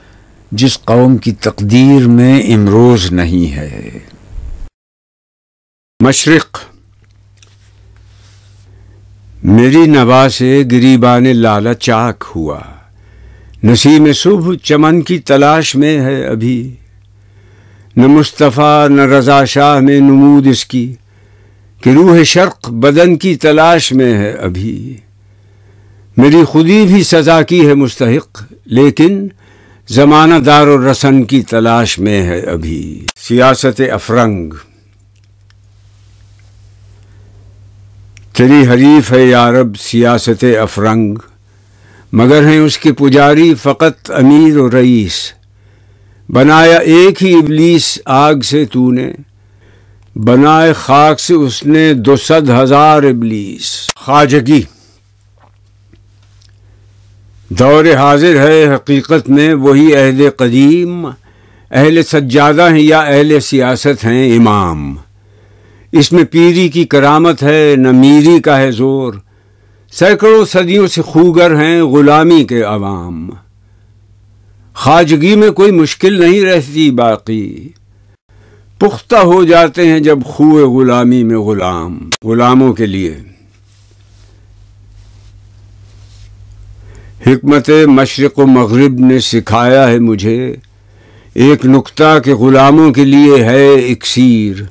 जिस कौम की तकदीर में इमरोज़ नहीं है मशरक़ मेरी नवा से ने लाला चाक हुआ नसीम सुबह चमन की तलाश में है अभी न मुस्तफ़ा न रज़ा शाह में नमूद इसकी कि रूह शर्क बदन की तलाश में है अभी मेरी खुदी भी सज़ा की है मुस्तक लेकिन जमानदार रसन की तलाश में है अभी सियासत अफरंग तेरी हरीफ है यारब सियासत अफरंग मगर हैं उसके पुजारी फ़कत अमीर और रईस बनाया एक ही इबलीस आग से तूने बनाए खाक से उसने दो सद हज़ार इबलीस खाजगी दौर हाजिर है हकीकत में वही अहल कदीम अहल सज्जादा हैं या अहल सियासत हैं इमाम इसमें पीरी की करामत है न मीरी का है ज़ोर सैकड़ों सदियों से खूगर हैं ग़ुलामी के अवाम खाजगी में कोई मुश्किल नहीं रहती बाकी पुख्ता हो जाते हैं जब खूए ग़ुलामी में ग़ुलाम ग़ुलामों के लिए हमत मशरक़ मगरब ने सिखाया है मुझे एक नुक्ता के ग़ुलामों के लिए है इकसीर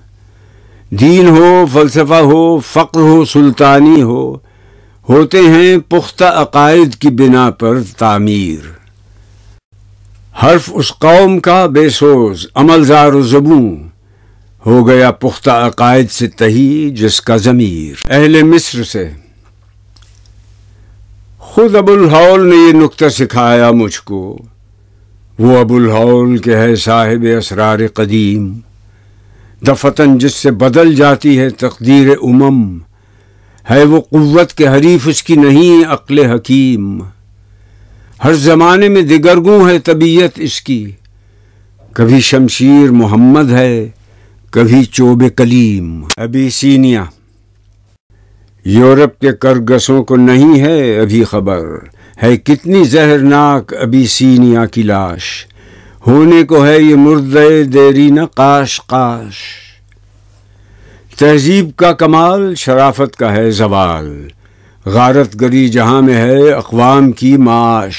दीन हो फलसफा हो फ्र हो सुल्तानी हो होते हैं पुख्ता अकायद की बिना पर तामीर हर्फ उस कौम का बेसोज अमलजार जबूँ हो गया पुख्ता अकायद से तही जिसका ज़मीर अहल मिस्र से खुद अबुल हौल ने ये नुक्ता सिखाया मुझको वो अबुल हौल के है साहिब असरार कदीम दफतन जिससे बदल जाती है तकदीर उमम है वो क़ुत के हरीफ उसकी नहीं अक्ल हकीम हर ज़माने में दिगरगू है तबीयत इसकी कभी शमशीर मोहम्मद है कभी चोब कलीम सीनिया यूरोप के करगसों को नहीं है अभी खबर है कितनी जहरनाक अभी सीनिया की लाश होने को है ये मुर्दे देरी न काश काश तहजीब का कमाल शराफत का है जवाल गारत गरी जहां में है अकवाम की माश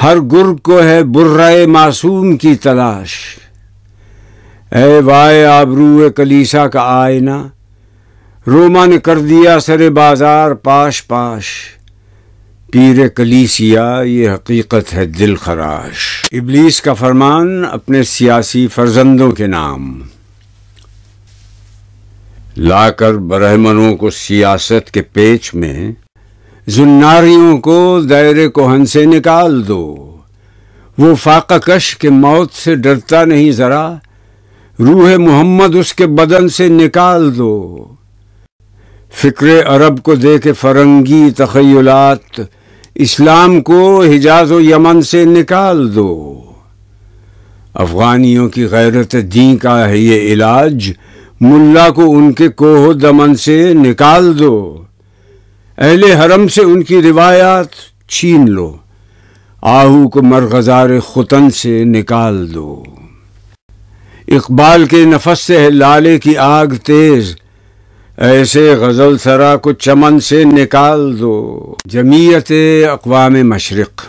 हर गुर को है बुर्रे मासूम की तलाश ए वाय आबरू कलीसा का आयना रोमा ने कर दिया सरे बाजार पाश पाश पीर कलीसिया ये हकीकत है दिल खराश इबलीस का फरमान अपने सियासी फर्जंदों के नाम लाकर ब्राह्मणों को सियासत के पेच में जुन्नारियों को दायरे कोहन से निकाल दो वो फाका कश के मौत से डरता नहीं ज़रा रूह मोहम्मद उसके बदन से निकाल दो फ़िक्र अरब को दे के फरंगी तखयलात इस्लाम को हिजाज व यमन से निकाल दो अफ़गानियों की गैरत दी का है ये इलाज मुल्ला को उनके कोह दमन से निकाल दो अहले हरम से उनकी रिवायात छीन लो आहू को मरगजार खुतन से निकाल दो इकबाल के नफस से है लाले की आग तेज़ ऐसे गज़ल सरा को चमन से निकाल दो जमीयत अकवाम मशरक़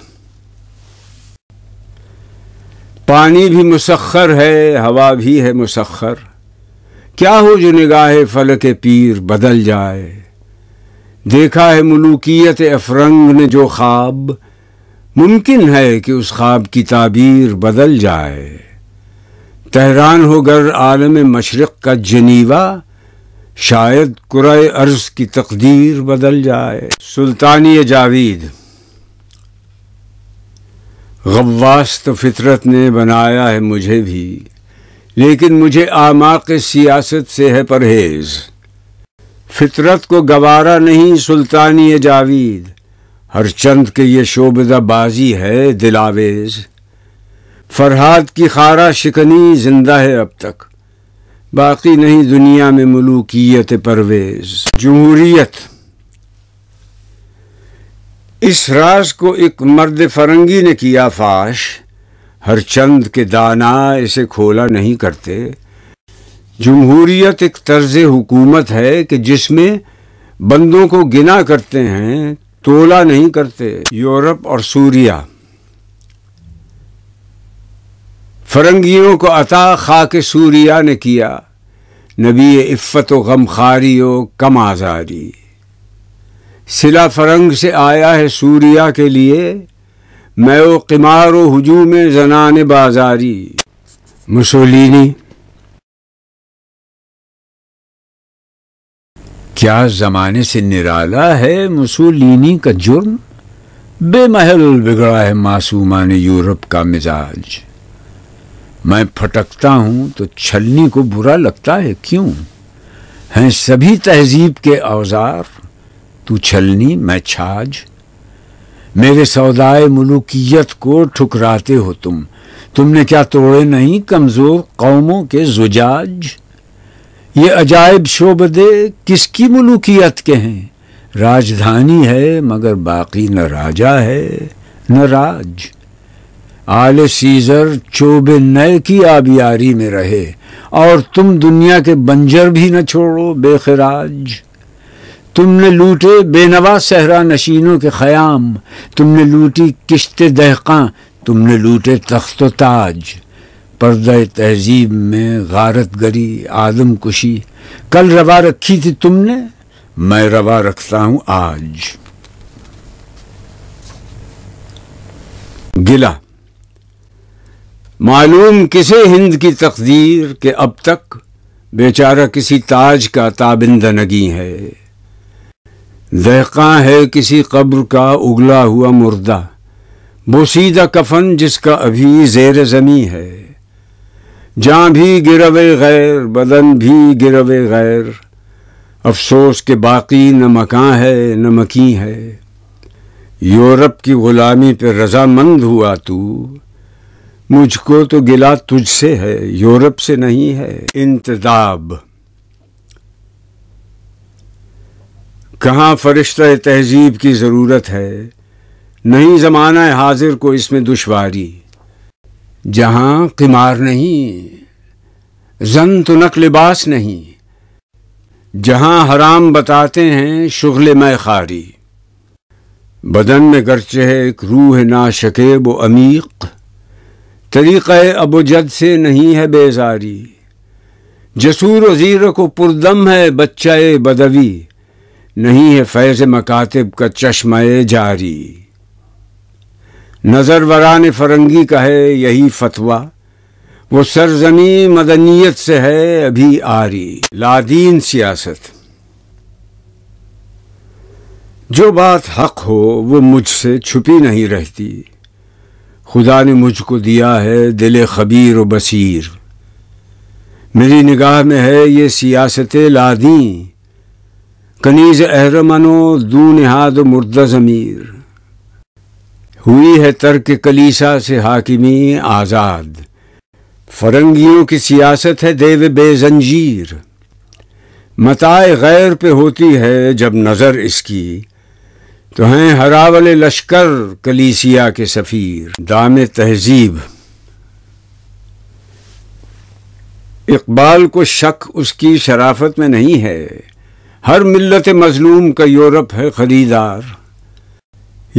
पानी भी मुसखर है हवा भी है मुसखर क्या हो जो निगाह फल के पीर बदल जाए देखा है मलूकियत अफरंग ने जो ख्वाब मुमकिन है कि उस ख्वाब की ताबीर बदल जाए तहरान हो गर आलम मशरक़ का जनीवा शायद कुरय अर्ज की तकदीर बदल जाए सुल्तानी जावीद गवास तो फितरत ने बनाया है मुझे भी लेकिन मुझे आमा के सियासत से है परहेज़ फितरत को गवारा नहीं सुल्तानी जावीद हर चंद के ये शोबदा बाजी है दिलावेज फरहाद की खारा शिकनी जिंदा है अब तक बाकी नहीं दुनिया में मलूकियत परवेज जमहूरीत इस राज को एक मर्द फरंगी ने किया फाश हर चंद के दाना इसे खोला नहीं करते जमहूरीत एक तर्ज हुकूमत है कि जिसमें बंदों को गिना करते हैं तोला नहीं करते यूरोप और सूरिया फरंगियों को अता खाक सूरिया ने किया नबी इफ़त व गमखारी व कम आज़ारी सिला फरंग से आया है सूर्या के लिए मैं वो किमार व हजूम जनान बाजारी मुसोलिनी क्या ज़माने से निराला है मुसोलिनी का जुर्म बेमहल बिगड़ा है मासूमा ने यूरोप का मिजाज मैं फटकता हूँ तो छलनी को बुरा लगता है क्यों हैं सभी तहजीब के औजार तू छलनी मैं छाज मेरे सौदाए मलुकियत को ठुकराते हो तुम तुमने क्या तोड़े नहीं कमज़ोर कौमों के जुजाज ये अजायब शोबदे किसकी मलुकियत के हैं राजधानी है मगर बाकी न राजा है न राज आले सीज़र चोबे नए की आबियारी में रहे और तुम दुनिया के बंजर भी न छोड़ो बेखराज तुमने लूटे बेनवा सहरा नशीनों के ख़याम तुमने लूटी किश्त दहका तुमने लूटे तख्त ताज परद तहजीब में गारत गरी आदम कुशी कल रवा रखी थी तुमने मैं रवा रखता हूं आज गिला मालूम किसे हिंद की तकदीर के अब तक बेचारा किसी ताज का ताबिंद नगी है दहका है किसी कब्र का उगला हुआ मुर्दा बोसीदा कफन जिसका अभी जेर जमी है जहाँ भी गिरवे गैर बदन भी गिरवे गैर अफसोस के बाकी न मकान है न मकी है यूरोप की गुलामी पे रजामंद हुआ तू मुझको तो गिला तुझसे है यूरोप से नहीं है इंतदाब कहाँ फरिश्ता तहजीब की ज़रूरत है नहीं ज़माना है हाजिर को इसमें दुशवारी जहा किमार नहीं जन तो नक लिबास नहीं जहां हराम बताते हैं शुगल मै खारी बदन में गर्चे है एक रूह ना शकेब अमीक तरीक़ जद से नहीं है बेजारी जसूर वज़ीर को पुरदम है बच्चा बदवी नहीं है फैज़ मकातब का चश्मे जारी नज़र वरान फरंगी का है यही फतवा वो सरजमी मदनीत से है अभी आरी लादीन सियासत जो बात हक हो वो मुझसे छुपी नहीं रहती खुदा ने मुझको दिया है दिल खबीर व बसीर मेरी निगाह में है ये सियासत लादी कनीज अहरमनो दू नहाद मुर्द ज़मीर हुई है तर्क कलीसा से हाकिमी आज़ाद फरंगियों की सियासत है देव बेजंजीर मताए गैर पे होती है जब नज़र इसकी तो हैं हरावल लश्कर कलीसिया के सफ़ीर दाम तहजीब इकबाल को शक उसकी शराफत में नहीं है हर मिलत मजलूम का यूरोप है ख़रीदार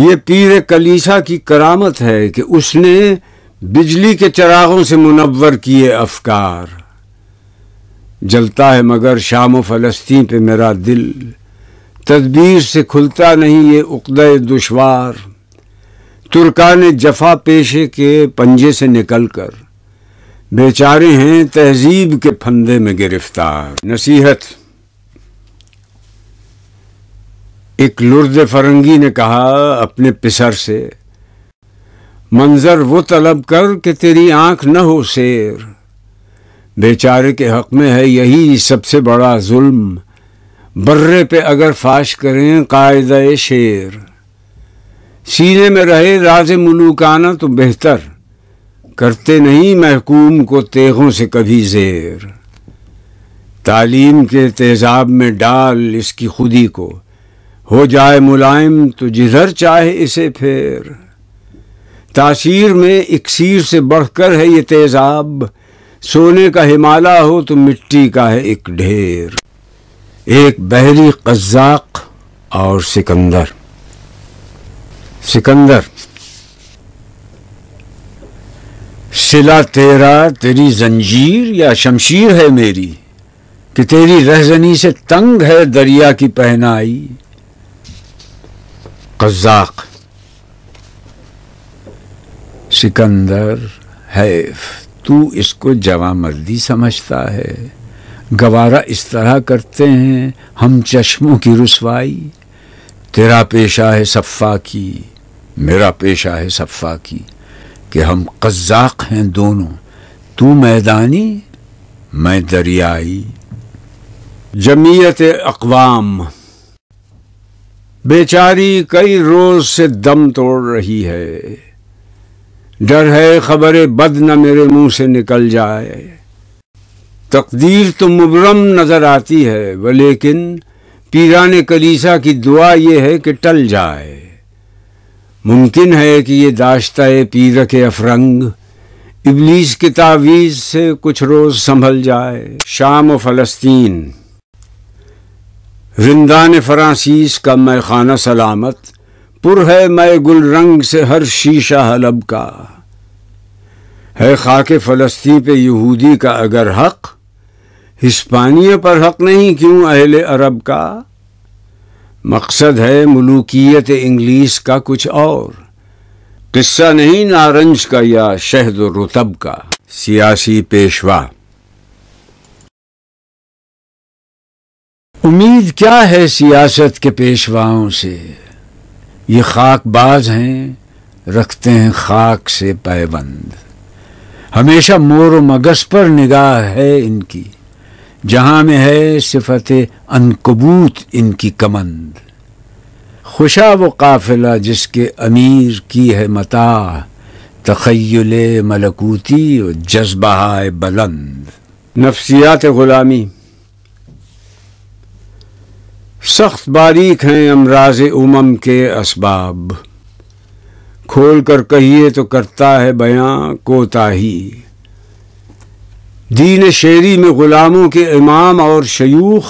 ये पीर कलीसा की करामत है कि उसने बिजली के चरागों से मुनवर किए अफकार जलता है मगर शाम फलस्तीन पे मेरा दिल तदबीर से खुलता नहीं ये उकद दुशवार तुर्कान जफा पेशे के पंजे से निकलकर बेचारे हैं तहजीब के फंदे में गिरफ्तार नसीहत एक लुर्द फरंगी ने कहा अपने पिसर से मंजर वो तलब कर कि तेरी आंख न हो शेर बेचारे के हक में है यही सबसे बड़ा जुल्म बर्रे पे अगर फाश करें कायद शेर सीने में रहे राज मलूकाना तो बेहतर करते नहीं महकूम को तेगों से कभी जेर तालीम के तेजाब में डाल इसकी खुदी को हो जाए मुलायम तो जिधर चाहे इसे फेर तासीर में इकसीर से बढ़कर है ये तेजाब सोने का हिमालय हो तो मिट्टी का है एक ढेर एक बहरी कज्जाक और सिकंदर सिकंदर सिला तेरा तेरी जंजीर या शमशीर है मेरी कि तेरी रहजनी से तंग है दरिया की पहनाई कज्जाक सिकंदर हैफ तू इसको जवा मर्दी समझता है गवारा इस तरह करते हैं हम चश्मों की रसवाई तेरा पेशा है सफ़ा की मेरा पेशा है सफ़ा की कि हम कज़ाक हैं दोनों तू मैदानी मैं दरियाई जमीयत अकवाम बेचारी कई रोज से दम तोड़ रही है डर है खबर बद न मेरे मुंह से निकल जाए तकदीर तो मुबरम नज़र आती है व लेकिन पीरान कलीसा की दुआ ये है कि टल जाए मुमकिन है कि ये दाश्ता पीर के अफरंग इबलीस के तावीज़ से कुछ रोज़ संभल जाए शाम व फ़लस्तीन रिंदान फ्रांसीस का मैं खाना सलामत पुर है मैं गुल रंग से हर शीशा हलब का है खाके फ़लस्ती पे यहूदी का अगर हक़ हिस्पानिया पर हक नहीं क्यों अहल अरब का मकसद है मलूकियत इंग्लिश का कुछ और किस्सा नहीं नारंज का या शहद रुतब का सियासी पेशवा उम्मीद क्या है सियासत के पेशवाओं से ये खाकबाज हैं रखते हैं खाक से पैबंद हमेशा मोर मगस पर निगाह है इनकी जहां में है सिफत अनकबूत इनकी कमंद खुशा वो काफिला जिसके अमीर की है मता तखयल मलकूती और जज्बहा बुलंद नफसियात ग़ुलामी सख्त बारीक हैं अमराज उमम के इसबाब खोल कर कहिए तो करता है बयां कोताही दीन शेरी में ग़ुलामों के इमाम और शयूख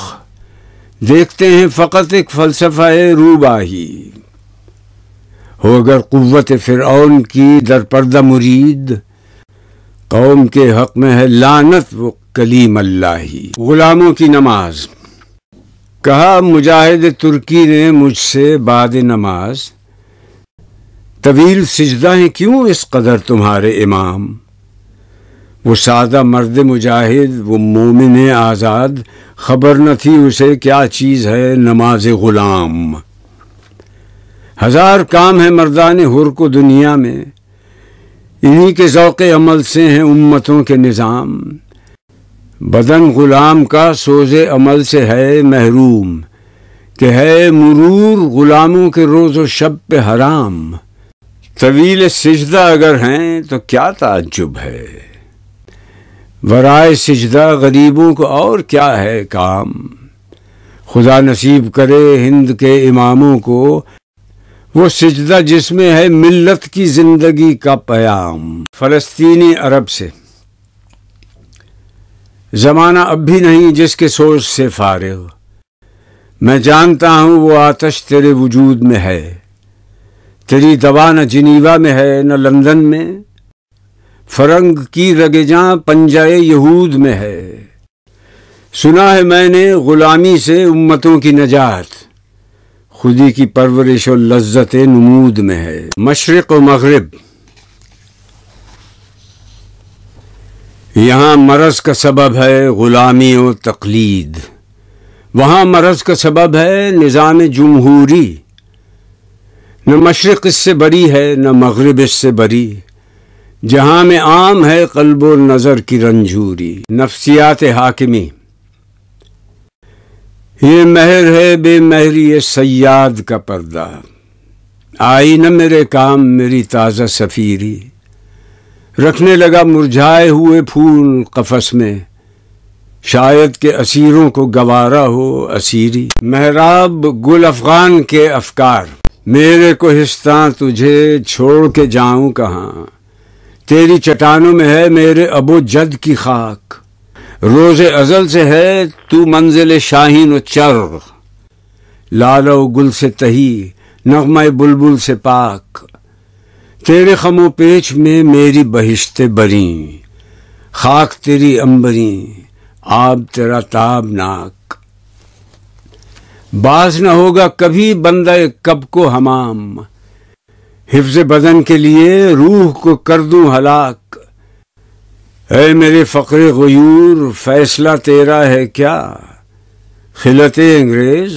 देखते हैं फ़कत एक फ़लसफ़ा रूबाही हो अगर क़वत फ़िरौन की दरपर्दा मुरीद कौम के हक में है लानत व कलीम अल्लाही ग़ुलामों की नमाज कहा मुजाहिद तुर्की ने मुझसे बाद नमाज तवील सिजदा है क्यों इस कदर तुम्हारे इमाम वो सादा मर्द मुजाहिद वो मोमिन आज़ाद खबर न थी उसे क्या चीज़ है नमाज ग़ुलाम हज़ार काम है मर्दान हुर को दुनिया में इन्हीं के ज़ौक़ अमल से हैं उम्मतों के निज़ाम बदन ग़ुलाम का सोज अमल से है महरूम के है मरूर ग़ुलामों के रोज़ व शब पे हराम तवील सजदा अगर हैं तो क्या ताज्जुब है वराय सिजदा गरीबों को और क्या है काम खुदा नसीब करे हिंद के इमामों को वो सिजदा जिसमें है मिल्लत की जिंदगी का प्याम फलस्तीनी अरब से ज़माना अब भी नहीं जिसके सोच से फारे हो मैं जानता हूँ वो आतश तेरे वजूद में है तेरी दवा न जिनीवा में है न लंदन में फरंग की रगेजा पंजाए यहूद में है सुना है मैंने गुलामी से उम्मतों की नजात खुदी की परवरिश और लज्जत नमूद में है मशरक़ और मगरब यहाँ मरज का सबब है ग़ुलामी और तकलीद वहाँ मरज का सबब है निज़ाम जमहूरी न मशरक़ इससे बरी है न मगरब इससे बरी जहाँ में आम है कल्ब नज़र की रंजूरी नफ्सियात हाकिमी ये महर है बेमहरी सयाद का पर्दा आई न मेरे काम मेरी ताज़ा सफ़ीरी रखने लगा मुरझाए हुए फूल कफस में शायद के असीरों को गवारा हो असीरी महराब गुल अफगान के अफकार मेरे को हिस्सा तुझे छोड़ के जाऊं कहाँ तेरी चट्टानों में है मेरे अबो जद की खाक रोज अजल से है तू मंजिल शाहीन चर लालो गुल से तही नगमा बुलबुल से पाक तेरे खमो पेच में मेरी बहिश्ते बरी खाक तेरी अंबरी आब तेरा ताब नाक बाज न होगा कभी बंदा कब को हमाम हिफ्ज बदन के लिए रूह को कर दूं हलाक ऐ मेरे फ़कर गयूर फैसला तेरा है क्या खिलत अंग्रेज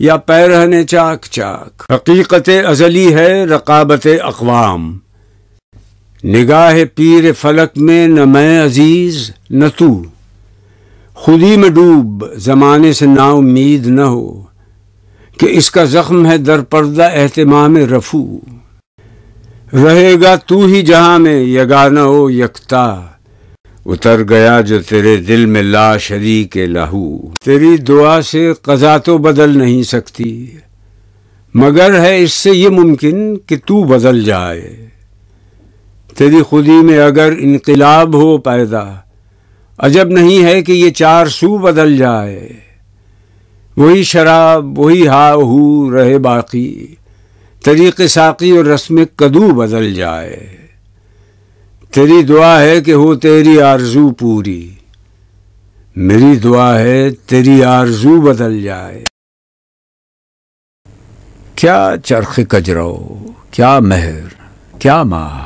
या पैरहने चाक चाक हकीकत अजली है रकाबत अकवाम निगाह पीर फलक में न मैं अजीज न तू खुदी में डूब जमाने से ना उम्मीद न हो कि इसका जख्म है दरपर्दा एहतमाम रफू रहेगा तू ही जहां में यगाना हो यकता उतर गया जो तेरे दिल में ला के लाहू तेरी दुआ से कजा तो बदल नहीं सकती मगर है इससे ये मुमकिन कि तू बदल जाए तेरी खुदी में अगर इनकलाब हो पैदा अजब नहीं है कि ये चार सू बदल जाए वही शराब वही हा हू रहे बाकी तरीक़ साकी और रस्म कदू बदल जाए तेरी दुआ है कि हो तेरी आरजू पूरी मेरी दुआ है तेरी आरजू बदल जाए क्या चरख कजरो क्या मेहर क्या माह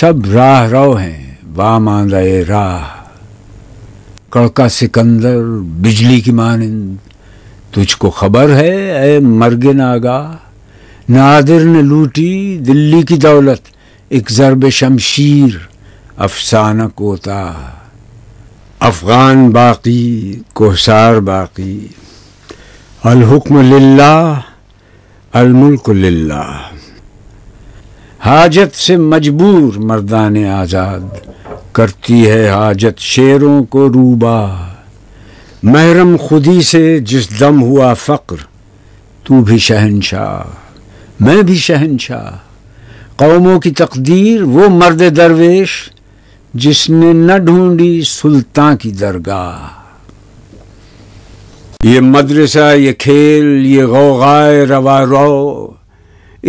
सब राह रो हैं वामांदा राह कड़का सिकंदर बिजली की मानंद तुझको खबर है ए मर्गे नागा नादिर ने लूटी दिल्ली की दौलत एक ज़रब शमशीर अफसाना कोता अफगान बाकी कोसार बाकी अलहुक्म लिल्ला अलमुल्क लिल्ला हाजत से मजबूर मर्दान आज़ाद करती है हाजत शेरों को रूबा महरम खुदी से जिस दम हुआ फ़क्र तू भी शहनशाह मैं भी शहनशाह कौमों की तकदीर वो मर्द दरवेश जिसने न ढूंढी सुल्तान की दरगाह ये मदरसा ये खेल ये गौगा रवा रो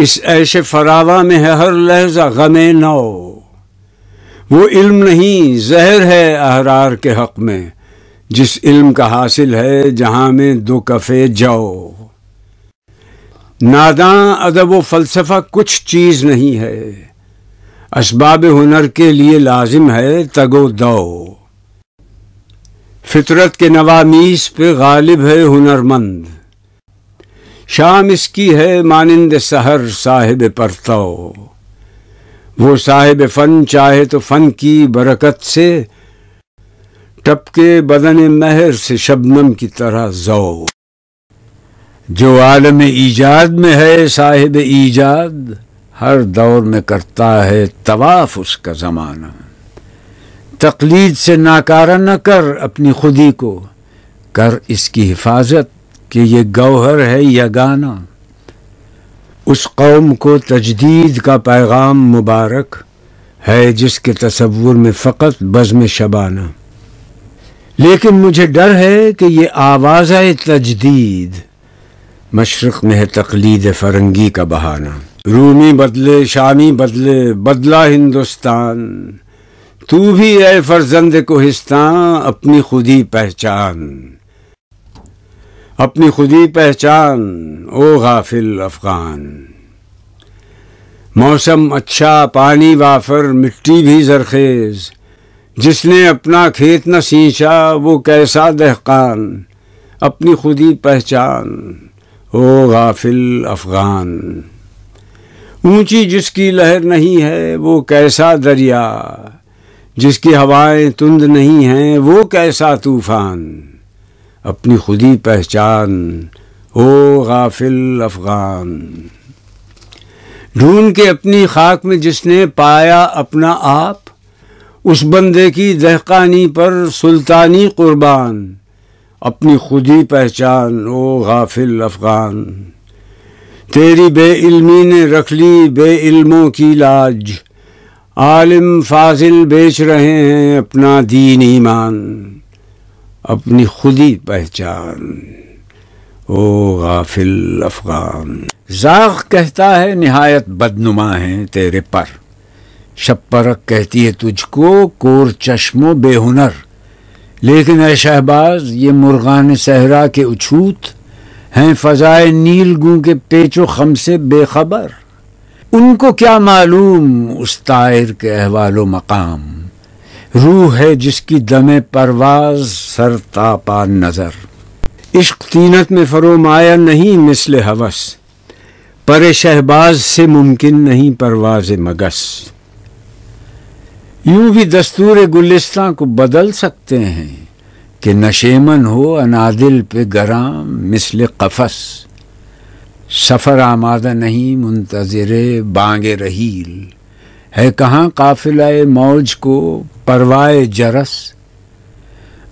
इस ऐसे फरावा में है हर लहजा गमे नौ वो इल्म नहीं जहर है अहरार के हक में जिस इल्म का हासिल है जहां में दो कफ़े जाओ नादान अदब व फ़लसफ़ा कुछ चीज़ नहीं है इसबाब हुनर के लिए लाजिम है तगो दो फितरत के नवामीस पे गालिब है हुनरमंद शाम इसकी है मानिंद सहर साहिब परतो वो साहिब फ़न चाहे तो फ़न की बरकत से टपके बदन महर से शबनम की तरह जो जो आलम ईजाद में है साहिब ईजाद हर दौर में करता है तवाफ उसका ज़माना तकलीद से नाकारा न कर अपनी खुदी को कर इसकी हिफाजत कि ये गौहर है या गाना उस कौम को तजदीद का पैगाम मुबारक है जिसके तस्वुर में फ़कत बज़म शबाना लेकिन मुझे डर है कि ये आवाज़ तजदीद मशरक़ में है तकलीद फरंगी का बहाना रूमी बदले शामी बदले बदला हिंदुस्तान तू भी है फर्जंद कोहिस्तान अपनी खुदी पहचान अपनी खुदी पहचान ओ गाफिल अफगान मौसम अच्छा पानी वाफर मिट्टी भी जरखेज जिसने अपना खेत न सींचा वो कैसा दहकान अपनी खुदी पहचान ओ गाफिल अफगान ऊंची जिसकी लहर नहीं है वो कैसा दरिया जिसकी हवाएं तुंद नहीं हैं वो कैसा तूफान अपनी खुदी पहचान ओ गाफिल अफगान ढूंढ के अपनी खाक में जिसने पाया अपना आप उस बंदे की दहकानी पर सुल्तानी कुर्बान अपनी खुद ही पहचान ओ गाफिल अफगान तेरी बेइल्मी ने रख ली बेइल्मों की लाज आलिम फाजिल बेच रहे हैं अपना दीन ईमान अपनी खुद ही पहचान ओ गाफिल अफगान जाग कहता है नहायत बदनुमा है तेरे पर शपरक कहती है तुझको कोर चश्मो बेहुनर लेकिन ए शहबाज ये मुर्गान सहरा के उछूत हैं फ़जाए नीलगू के पेचो खम से बेखबर उनको क्या मालूम उस तायर के अहवाल मकाम रूह है जिसकी दमे परवाज सर तापा नज़र इश्क तीनत में फरोमाया नहीं मिसल हवस पर शहबाज से मुमकिन नहीं परवाज मगस यूं भी दस्तूर गुलिस्ता को बदल सकते हैं कि नशेमन हो अनादिल पे गराम मिसल कफस सफ़र आमादा नहीं मुंतज़र बांग रहील है कहाँ काफिला मौज को परवाए जरस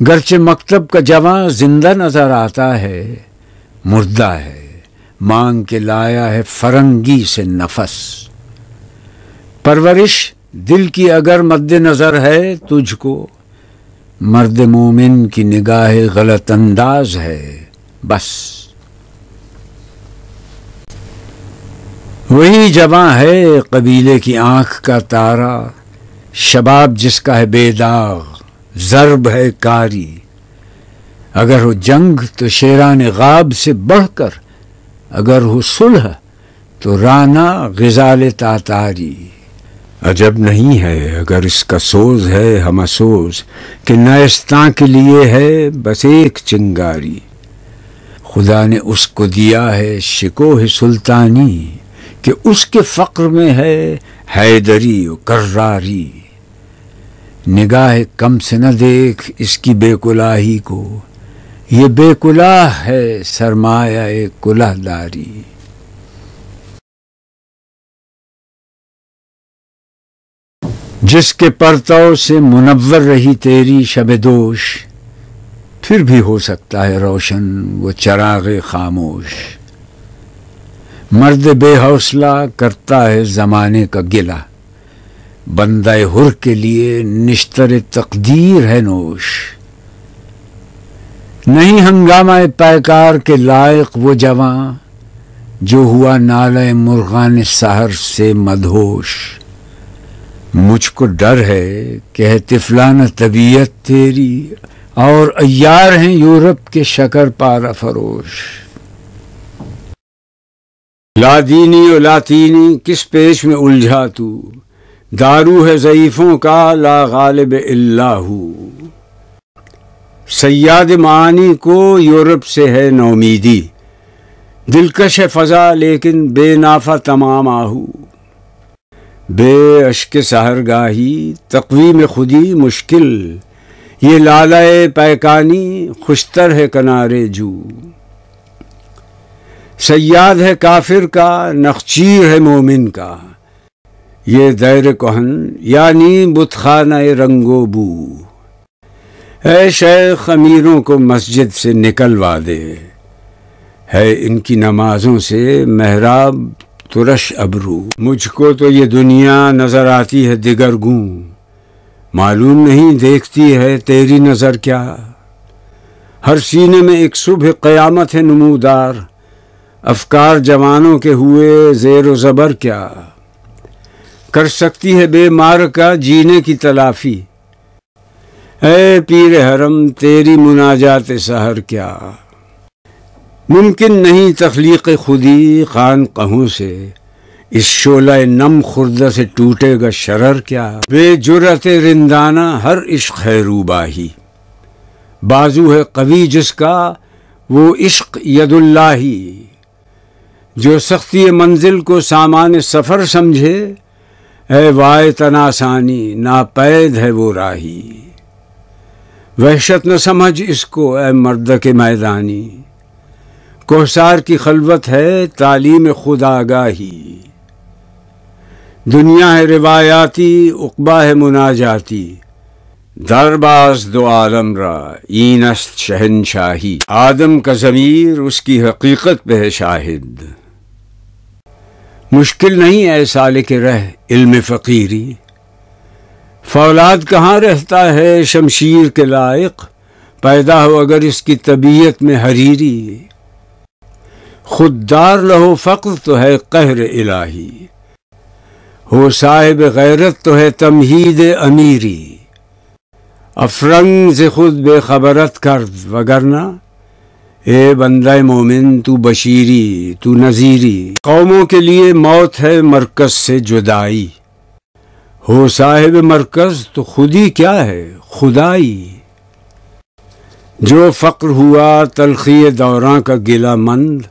गरचे मकतब का जवां जिंदा नज़र आता है मुर्दा है मांग के लाया है फरंगी से नफस परवरिश दिल की अगर मद्द नज़र है तुझको मर्द मोमिन की निगाह गलत अंदाज है बस वही जवां है कबीले की आंख का तारा शबाब जिसका है बेदाग जरब है कारी अगर हो जंग तो शेरान गाब से बढ़कर अगर हो सुलह तो राना गजाल तातारी अजब नहीं है अगर इसका सोज है हम असोज कि नायस्ता के लिए है बस एक चिंगारी खुदा ने उसको दिया है शिकोह सुल्तानी कि उसके फ़क्र में है हैदरी कर्रारी निगाह कम से न देख इसकी बेकुलाही को ये बेकुलाह है सरमाया कुलाहदारी जिसके परताव से मुनवर रही तेरी शब दोष फिर भी हो सकता है रोशन वो चराग खामोश मर्द बेहौसला करता है ज़माने का गिला बंद हुर के लिए निश्तर तकदीर है नोश नहीं हंगामा पैकार के लायक वो जवां जो हुआ नाले मुर्गान सहर से मदहोश मुझको डर है कह तिफलाना तबीयत तेरी और अयार हैं यूरोप के शकर पारा फरोश लादीनी और लातीनी किस पेश में उलझा तू दारू है ज़यीफ़ों का ला गालिब अल्लाहू सयाद मानी को यूरोप से है नौमीदी दिलकश है फजा लेकिन बेनाफा तमाम आहू गाही सहरगाही में खुदी मुश्किल ये लालाए पैकानी खुशतर है कनारे जू सयाद है काफिर का नखचीर है मोमिन का ये दैर कोहन यानी बुतखाना रंगो बू है शेख अमीरों को मस्जिद से निकलवा दे है इनकी नमाजों से महराब तुरश अबरू मुझको तो ये दुनिया नजर आती है दिगर गू मालूम नहीं देखती है तेरी नजर क्या हर सीने में एक सुबह क़यामत है नमूदार अफकार जवानों के हुए जेर ज़बर क्या कर सकती है बेमार का जीने की तलाफी ए पीर हरम तेरी मुनाजात सहर क्या मुमकिन नहीं तख्लीक खुदी खान कहूँ से इस शोला नम खुर्दा से टूटेगा शरर क्या बेजुरत रिंदाना हर इश्क है रूबाही बाजू है कवि जिसका वो इश्क यदुल्लाही जो सख्ती मंजिल को सामान सफ़र समझे है वाय तनासानी नापैद है वो राही वहशत न समझ इसको ए मर्द के मैदानी कोहसार की खलवत है तालीम खुदागाही दुनिया है रिवायाती उकबा है मुनाजाती दरबाज दो आलम रा शहनशाही आदम का ज़मीर उसकी हकीकत पे है शाहिद मुश्किल नहीं है लेके के रह इल्म फ़कीरी फौलाद कहाँ रहता है शमशीर के लायक पैदा हो अगर इसकी तबीयत में हरीरी खुददार लहो फ़क्र तो है कहर इलाही हो साहिब गैरत तो है तमहीद अमीरी अफरंग से खुद बेखबरत कर वगरना ए बंदा मोमिन तू बशीरी तू नज़ीरी कौमों के लिए मौत है मरकज़ से जुदाई हो साहिब मरकज़ तो खुद ही क्या है खुदाई जो फ़क्र हुआ तलखी दौरा का गिला मंद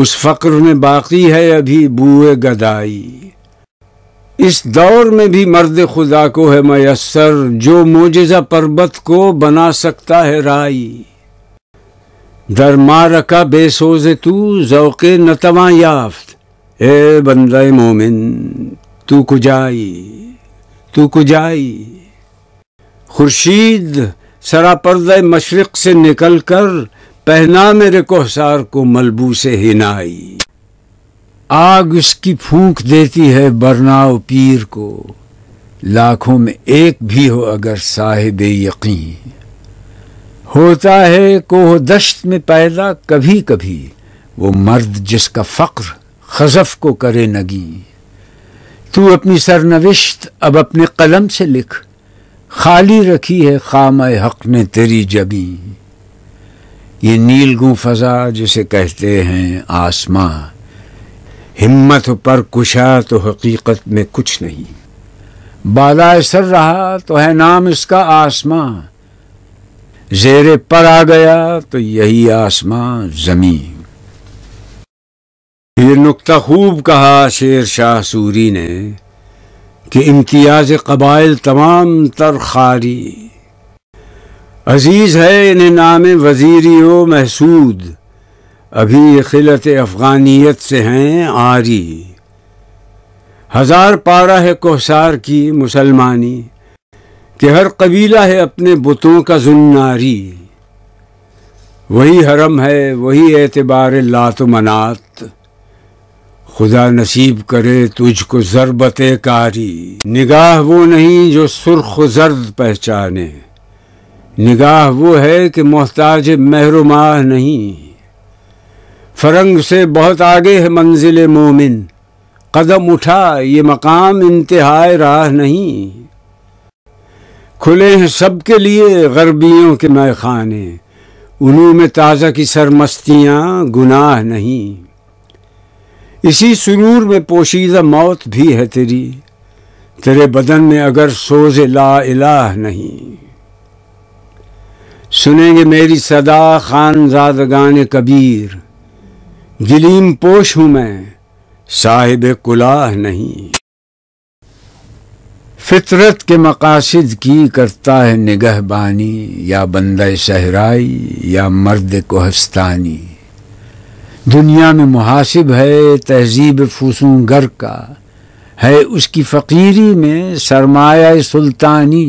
उस फक्र में बाकी है अभी बुए गदाई इस दौर में भी मर्द खुदा को है मैसर जो मोजा पर्वत को बना सकता है राई दरमा रखा बेसोज तू जौके नतवा याफ्त ए बंद मोमिन तू कुजाई तू कुजाई खुर्शीद सरापर्द मशरक से निकल कर पहना मेरे कोहसार को से हिनाई आग उसकी फूक देती है बरनाव पीर को लाखों में एक भी हो अगर साहिब यकीन होता है कोह दश्त में पैदा कभी कभी वो मर्द जिसका फ़क्र खजफ को करे नगी तू अपनी सरनविश्त अब अपने कलम से लिख खाली रखी है खाम हक ने तेरी जबी ये नीलगू फजा जिसे कहते हैं आसमां हिम्मत पर कुशा तो हकीकत में कुछ नहीं बाला सर रहा तो है नाम इसका आसमां जेरे पर आ गया तो यही आसमां जमीन ये नुकता खूब कहा शेर शाह सूरी ने कि इम्तियाज कबाइल तमाम तर खारी अजीज़ है इन्हें नाम वजीरी ओ महसूद अभी खिलत अफ़गानियत से हैं आरी हज़ार पारा है कोहसार की मुसलमानी कि हर कबीला है अपने बुतों का जुन्नारी वही हरम है वही एतबार लात मनात खुदा नसीब करे तुझको ज़रबत कारी निगाह वो नहीं जो सुर्ख जर्द पहचाने निगाह वो है कि मोहताज महरुमा नहीं फरंग से बहुत आगे है मंजिल मोमिन कदम उठा ये मकाम इंतहाय राह नहीं खुले हैं सबके लिए गरबियों के मैखाने उनू में ताज़ा की सरमस्तियाँ गुनाह नहीं इसी सुरूर में पोशीदा मौत भी है तेरी तेरे बदन में अगर सोज ला इलाह नहीं सुनेंगे मेरी सदा खान गाने कबीर गिलीम पोश हूँ मैं साहिब कुलाह नहीं फितरत के मकासद की करता है निगहबानी या बंद सहराई या मर्द को हस्तानी दुनिया में मुहासिब है तहजीब फूसू गर का है उसकी फ़कीरी में सरमाया सुल्तानी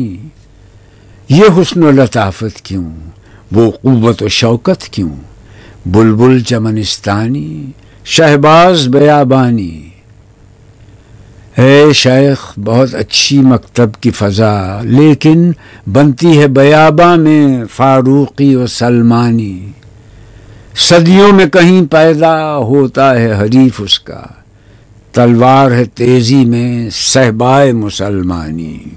ये हुसन लताफत क्यों वो क़वत व शौकत क्यों बुलबुल चमनिस्तानी शहबाज बयाबानी है शेख बहुत अच्छी मकतब की फ़ज़ा लेकिन बनती है बयाबा में फारूकी व सलमानी सदियों में कहीं पैदा होता है हरीफ उसका तलवार है तेज़ी में सहबाए मुसलमानी